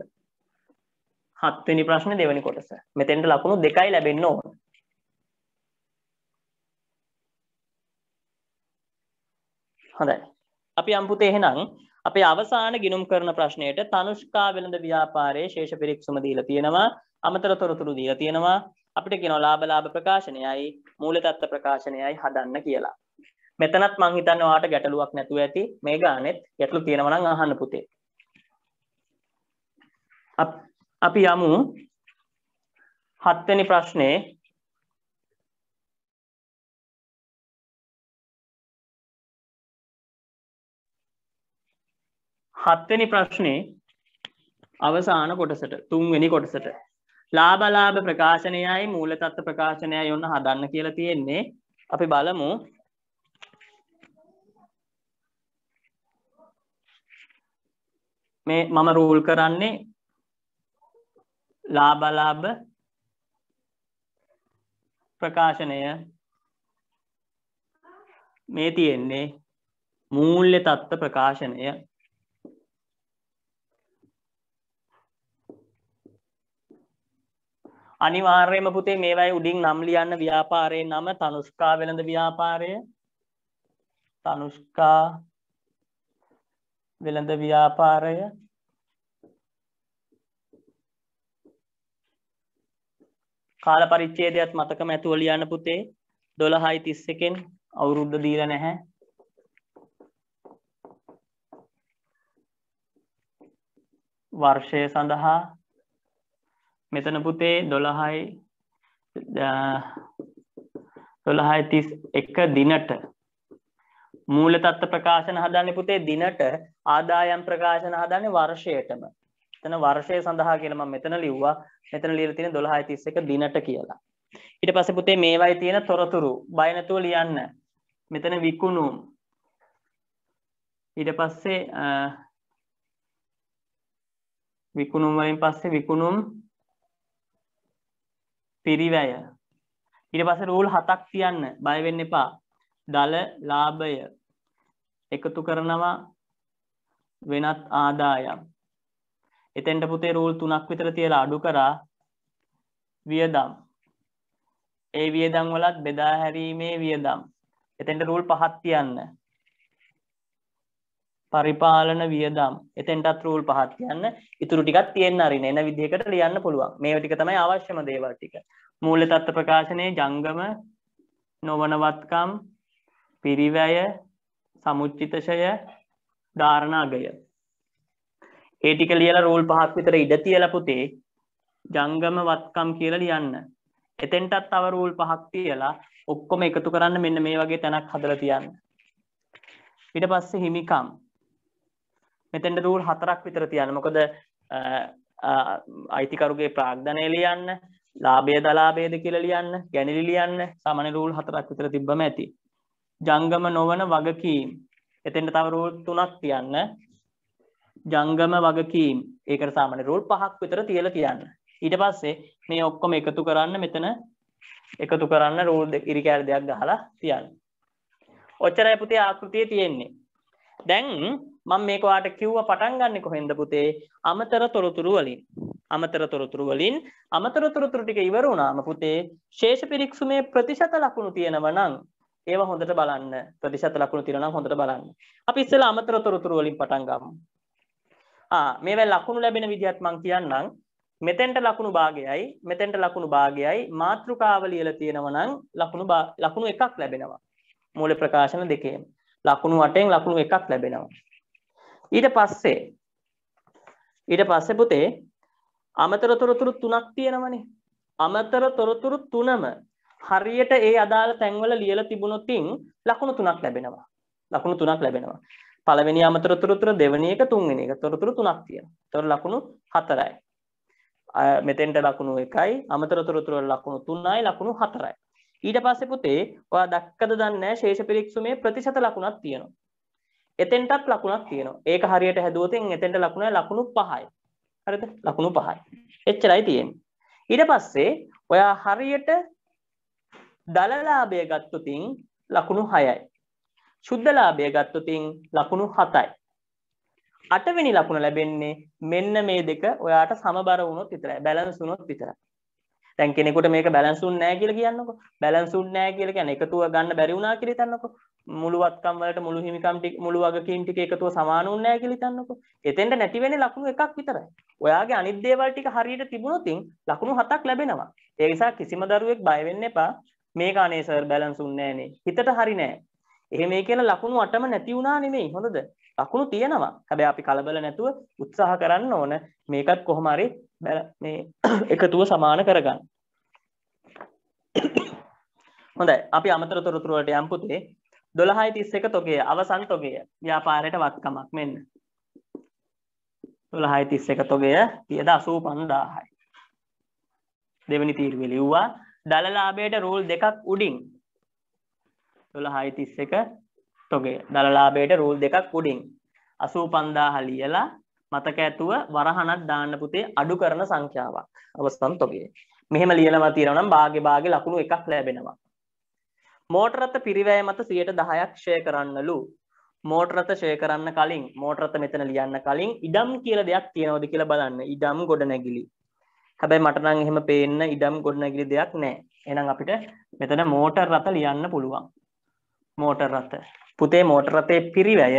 හත්වෙනි ප්‍රශ්නේ දෙවෙනි කොටස. මෙතෙන්ට ලකුණු 2යි ලැබෙන්න ඕන. හොඳයි. අපි අම්පුතේ එහෙනම් අපේ අවසාන ගිනුම් කරන ප්‍රශ්නයට තනුෂ්කා වෙළඳ ව්‍යාපාරයේ ශේෂ පිරික්සුම දීලා තියෙනවා. අමතර තොරතුරු දීලා තියෙනවා. අපිට කියනවා ලාභ ලාභ ප්‍රකාශනයයි මූලතත්ත්ව ප්‍රකාශනයයි හදන්න කියලා. මෙතනත් මං හිතන්නේ ඔයාලට ගැටලුවක් නැතුව ඇති මේ ගානෙත් ගැටලු තියෙනවා නම් අහන්න පුතේ. අපි යමු හත්වෙනි ප්‍රශ්නේ හත්වෙනි ප්‍රශ්නේ අවසාන කොටසට තුන්වෙනි කොටසට ලාභ ලාභ ප්‍රකාශනයයි මූලතත්ත්ව ප්‍රකාශනයයි ඔන්න හදන්න කියලා තියෙන්නේ අපි බලමු මේ මම රූල් කරන්නේ ලාබලාභ ප්‍රකාශනය මේ තියෙන්නේ මූල්‍ය තත්ත්ව ප්‍රකාශනය අනිවාර්යයෙන්ම පුතේ මේවයි උඩින් නම් ලියන්න ව්‍යාපාරයේ නම තනුෂ්කා වෙළඳ ව්‍යාපාරය තනුෂ්කා වෙළඳ ව්‍යාපාරය කාල පරිච්ඡේදයත් මතකම ඇතුව ලියන්න පුතේ 12:31කින් අවුරුද්ද දීලා නැහැ වර්ෂය සඳහා මෙතන පුතේ 12යි 12:31 දිනට මූල තත්ත්ව ප්‍රකාශන හදන්නේ පුතේ දිනට ආදායම් ප්‍රකාශන හදන්නේ වර්ෂයටම. එතන වර්ෂය සඳහා කියලා මම මෙතන ලිව්වා. මෙතන ලියලා තියෙන 12.31 දිනට කියලා. ඊට පස්සේ පුතේ මේවයි තියෙන තොරතුරු බය නැතුව ලියන්න. මෙතන විකුණුම්. ඊට පස්සේ විකුණුම් වලින් පස්සේ විකුණුම් පිරිවැය. ඊට පස්සේ රූල් හතක් තියන්න බය වෙන්න එපා. දල ලාභය එකතු කරනවා වෙනත් ආදායම් එතෙන්ට පුතේ රූල් තුනක් විතර තියලා අඩු කරා වියදම් ඒ වියදම් වලත් බෙදා හැරීමේ වියදම් එතෙන්ට රූල් පහක් තියන්න පරිපාලන වියදම් එතෙන්ටත් රූල් පහක් තියන්න ඉතුරු ටිකක් තියෙන්න අරින එන විදිහකට ලියන්න පුළුවන් මේව ටික තමයි අවශ්‍යම දේවල් ටික මූල්‍ය තත්ත්ව ප්‍රකාශනයේ ජංගම නොවනවත්කම් පිරිවැය සමුච්චිතශය ධාරණාගය. ඒ ටික ලියලා රූල් පහක් විතර ඉඩ තියලා පුතේ ජංගම වත්කම් කියලා ලියන්න. එතෙන්ටත් තව රූල් පහක් තියලා ඔක්කොම එකතු කරන්න මෙන්න මේ වගේ තැනක් හදලා තියන්න. ඊට පස්සේ හිමිකම්. මෙතෙන්ට රූල් හතරක් විතර තියන්න. මොකද අයිතිකරුගේ ප්‍රාග්ධනය ලියන්න, ලාභය දලාභයද කියලා ලියන්න, ගැණිලි ලියන්න සාමාන්‍ය රූල් හතරක් විතර තිබ්බම ඇති. ජංගම නොවන වගකීම් එතෙන්ට තව රූල් තුනක් තියන්න ජංගම වගකීම් ඒකට සාමාන්‍ය රූල් පහක් විතර තියලා තියන්න ඊට පස්සේ මේ ඔක්කොම එකතු කරන්න මෙතන එකතු කරන්න රූල් ඉරි කෑල් දෙයක් ගහලා තියන්න ඔච්චරයි පුතේ ආකෘතිය තියෙන්නේ දැන් මම මේක ඔයාට කිව්ව පටන් ගන්නෙ කොහෙන්ද පුතේ අමතර තොරතුරු වලින් අමතර තොරතුරු වලින් අමතර තොරතුරු ටික ඉවර වුණාම පුතේ ශේෂ පිරික්සුමේ ප්‍රතිශත ලකුණු තියෙනවා නම් ඒව හොඳට බලන්න ප්‍රතිශත ලකුණු තියෙනවා නම් හොඳට බලන්න. අපි ඉස්සෙල්ලා අමතර තොරතුරු වලින් පටන් ගමු. ආ මේවා ලකුණු ලැබෙන විදිහත් මම කියන්නම්. මෙතෙන්ට ලකුණු භාගයයි මෙතෙන්ට ලකුණු භාගයයි මාත්‍රිකාව ලියලා තියෙනවා නම් ලකුණු ලකුණු එකක් ලැබෙනවා. මූල ප්‍රකාශන දෙකේම. ලකුණු 8න් ලකුණු එකක් ලැබෙනවා. ඊට පස්සේ ඊට පස්සේ පුතේ අමතර තොරතුරු තුනක් තියෙනවනේ. අමතර තොරතුරු තුනම හරියට ඒ අදාළ තැන්වල ලියල තිබුණොතින් ලකුණු තුනක් ලැබෙනවා ලකුණු තුනක් ලැබෙනවා පළවෙනි අමතරතුරතුර දෙවනි එක තුන්වෙනි එක තොරතුරු තුනක් තියෙනවා තොර ලකුණු හතරයි මෙතෙන්ට ලකුණු එකයි අමතරතුරතුර ලකුණු තුනයි ලකුණු හතරයි ඊට පස්සේ පුතේ ඔයා දක්කද දන්නේ ශේෂ පිරික්සුමේ ප්‍රතිශත ලකුණක් තියෙනවා එතෙන්ටත් ලකුණක් තියෙනවා ඒක හරියට හැදුවොතින් එතෙන්ට ලකුණයි ලකුණු පහයි හරිද ලකුණු පහයි එච්චරයි තියෙන්නේ ඊට පස්සේ ඔයා හරියට දලලාභය ගත්තොතින් ලකුණු 6යි. සුද්ධලාභය ගත්තොතින් ලකුණු 7යි. අටවෙනි ලකුණ ලැබෙන්නේ මෙන්න මේ දෙක ඔයාට සමබර වුණොත් විතරයි. බැලන්ස් වුණොත් විතරයි. දැන් කෙනෙකුට මේක බැලන්ස් වුන්නේ නැහැ කියලා කියන්නකෝ. බැලන්ස් වුන්නේ නැහැ කියලා කියන්නේ එකතුව ගන්න බැරි වුණා කියලා හිතන්නකෝ. මුළු වත්කම් වලට මුළු හිමිකම් ටික මුළු වගකීම් ටික එකතුව සමාන වුන්නේ නැහැ කියලා හිතන්නකෝ. එතෙන්ට නැති වෙන්නේ ලකුණු එකක් විතරයි. ඔයාගේ අනිත් දේවල් ටික හරියට තිබුණොතින් ලකුණු හතක් ලැබෙනවා. ඒ නිසා කිසිම දරුවෙක් බය වෙන්න එපා. මේක අනේ සර් බැලන්ස් උන්නේ නැහනේ. හිතට හරි නෑ. එහෙම මේ කියලා ලකුණු අටම නැති වුණා නෙමෙයි. හොඳද? ලකුණු තියෙනවා. හැබැයි අපි කලබල නැතුව උත්සාහ කරන්න ඕන. මේකත් කොහොම හරි මේ එකතුව සමාන කරගන්න. හොඳයි. අපි අමතර තොරතුරු වලට යම් පුතේ. 12:31 තොගය අවසන් තොගය ව්‍යාපාරයට වත්කමක් මෙන්න. 12:31 තොගය 85000යි. දෙවෙනි තීරුවේ ලිව්වා දල ලාභයට රූල් දෙකක් උඩින් 12.31 තොගේ දල ලාභයට රූල් දෙකක් උඩින් 85000 ලියලා මතක ඇතුව වරහණක් දාන්න පුතේ අඩු කරන සංඛ්‍යාවක් අවස්ථම් තොගේ මෙහෙම ලියලම තියෙනවා නම් භාගේ භාගේ ලකුණු එකක් ලැබෙනවා මෝටර රථ පිරිවැය මත 10%ක් ෂේ කරන්නලු මෝටර රථ ෂේ කරන්න කලින් මෝටර රථ මෙතන ලියන්න කලින් ඉඩම් කියලා දෙයක් තියෙනවද කියලා බලන්න ඉඩම් ගොඩනැගිලි හැබැයි මට නම් එහෙම පේන්න ඉඩම් ගොඩනැගිලි දෙයක් නැහැ. එහෙනම් අපිට මෙතන මෝටර් රථ ලියන්න පුළුවන්. මෝටර් රථ. පුතේ මෝටර් රථේ පිරිවැය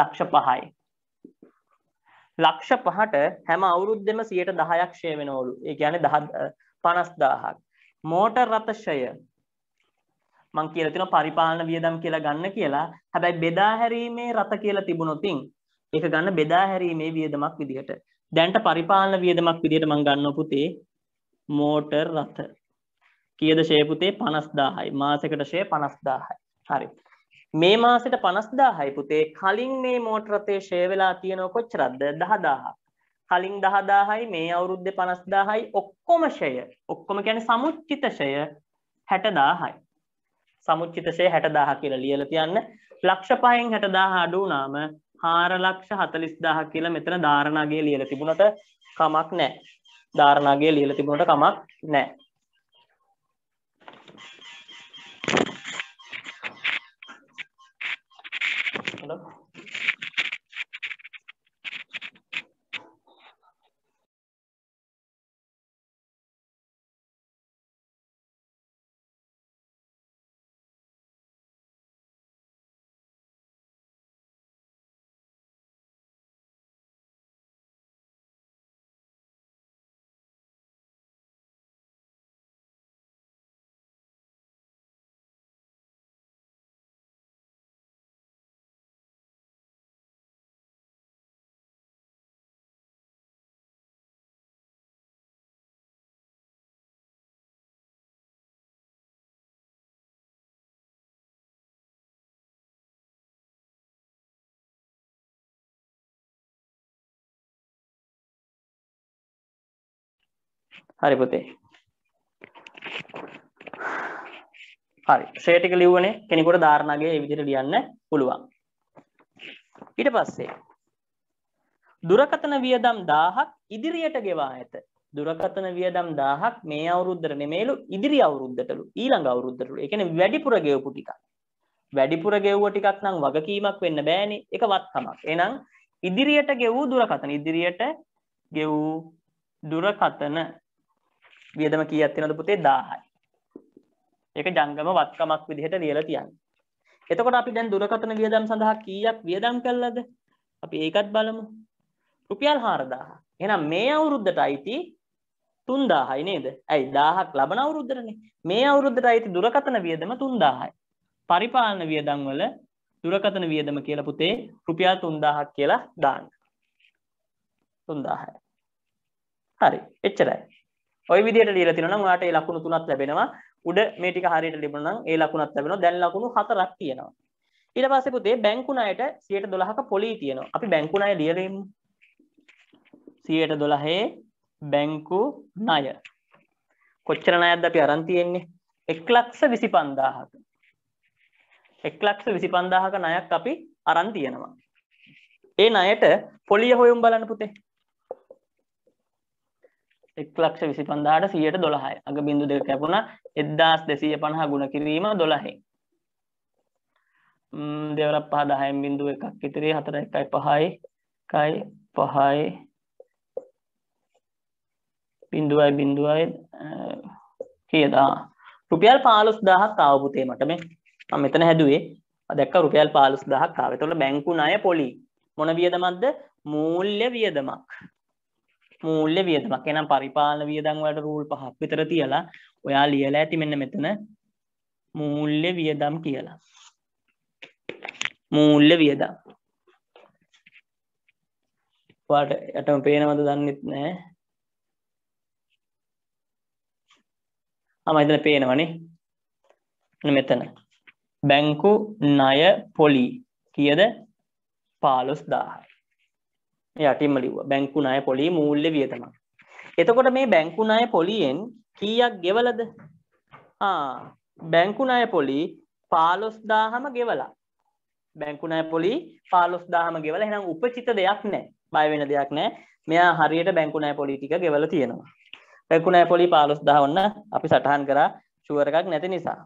ලක්ෂ 5යි. ලක්ෂ 5ට හැම අවුරුද්දෙම 10%ක් ෂය වෙනවලු. ඒ කියන්නේ 50000ක්. මෝටර් රථ ෂය මං කියලා තියෙනවා පරිපාලන වියදම් කියලා ගන්න කියලා. හැබැයි බෙදා හැරීමේ රත කියලා තිබුණොතින් ඒක ගන්න බෙදා හැරීමේ වියදමක් විදිහට. දැන්ට පරිපාලන වියදමක් විදිහට මං ගන්නවා පුතේ මෝටර් රථ. කීයද ෂේ පුතේ 50000යි. මාසෙකට ෂේ 50000යි. හරි. මේ මාසෙට 50000යි පුතේ කලින් මේ මෝටර් රථයේ ෂේ වෙලා තියෙන කොච්චරද 10000ක්. කලින් 10000යි මේ අවුරුද්දේ 50000යි ඔක්කොම ෂය. ඔක්කොම කියන්නේ සමුච්චිත ෂය 60000යි. සමුච්චිත ෂය 60000 කියලා ලියලා තියන්න. ලක්ෂ 5න් 60000 අඩු වුණාම හාරලක්ෂ හතලිස් දාහ කියලා මෙතන ධාරණගේ ලියල තිබුණට කමක් නෑ ධාරණගේ ලියල තිබුණට කමක් නෑ හලෝ හරි පුතේ හරි ශ්‍රේටික ලිව්වනේ කෙනෙකුට ධාරණගේ ඒ විදිහට ලියන්න පුළුවන් ඊට පස්සේ දුරකතන වියදම් 1000ක් ඉදිරියට ගෙවා ඇත දුරකතන වියදම් 1000ක් මේ අවුරුද්දට නෙමෙයිලු ඉදිරි අවුරුද්දටලු ඊළඟ අවුරුද්දටලු ඒ කියන්නේ වැඩිපුර ගෙවපු ටිකක් වැඩිපුර ගෙවුව ටිකක් නම් වගකීමක් වෙන්න බෑනේ ඒක වත්කමක් එහෙනම් ඉදිරියට ගෙවූ දුරකතන ඉදිරියට ගෙවූ දුරකතන වියදම කීයක් තියෙනවද පුතේ 1000යි. ඒක ජංගම වත්කමක් විදිහට ලියලා තියන්න. එතකොට අපි දැන් දුරකථන වියදම් සඳහා කීයක් වියදම් කළාද? අපි ඒකත් බලමු. රුපියල් 4000. එහෙනම් මේ අවුරුද්දට අයිති 3000යි නේද? ඇයි 1000ක් ලබන අවුරුද්දටනේ. මේ අවුරුද්දට අයිති දුරකථන වියදම 3000යි. පරිපාලන වියදම් වල දුරකථන වියදම කියලා පුතේ රුපියල් 3000ක් කියලා දාන්න. 3000යි. හරි. එච්චරයි. ওই විදිහට ලියලා තිනවනම් ඔයාට ඒ ලකුණු තුනක් ලැබෙනවා. උඩ මේ ටික හරියට ලියනනම් ඒ ලකුණක් ලැබෙනවා. දැන් ලකුණු හතරක් තියෙනවා. ඊට පස්සේ පුතේ බැංකු ණයට 112ක පොලී තියෙනවා. අපි බැංකු ණය ලියලෙමු. 112 බැංකු ණය. කොච්චර ණයක්ද අපි අරන් තියෙන්නේ? 125000ක. 125000ක ණයක් අපි අරන් තියෙනවා. ඒ ණයට පොලිය හොයමු බලන්න පුතේ. එක් ලක්ෂ විසි පන්දාට සියයට දොළහයි අග බිඳු දෙක කැපුණ එද්දාස් දෙසය පණහ ගුණ කිරීම දොළහේ දෙවර පහදාහයෙන් බිඳුව එකක් ඉතිරේ හතර එකයි පහයි කයි පහයි බිඳුවයි බිඳුවයි කියදා රුපියල් පාලුස් දහක් අවපුතේමට මේ මෙතන හැදුවේ දැක් රුපියල් පාලුස් දහක් කාව තුළ බැංකු අය පොලි මොන වියදමක්ද මූල්්‍ය වියදමක් මූල්‍ය වියදමක්. එහෙනම් පරිපාලන වියදම් වලට රූල් පහක් විතර තියලා ඔයා ලියලා ඇති මෙන්න මෙතන මූල්‍ය වියදම් කියලා. මූල්‍ය වියදම්. ඔයාට යටම පේනවද දන්නෙත් නෑ. ආ මම පේනවනේ. මෙතන. බැංකු ණය පොලි කියද 15000යි. යටිම ලිව්ව බැංකු ණය පොලී මූල්‍ය වියදම. එතකොට මේ බැංකු ණය පොලියෙන් කීයක් ගෙවලද? ආ බැංකු ණය පොලී 15000ම ගෙවලා. බැංකු ණය පොලී 15000ම ගෙවලා එහෙනම් උපචිත දෙයක් නැහැ. බය වෙන දෙයක් නැහැ. මෙයා හරියට බැංකු ණය පොලී ටික ගෙවලා තියෙනවා. බැංකු ණය පොලී 15000 වන්න අපි සටහන් කරා ෂුවර් එකක් නැති නිසා.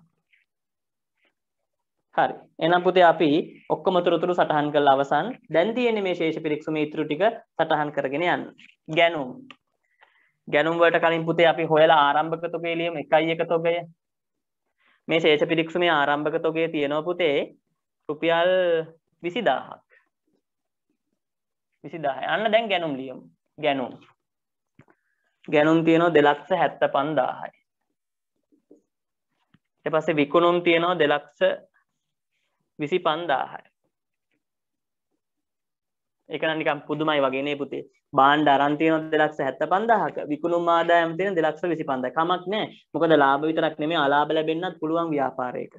හරි. එහෙනම් පුතේ අපි ඔක්කොම තොරතුරු සටහන් කරලා අවසන්. දැන් තියෙන්නේ මේ ශේෂ පිරික්සුමේ ඉතුරු ටික සටහන් කරගෙන යන්න. ගැණුම්. ගැණුම් වලට කලින් පුතේ අපි හොයලා ආරම්භක තොගේ ලියමු 1.1 තොගය. මේ ශේෂ පිරික්සුමේ ආරම්භක තොගේ තියෙනවා පුතේ රුපියල් 20000ක්. 20000. අන්න දැන් ගැණුම් ලියමු. ගැණුම්. ගැණුම් තියෙනවා 275000යි. ඊට පස්සේ විකුණුම් තියෙනවා 2 විසි පන්දාහයි එකන නිකම් පුදුමයි වගේනේ පුතේ බාන්්ඩ අරන්තියන දෙලක්ස හැත්ත පන්දහක විකුණු ආදායම් තියෙන දෙලක්ස විසි පන්ද කමක් නෑ මොකද ලාභ විතරක් නෙමේ අලාබ ලැබෙන්න්නත් පුළුවන් ව්‍යාපාරයක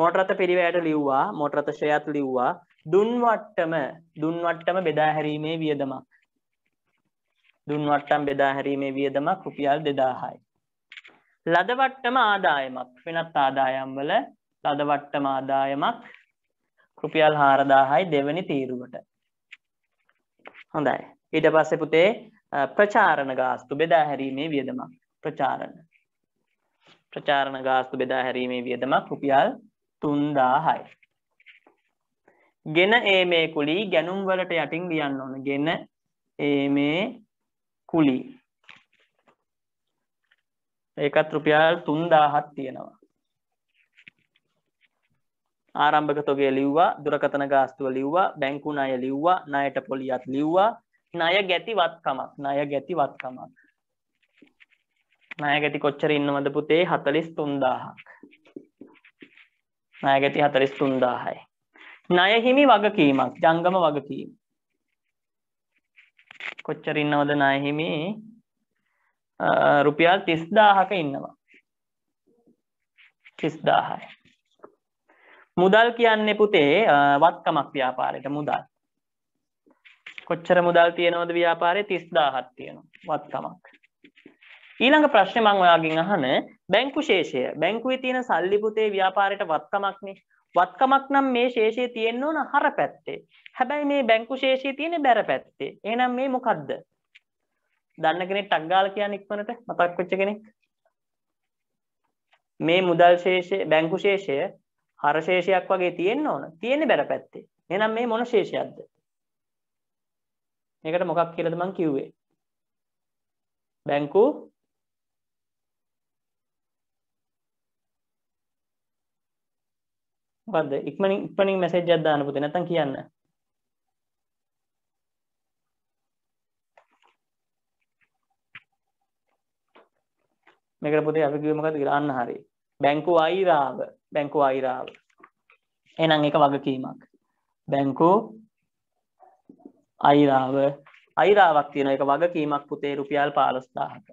මෝටරත පිරිවැයට ලිව්වා මෝටරත ශයත් ලිව්වා දුන්වට්ටම දුන්වට්ටම බෙදාහැරීමේ වියදමක් දුන්වට්ටම් බෙදාහැරීමේ වියදමක් රුපියල් දෙදාහයි ලදවට්ටම ආදායමක් වෙනත් ආදායම් වල ලද වට්ටම ආදායමක් රුපියල් 4000යි දෙවෙනි තීරුවට. හොඳයි. ඊට පස්සේ පුතේ ප්‍රචාරණ ගාස්තු බෙදා හැරීමේ වියදමක් ප්‍රචාරණ. ප්‍රචාරණ ගාස්තු බෙදා හැරීමේ වියදමක් රුපියල් 3000යි. ගෙන ඒ මේ කුලී ගැනුම් වලට යටින් ලියන්න ඕන. ගෙන ඒ මේ කුලී. ඒකත් රුපියල් 3000ක් තියෙනවා. ආරම්භක තොගේ ලිව්වා දුරකතන ගාස්තුව ලිව්වා බැංකු අය ලිව්වා නයට පොලියත් ලිව්වා ණය ගැති වත්කමක් ණය ගැති වත්කමක් ණය ගැති කොච්චර ඉන්නවද පුතේ 43000ක් ණය ගැති 43000යි ණය හිමි වගකීමක් ජංගම වගකීම කොච්චර ඉන්නවද ණය හිමි රුපියල් 30000ක ඉන්නවා 30000යි මුදල් කියන්නේ පුතේ වත්කමක් ව්‍යාපාරයට මුදල්. කොච්චර මුදල් තියෙනවද ව්‍යාපාරේ 30000ක් තියෙනවා වත්කමක්. ඊළඟ ප්‍රශ්නේ මම ඔයාගෙන් අහන බැංකු ශේෂය. බැංකුවේ තියෙන සල්ලි පුතේ ව්‍යාපාරයට වත්කමක්නේ. වත්කමක් නම් මේ ශේෂය තියෙන්න ඕන හර පැත්තේ. හැබැයි මේ බැංකු ශේෂය තියෙන්නේ බැර පැත්තේ. එහෙනම් මේ මොකද්ද? දන්න කෙනෙක් ටක් ගාලා කියන්න ඉක්මනට මතක් වෙච්ච කෙනෙක්. මේ මුදල් ශේෂය බැංකු ශේෂය හර ශේෂයක් වගේ තියෙන්න ඕන. තියෙන්නේ බර පැත්තේ. එහෙනම් මේ මොන ශේෂයක්ද? මේකට මොකක් කියලාද මං කිව්වේ? බැංකු මොකද්ද? ඉක්මනින් ඉක්මනින් මැසේජ් එකක් දාන්න පුතේ නැත්තම් කියන්න. මේකට පුතේ අපි කිව්වේ මොකද්ද කියලා අන්න හරියි. බැංකු අයිරාව බැංකු අයිරාව එනම් එක වගකීමක් බැංකු අයිරාව අයිරාවක් තියෙන එක වගකීමක් පුතේ රුපියල් පාලස්දාහක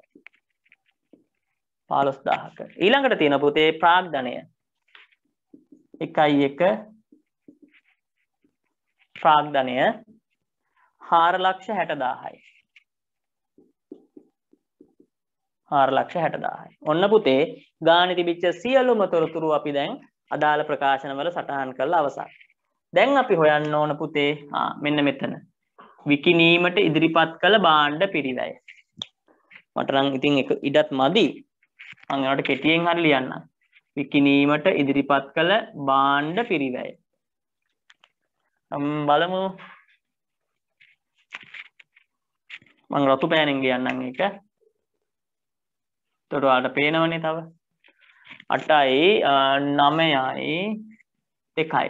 පාලස්දාහක ඊළඟට තියෙන පුතේ ප්‍රාග්ධනය එකයි එක ප්‍රාග්ධනය හාරලක්ෂ හැටදාහයි ආරලක්ෂ හැටදාහයි. ඔන්න පුතේ ගාන තිබිච්ච සියලුම තොරතුරු අපි දැන් අදාළ ප්‍රකාශනවල සටහන් කළ අවසන්. දැන් අපි හොයන්න ඕන පුතේ මෙන්න මෙතන. විකිනීමට ඉදිරිපත් කළ බාණ්ඩ පිරිවැය. මටනම් ඉතින් එක ඉඩත් මදි. මම ඒකට කෙටියෙන් හරි ලියන්නම්. විකිනීමට ඉදිරිපත් කළ බාණ්ඩ පිරිවැය. බලමු. මම රතු පෑනෙන් ලියන්නම් ඒක. එතකොට ඔයාලට පේනවනේ තව 8යි 9යි 2යි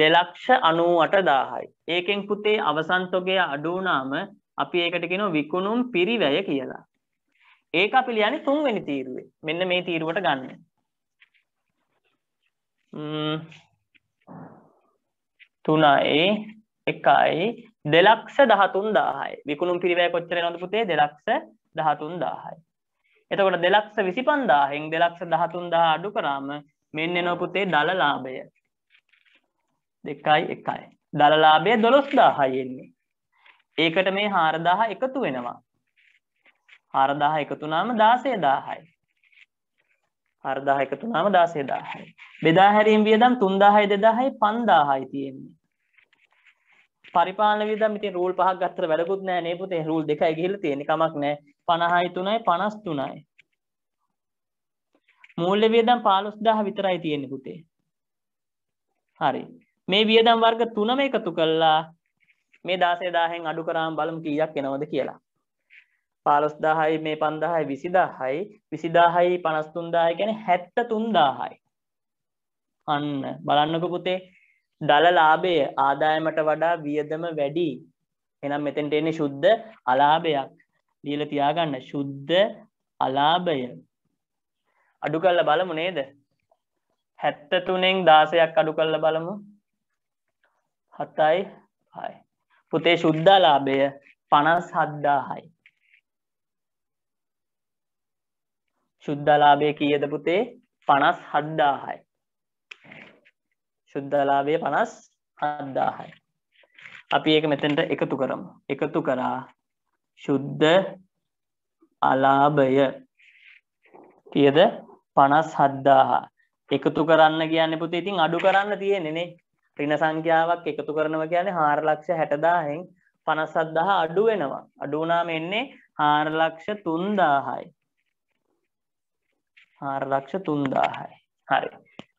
298000යි. ඒකෙන් පුතේ අවසන් තොගය අඩු වුණාම අපි ඒකට කියනවා විකුණුම් පිරිවැය කියලා. ඒක අපි ලියන්නේ තුන්වෙනි තීරුවේ. මෙන්න මේ තීරුවට ගන්න. තුනයි එකයි දෙලක්ෂ දහතුන් දාහයි විකුණුම් පිරිවැය කොච්චර නද පුතේ දෙලක්ෂ දහතුන් දාහයි එතකොට දෙලක්ෂ විසි පන්දාහෙන් දෙලක්ෂ දහතුන්දා අඩු කරාම මෙන්න නොපුතේ දළලාභය දෙකයි එකයි දළලාභය දොළොස් දාහයෙන්නේ ඒකට මේ හාරදාහ එකතු වෙනවා හාරදාහ එකතුනාම දාසේ දාහයි හරදාහ එකතුනාම දාසේ දාහයි බෙදාහැරීම් වියදම් තුන්දාහයි දෙදාහයි පන්දාහයි තියෙන්නේ පරිපාලන වියදම් ඉතින් රූල් පහක් ගත්තට වැඩකුත් නෑ නේ පුතේ රූල් දෙකයි ගිහිල්ලා තියෙන්නේ කමක් නෑ පණහයි තුනයි පනස් තුනයි මූල්‍ය වියදම් පාලොස් දාහ විතරයි තියෙන පුතේ හරි මේ වියදම් වර්ග තුනම එකතු කල්ලා මේ දාසේ දාහෙන් අඩු කරාම් බලම් කීයක් එනවද කියලා පාලොස් දාහයි මේ පන්දාහයි විසිදාහයි විසිදාහයි පනස්තුන්දාහයි ගැන හැත්ත තුන්දාහයි අන්න බලන්නක පුතේ දල ලාභය ආදායමට වඩා වියදම වැඩි එනම් මෙතෙන්ට එන්නේ ශුද්ධ අලාභයක් ලියලා තියාගන්න ශුද්ධ අලාභය අඩු කරලා බලමු නේද 73න් 16ක් අඩු කරලා බලමු 7යි 5යි පුතේ ශුද්ධ අලාභය 57000යි ශුද්ධ අලාභය කීයද පුතේ 57000යි ශුද්ධ අලාභය 57000යි අපි ඒක මෙතනට එකතු කරමු එකතු කරා ශුද්ධ අලාභය කියද පනස් හද්දාහා එකතු කරන්න කියන්න පුති ඉතින් අඩු කරන්න තියෙනෙනේ රින සංඛ්‍යාවක් එකතු කරනව කියන්නේ හාරලක්ෂ හැටදාහෙන් පනසද්දහ අඩු වෙනවා අඩුනාම එන්නේ හාරලක්ෂ තුන්දාහයි හාරලක්ෂ තුන්දාහයි හරි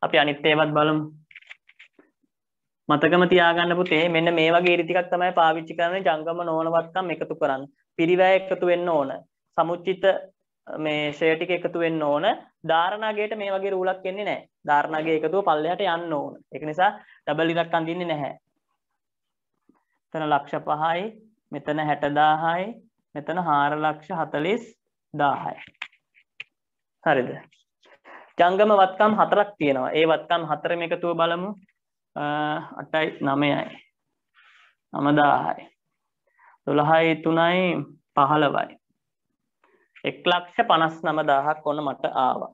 අපි අනිත්තේවත් බලමු මතකම තියාගන්න පුතේ මෙන්න මේ වගේ රිතිකක් තමයි පාවිච්චි කරන්නේ ජංගම නෝනවත්කම් එකතු කරන්න පිරිවැය එකතු වෙන්න ඕන සමුච්චිත මේ ෂය ටික එකතු වෙන්න ඕන ධාරණාගයට මේ වගේ රූලක් එන්නේ නැහැ ධාරණාගයේ එකතුව පල්ලෙහාට යන්න ඕන ඒක නිසා ඩබල් ඉරක් අඳින්නේ නැහැ මෙතන ලක්ෂ 5යි මෙතන 60000යි මෙතන 4 ලක්ෂ 40000යි හරිද ජංගම වත්කම් හතරක් තියෙනවා ඒ වත්කම් හතරම එකතුව බලමු 8යි 9යි 9000යි දොළහයි තුනයි පහළවයි එක් ලක්ෂ පනස් නම දාහක් ඔන්න මට ආවා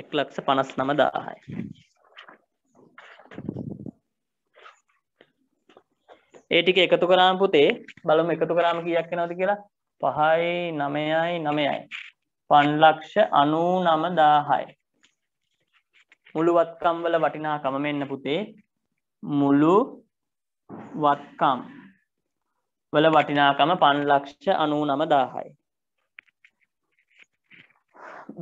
එක් ලක්ෂ පනස් නම දාහයි ඒටික එකතු කරාම පුතේ බලම එකතු කරාම කියක් නවද කියලා පහයි නමයයි නමයයි පන්ලක්ෂ අනූ නම දාහයි මුළුවත්කම්වල වටිනාකම මෙන්න පුතේ මුළු වත්කම් වල වටිනාකම පන්ලක්ෂ අනූ නමදාහයි.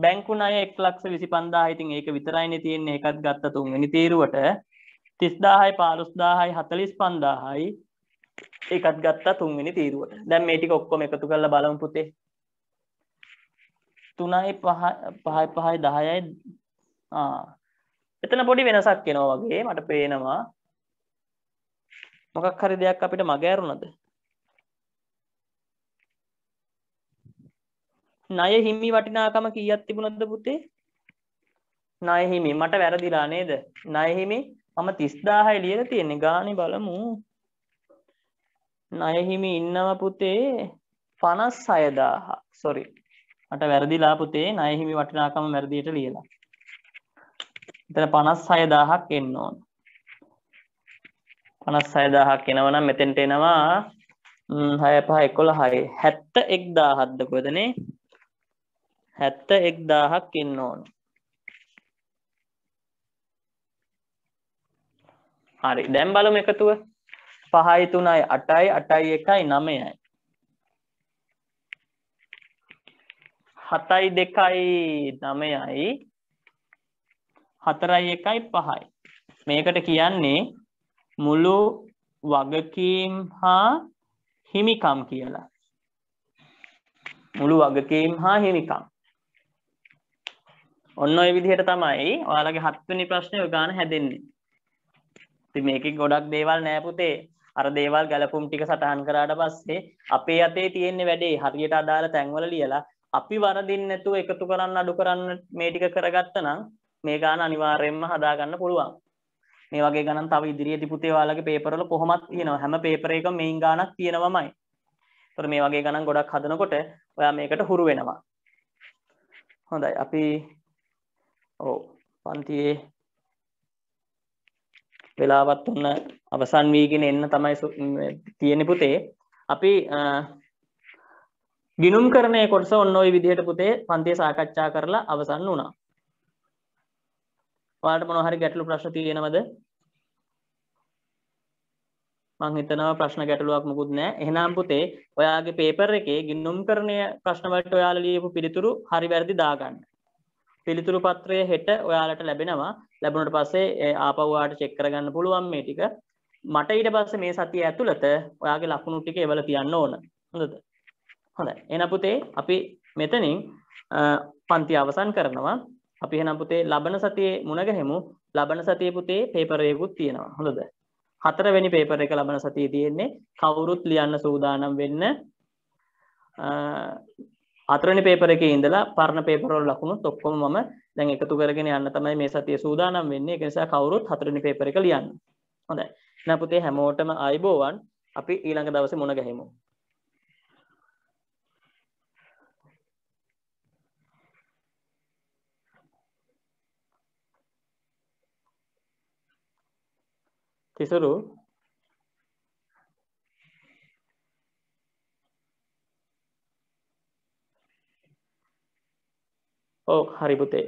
බැංකුන අය එක් ලක්ෂ විසි පන්දාහිතින් ඒක විතරයින තියෙන් එකත් ගත්ත තුන්ගනි තීරුවට තිස්දාහයි පාරුස්දාහයි හතලිස් පන්දාහයි එකත් ගත්තා තුන්වෙනි තීරුවට දැන් මේ ටික ඔක්කොම එකතු කරලා බලමු පුතේ 3යි 5යි 5යි 10යි ආ එතන පොඩි වෙනසක් එනවා වගේ මට පේනවා මොකක් හරි දෙයක් අපිට මගහැරුණද ණය හිමි වටිනාකම කීයක් තිබුණද පුතේ? ණය හිමි මට වැරදිලා නේද? ණය හිමි මම 30000යි ලියලා තියෙන්නේ. ගානේ බලමු. ණය හිමි ඉන්නව පුතේ 56000. sorry. මට වැරදිලා පුතේ ණය හිමි වටිනාකම වැරදියට ලියලා. එතන 56000ක් එන්න ඕන. 56000ක් එනවනම් මෙතෙන්ට එනවා 6 5 11 6 71000ක්ද කොහෙදනේ හැත්ත එක් දාහක් ඉන්න ඕන හරි දැම් බලම එකතුව පහයි තුනයි අටයි අටයි එකයි නමයයි හතයි දෙකයි නමයයි හතරයි එකයි පහයි මේකට කියන්නේ මුළු වගකීම් හා හිමිකම් කියලා මුළු වගකීම් හා හිමිකම් ඔන්න ඔය විදිහට තමයි ඔයාලගේ හත්වෙනි ප්‍රශ්නේ ඔය ගාන හැදෙන්නේ. ඉතින් මේකේ ගොඩක් දේවල් නෑ පුතේ. අර දේවල් ගැලපුම් ටික සටහන් කරාට පස්සේ අපේ අතේ තියෙන වැඩේ හරියට අදාළ තැන්වල ලියලා අපි වරදින්න නැතුව එකතු කරන්න අඩු කරන්න මේ ටික කරගත්තනම් මේ ගාන අනිවාර්යයෙන්ම හදාගන්න පුළුවන්. මේ වගේ ගණන් තව ඉදිරියේදී පුතේ ඔයාලගේ පේපර් වල කොහොමත් තියෙනවා. හැම පේපර් එකකම මේන් ගානක් තියෙනවමයි. ඒතර මේ වගේ ගණන් ගොඩක් හදනකොට ඔයා මේකට හුරු වෙනවා. හොඳයි අපි ඕ පන්තියේ වෙලාවත් ඔන්න අවසන් වීගෙන එන්න තමයි තියෙන පුතේ අපි ගිනුම් කරණය කොටස ඔන්න ඔය විදිහට පුතේ පන්තිය සාකච්ඡා කරලා අවසන් වුණා. ඔයාලට මොනවා හරි ගැටලු ප්‍රශ්න තියෙනවද? මං හිතනවා ප්‍රශ්න ගැටලුවක් මොකුත් නැහැ. එහෙනම් පුතේ ඔයාගේ පේපර් එකේ ගිනුම් කරණය ප්‍රශ්න වලට ඔයාලා ලියපු පිළිතුරු හරි වැරදි දාගන්න. පිළිතුරු පත්‍රය හෙට ඔයාලට ලැබෙනවා. ලැබුණට පස්සේ ආපහු ඔයාලට චෙක් කරගන්න පුළුවන් මේ ටික. මට ඊට පස්සේ මේ සතිය ඇතුළත ඔයාගේ ලකුණු ටික එවල තියන්න ඕන. හොඳද? හොඳයි. එහෙනම් පුතේ අපි මෙතනින් පන්ති අවසන් කරනවා. අපි එහෙනම් පුතේ ලබන සතියේ මුණගැහෙමු. ලබන සතියේ පුතේ පේපර් එකකුත් තියෙනවා. හොඳද? හතරවෙනි පේපර් එක ලබන සතියේ තියෙන්නේ කවුරුත් ලියන්න සූදානම් වෙන්න හතරනි පේපර එක ඉඳලා පරණ පේපරවල ලකුණු ඔක්කොම මම දැන් එකතු කරගෙන යන්න තමයි මේ සතිය සූදානම් වෙන්නේ ඒක නිසා කවුරුත් හතරනි පේපර එක ලියන්න හොඳයි එහෙනම් පුතේ හැමෝටම ආයිබෝවන් අපි ඊළඟ දවසේ මුණ ගැහිමු තිසරු ඕ හරි පුතේ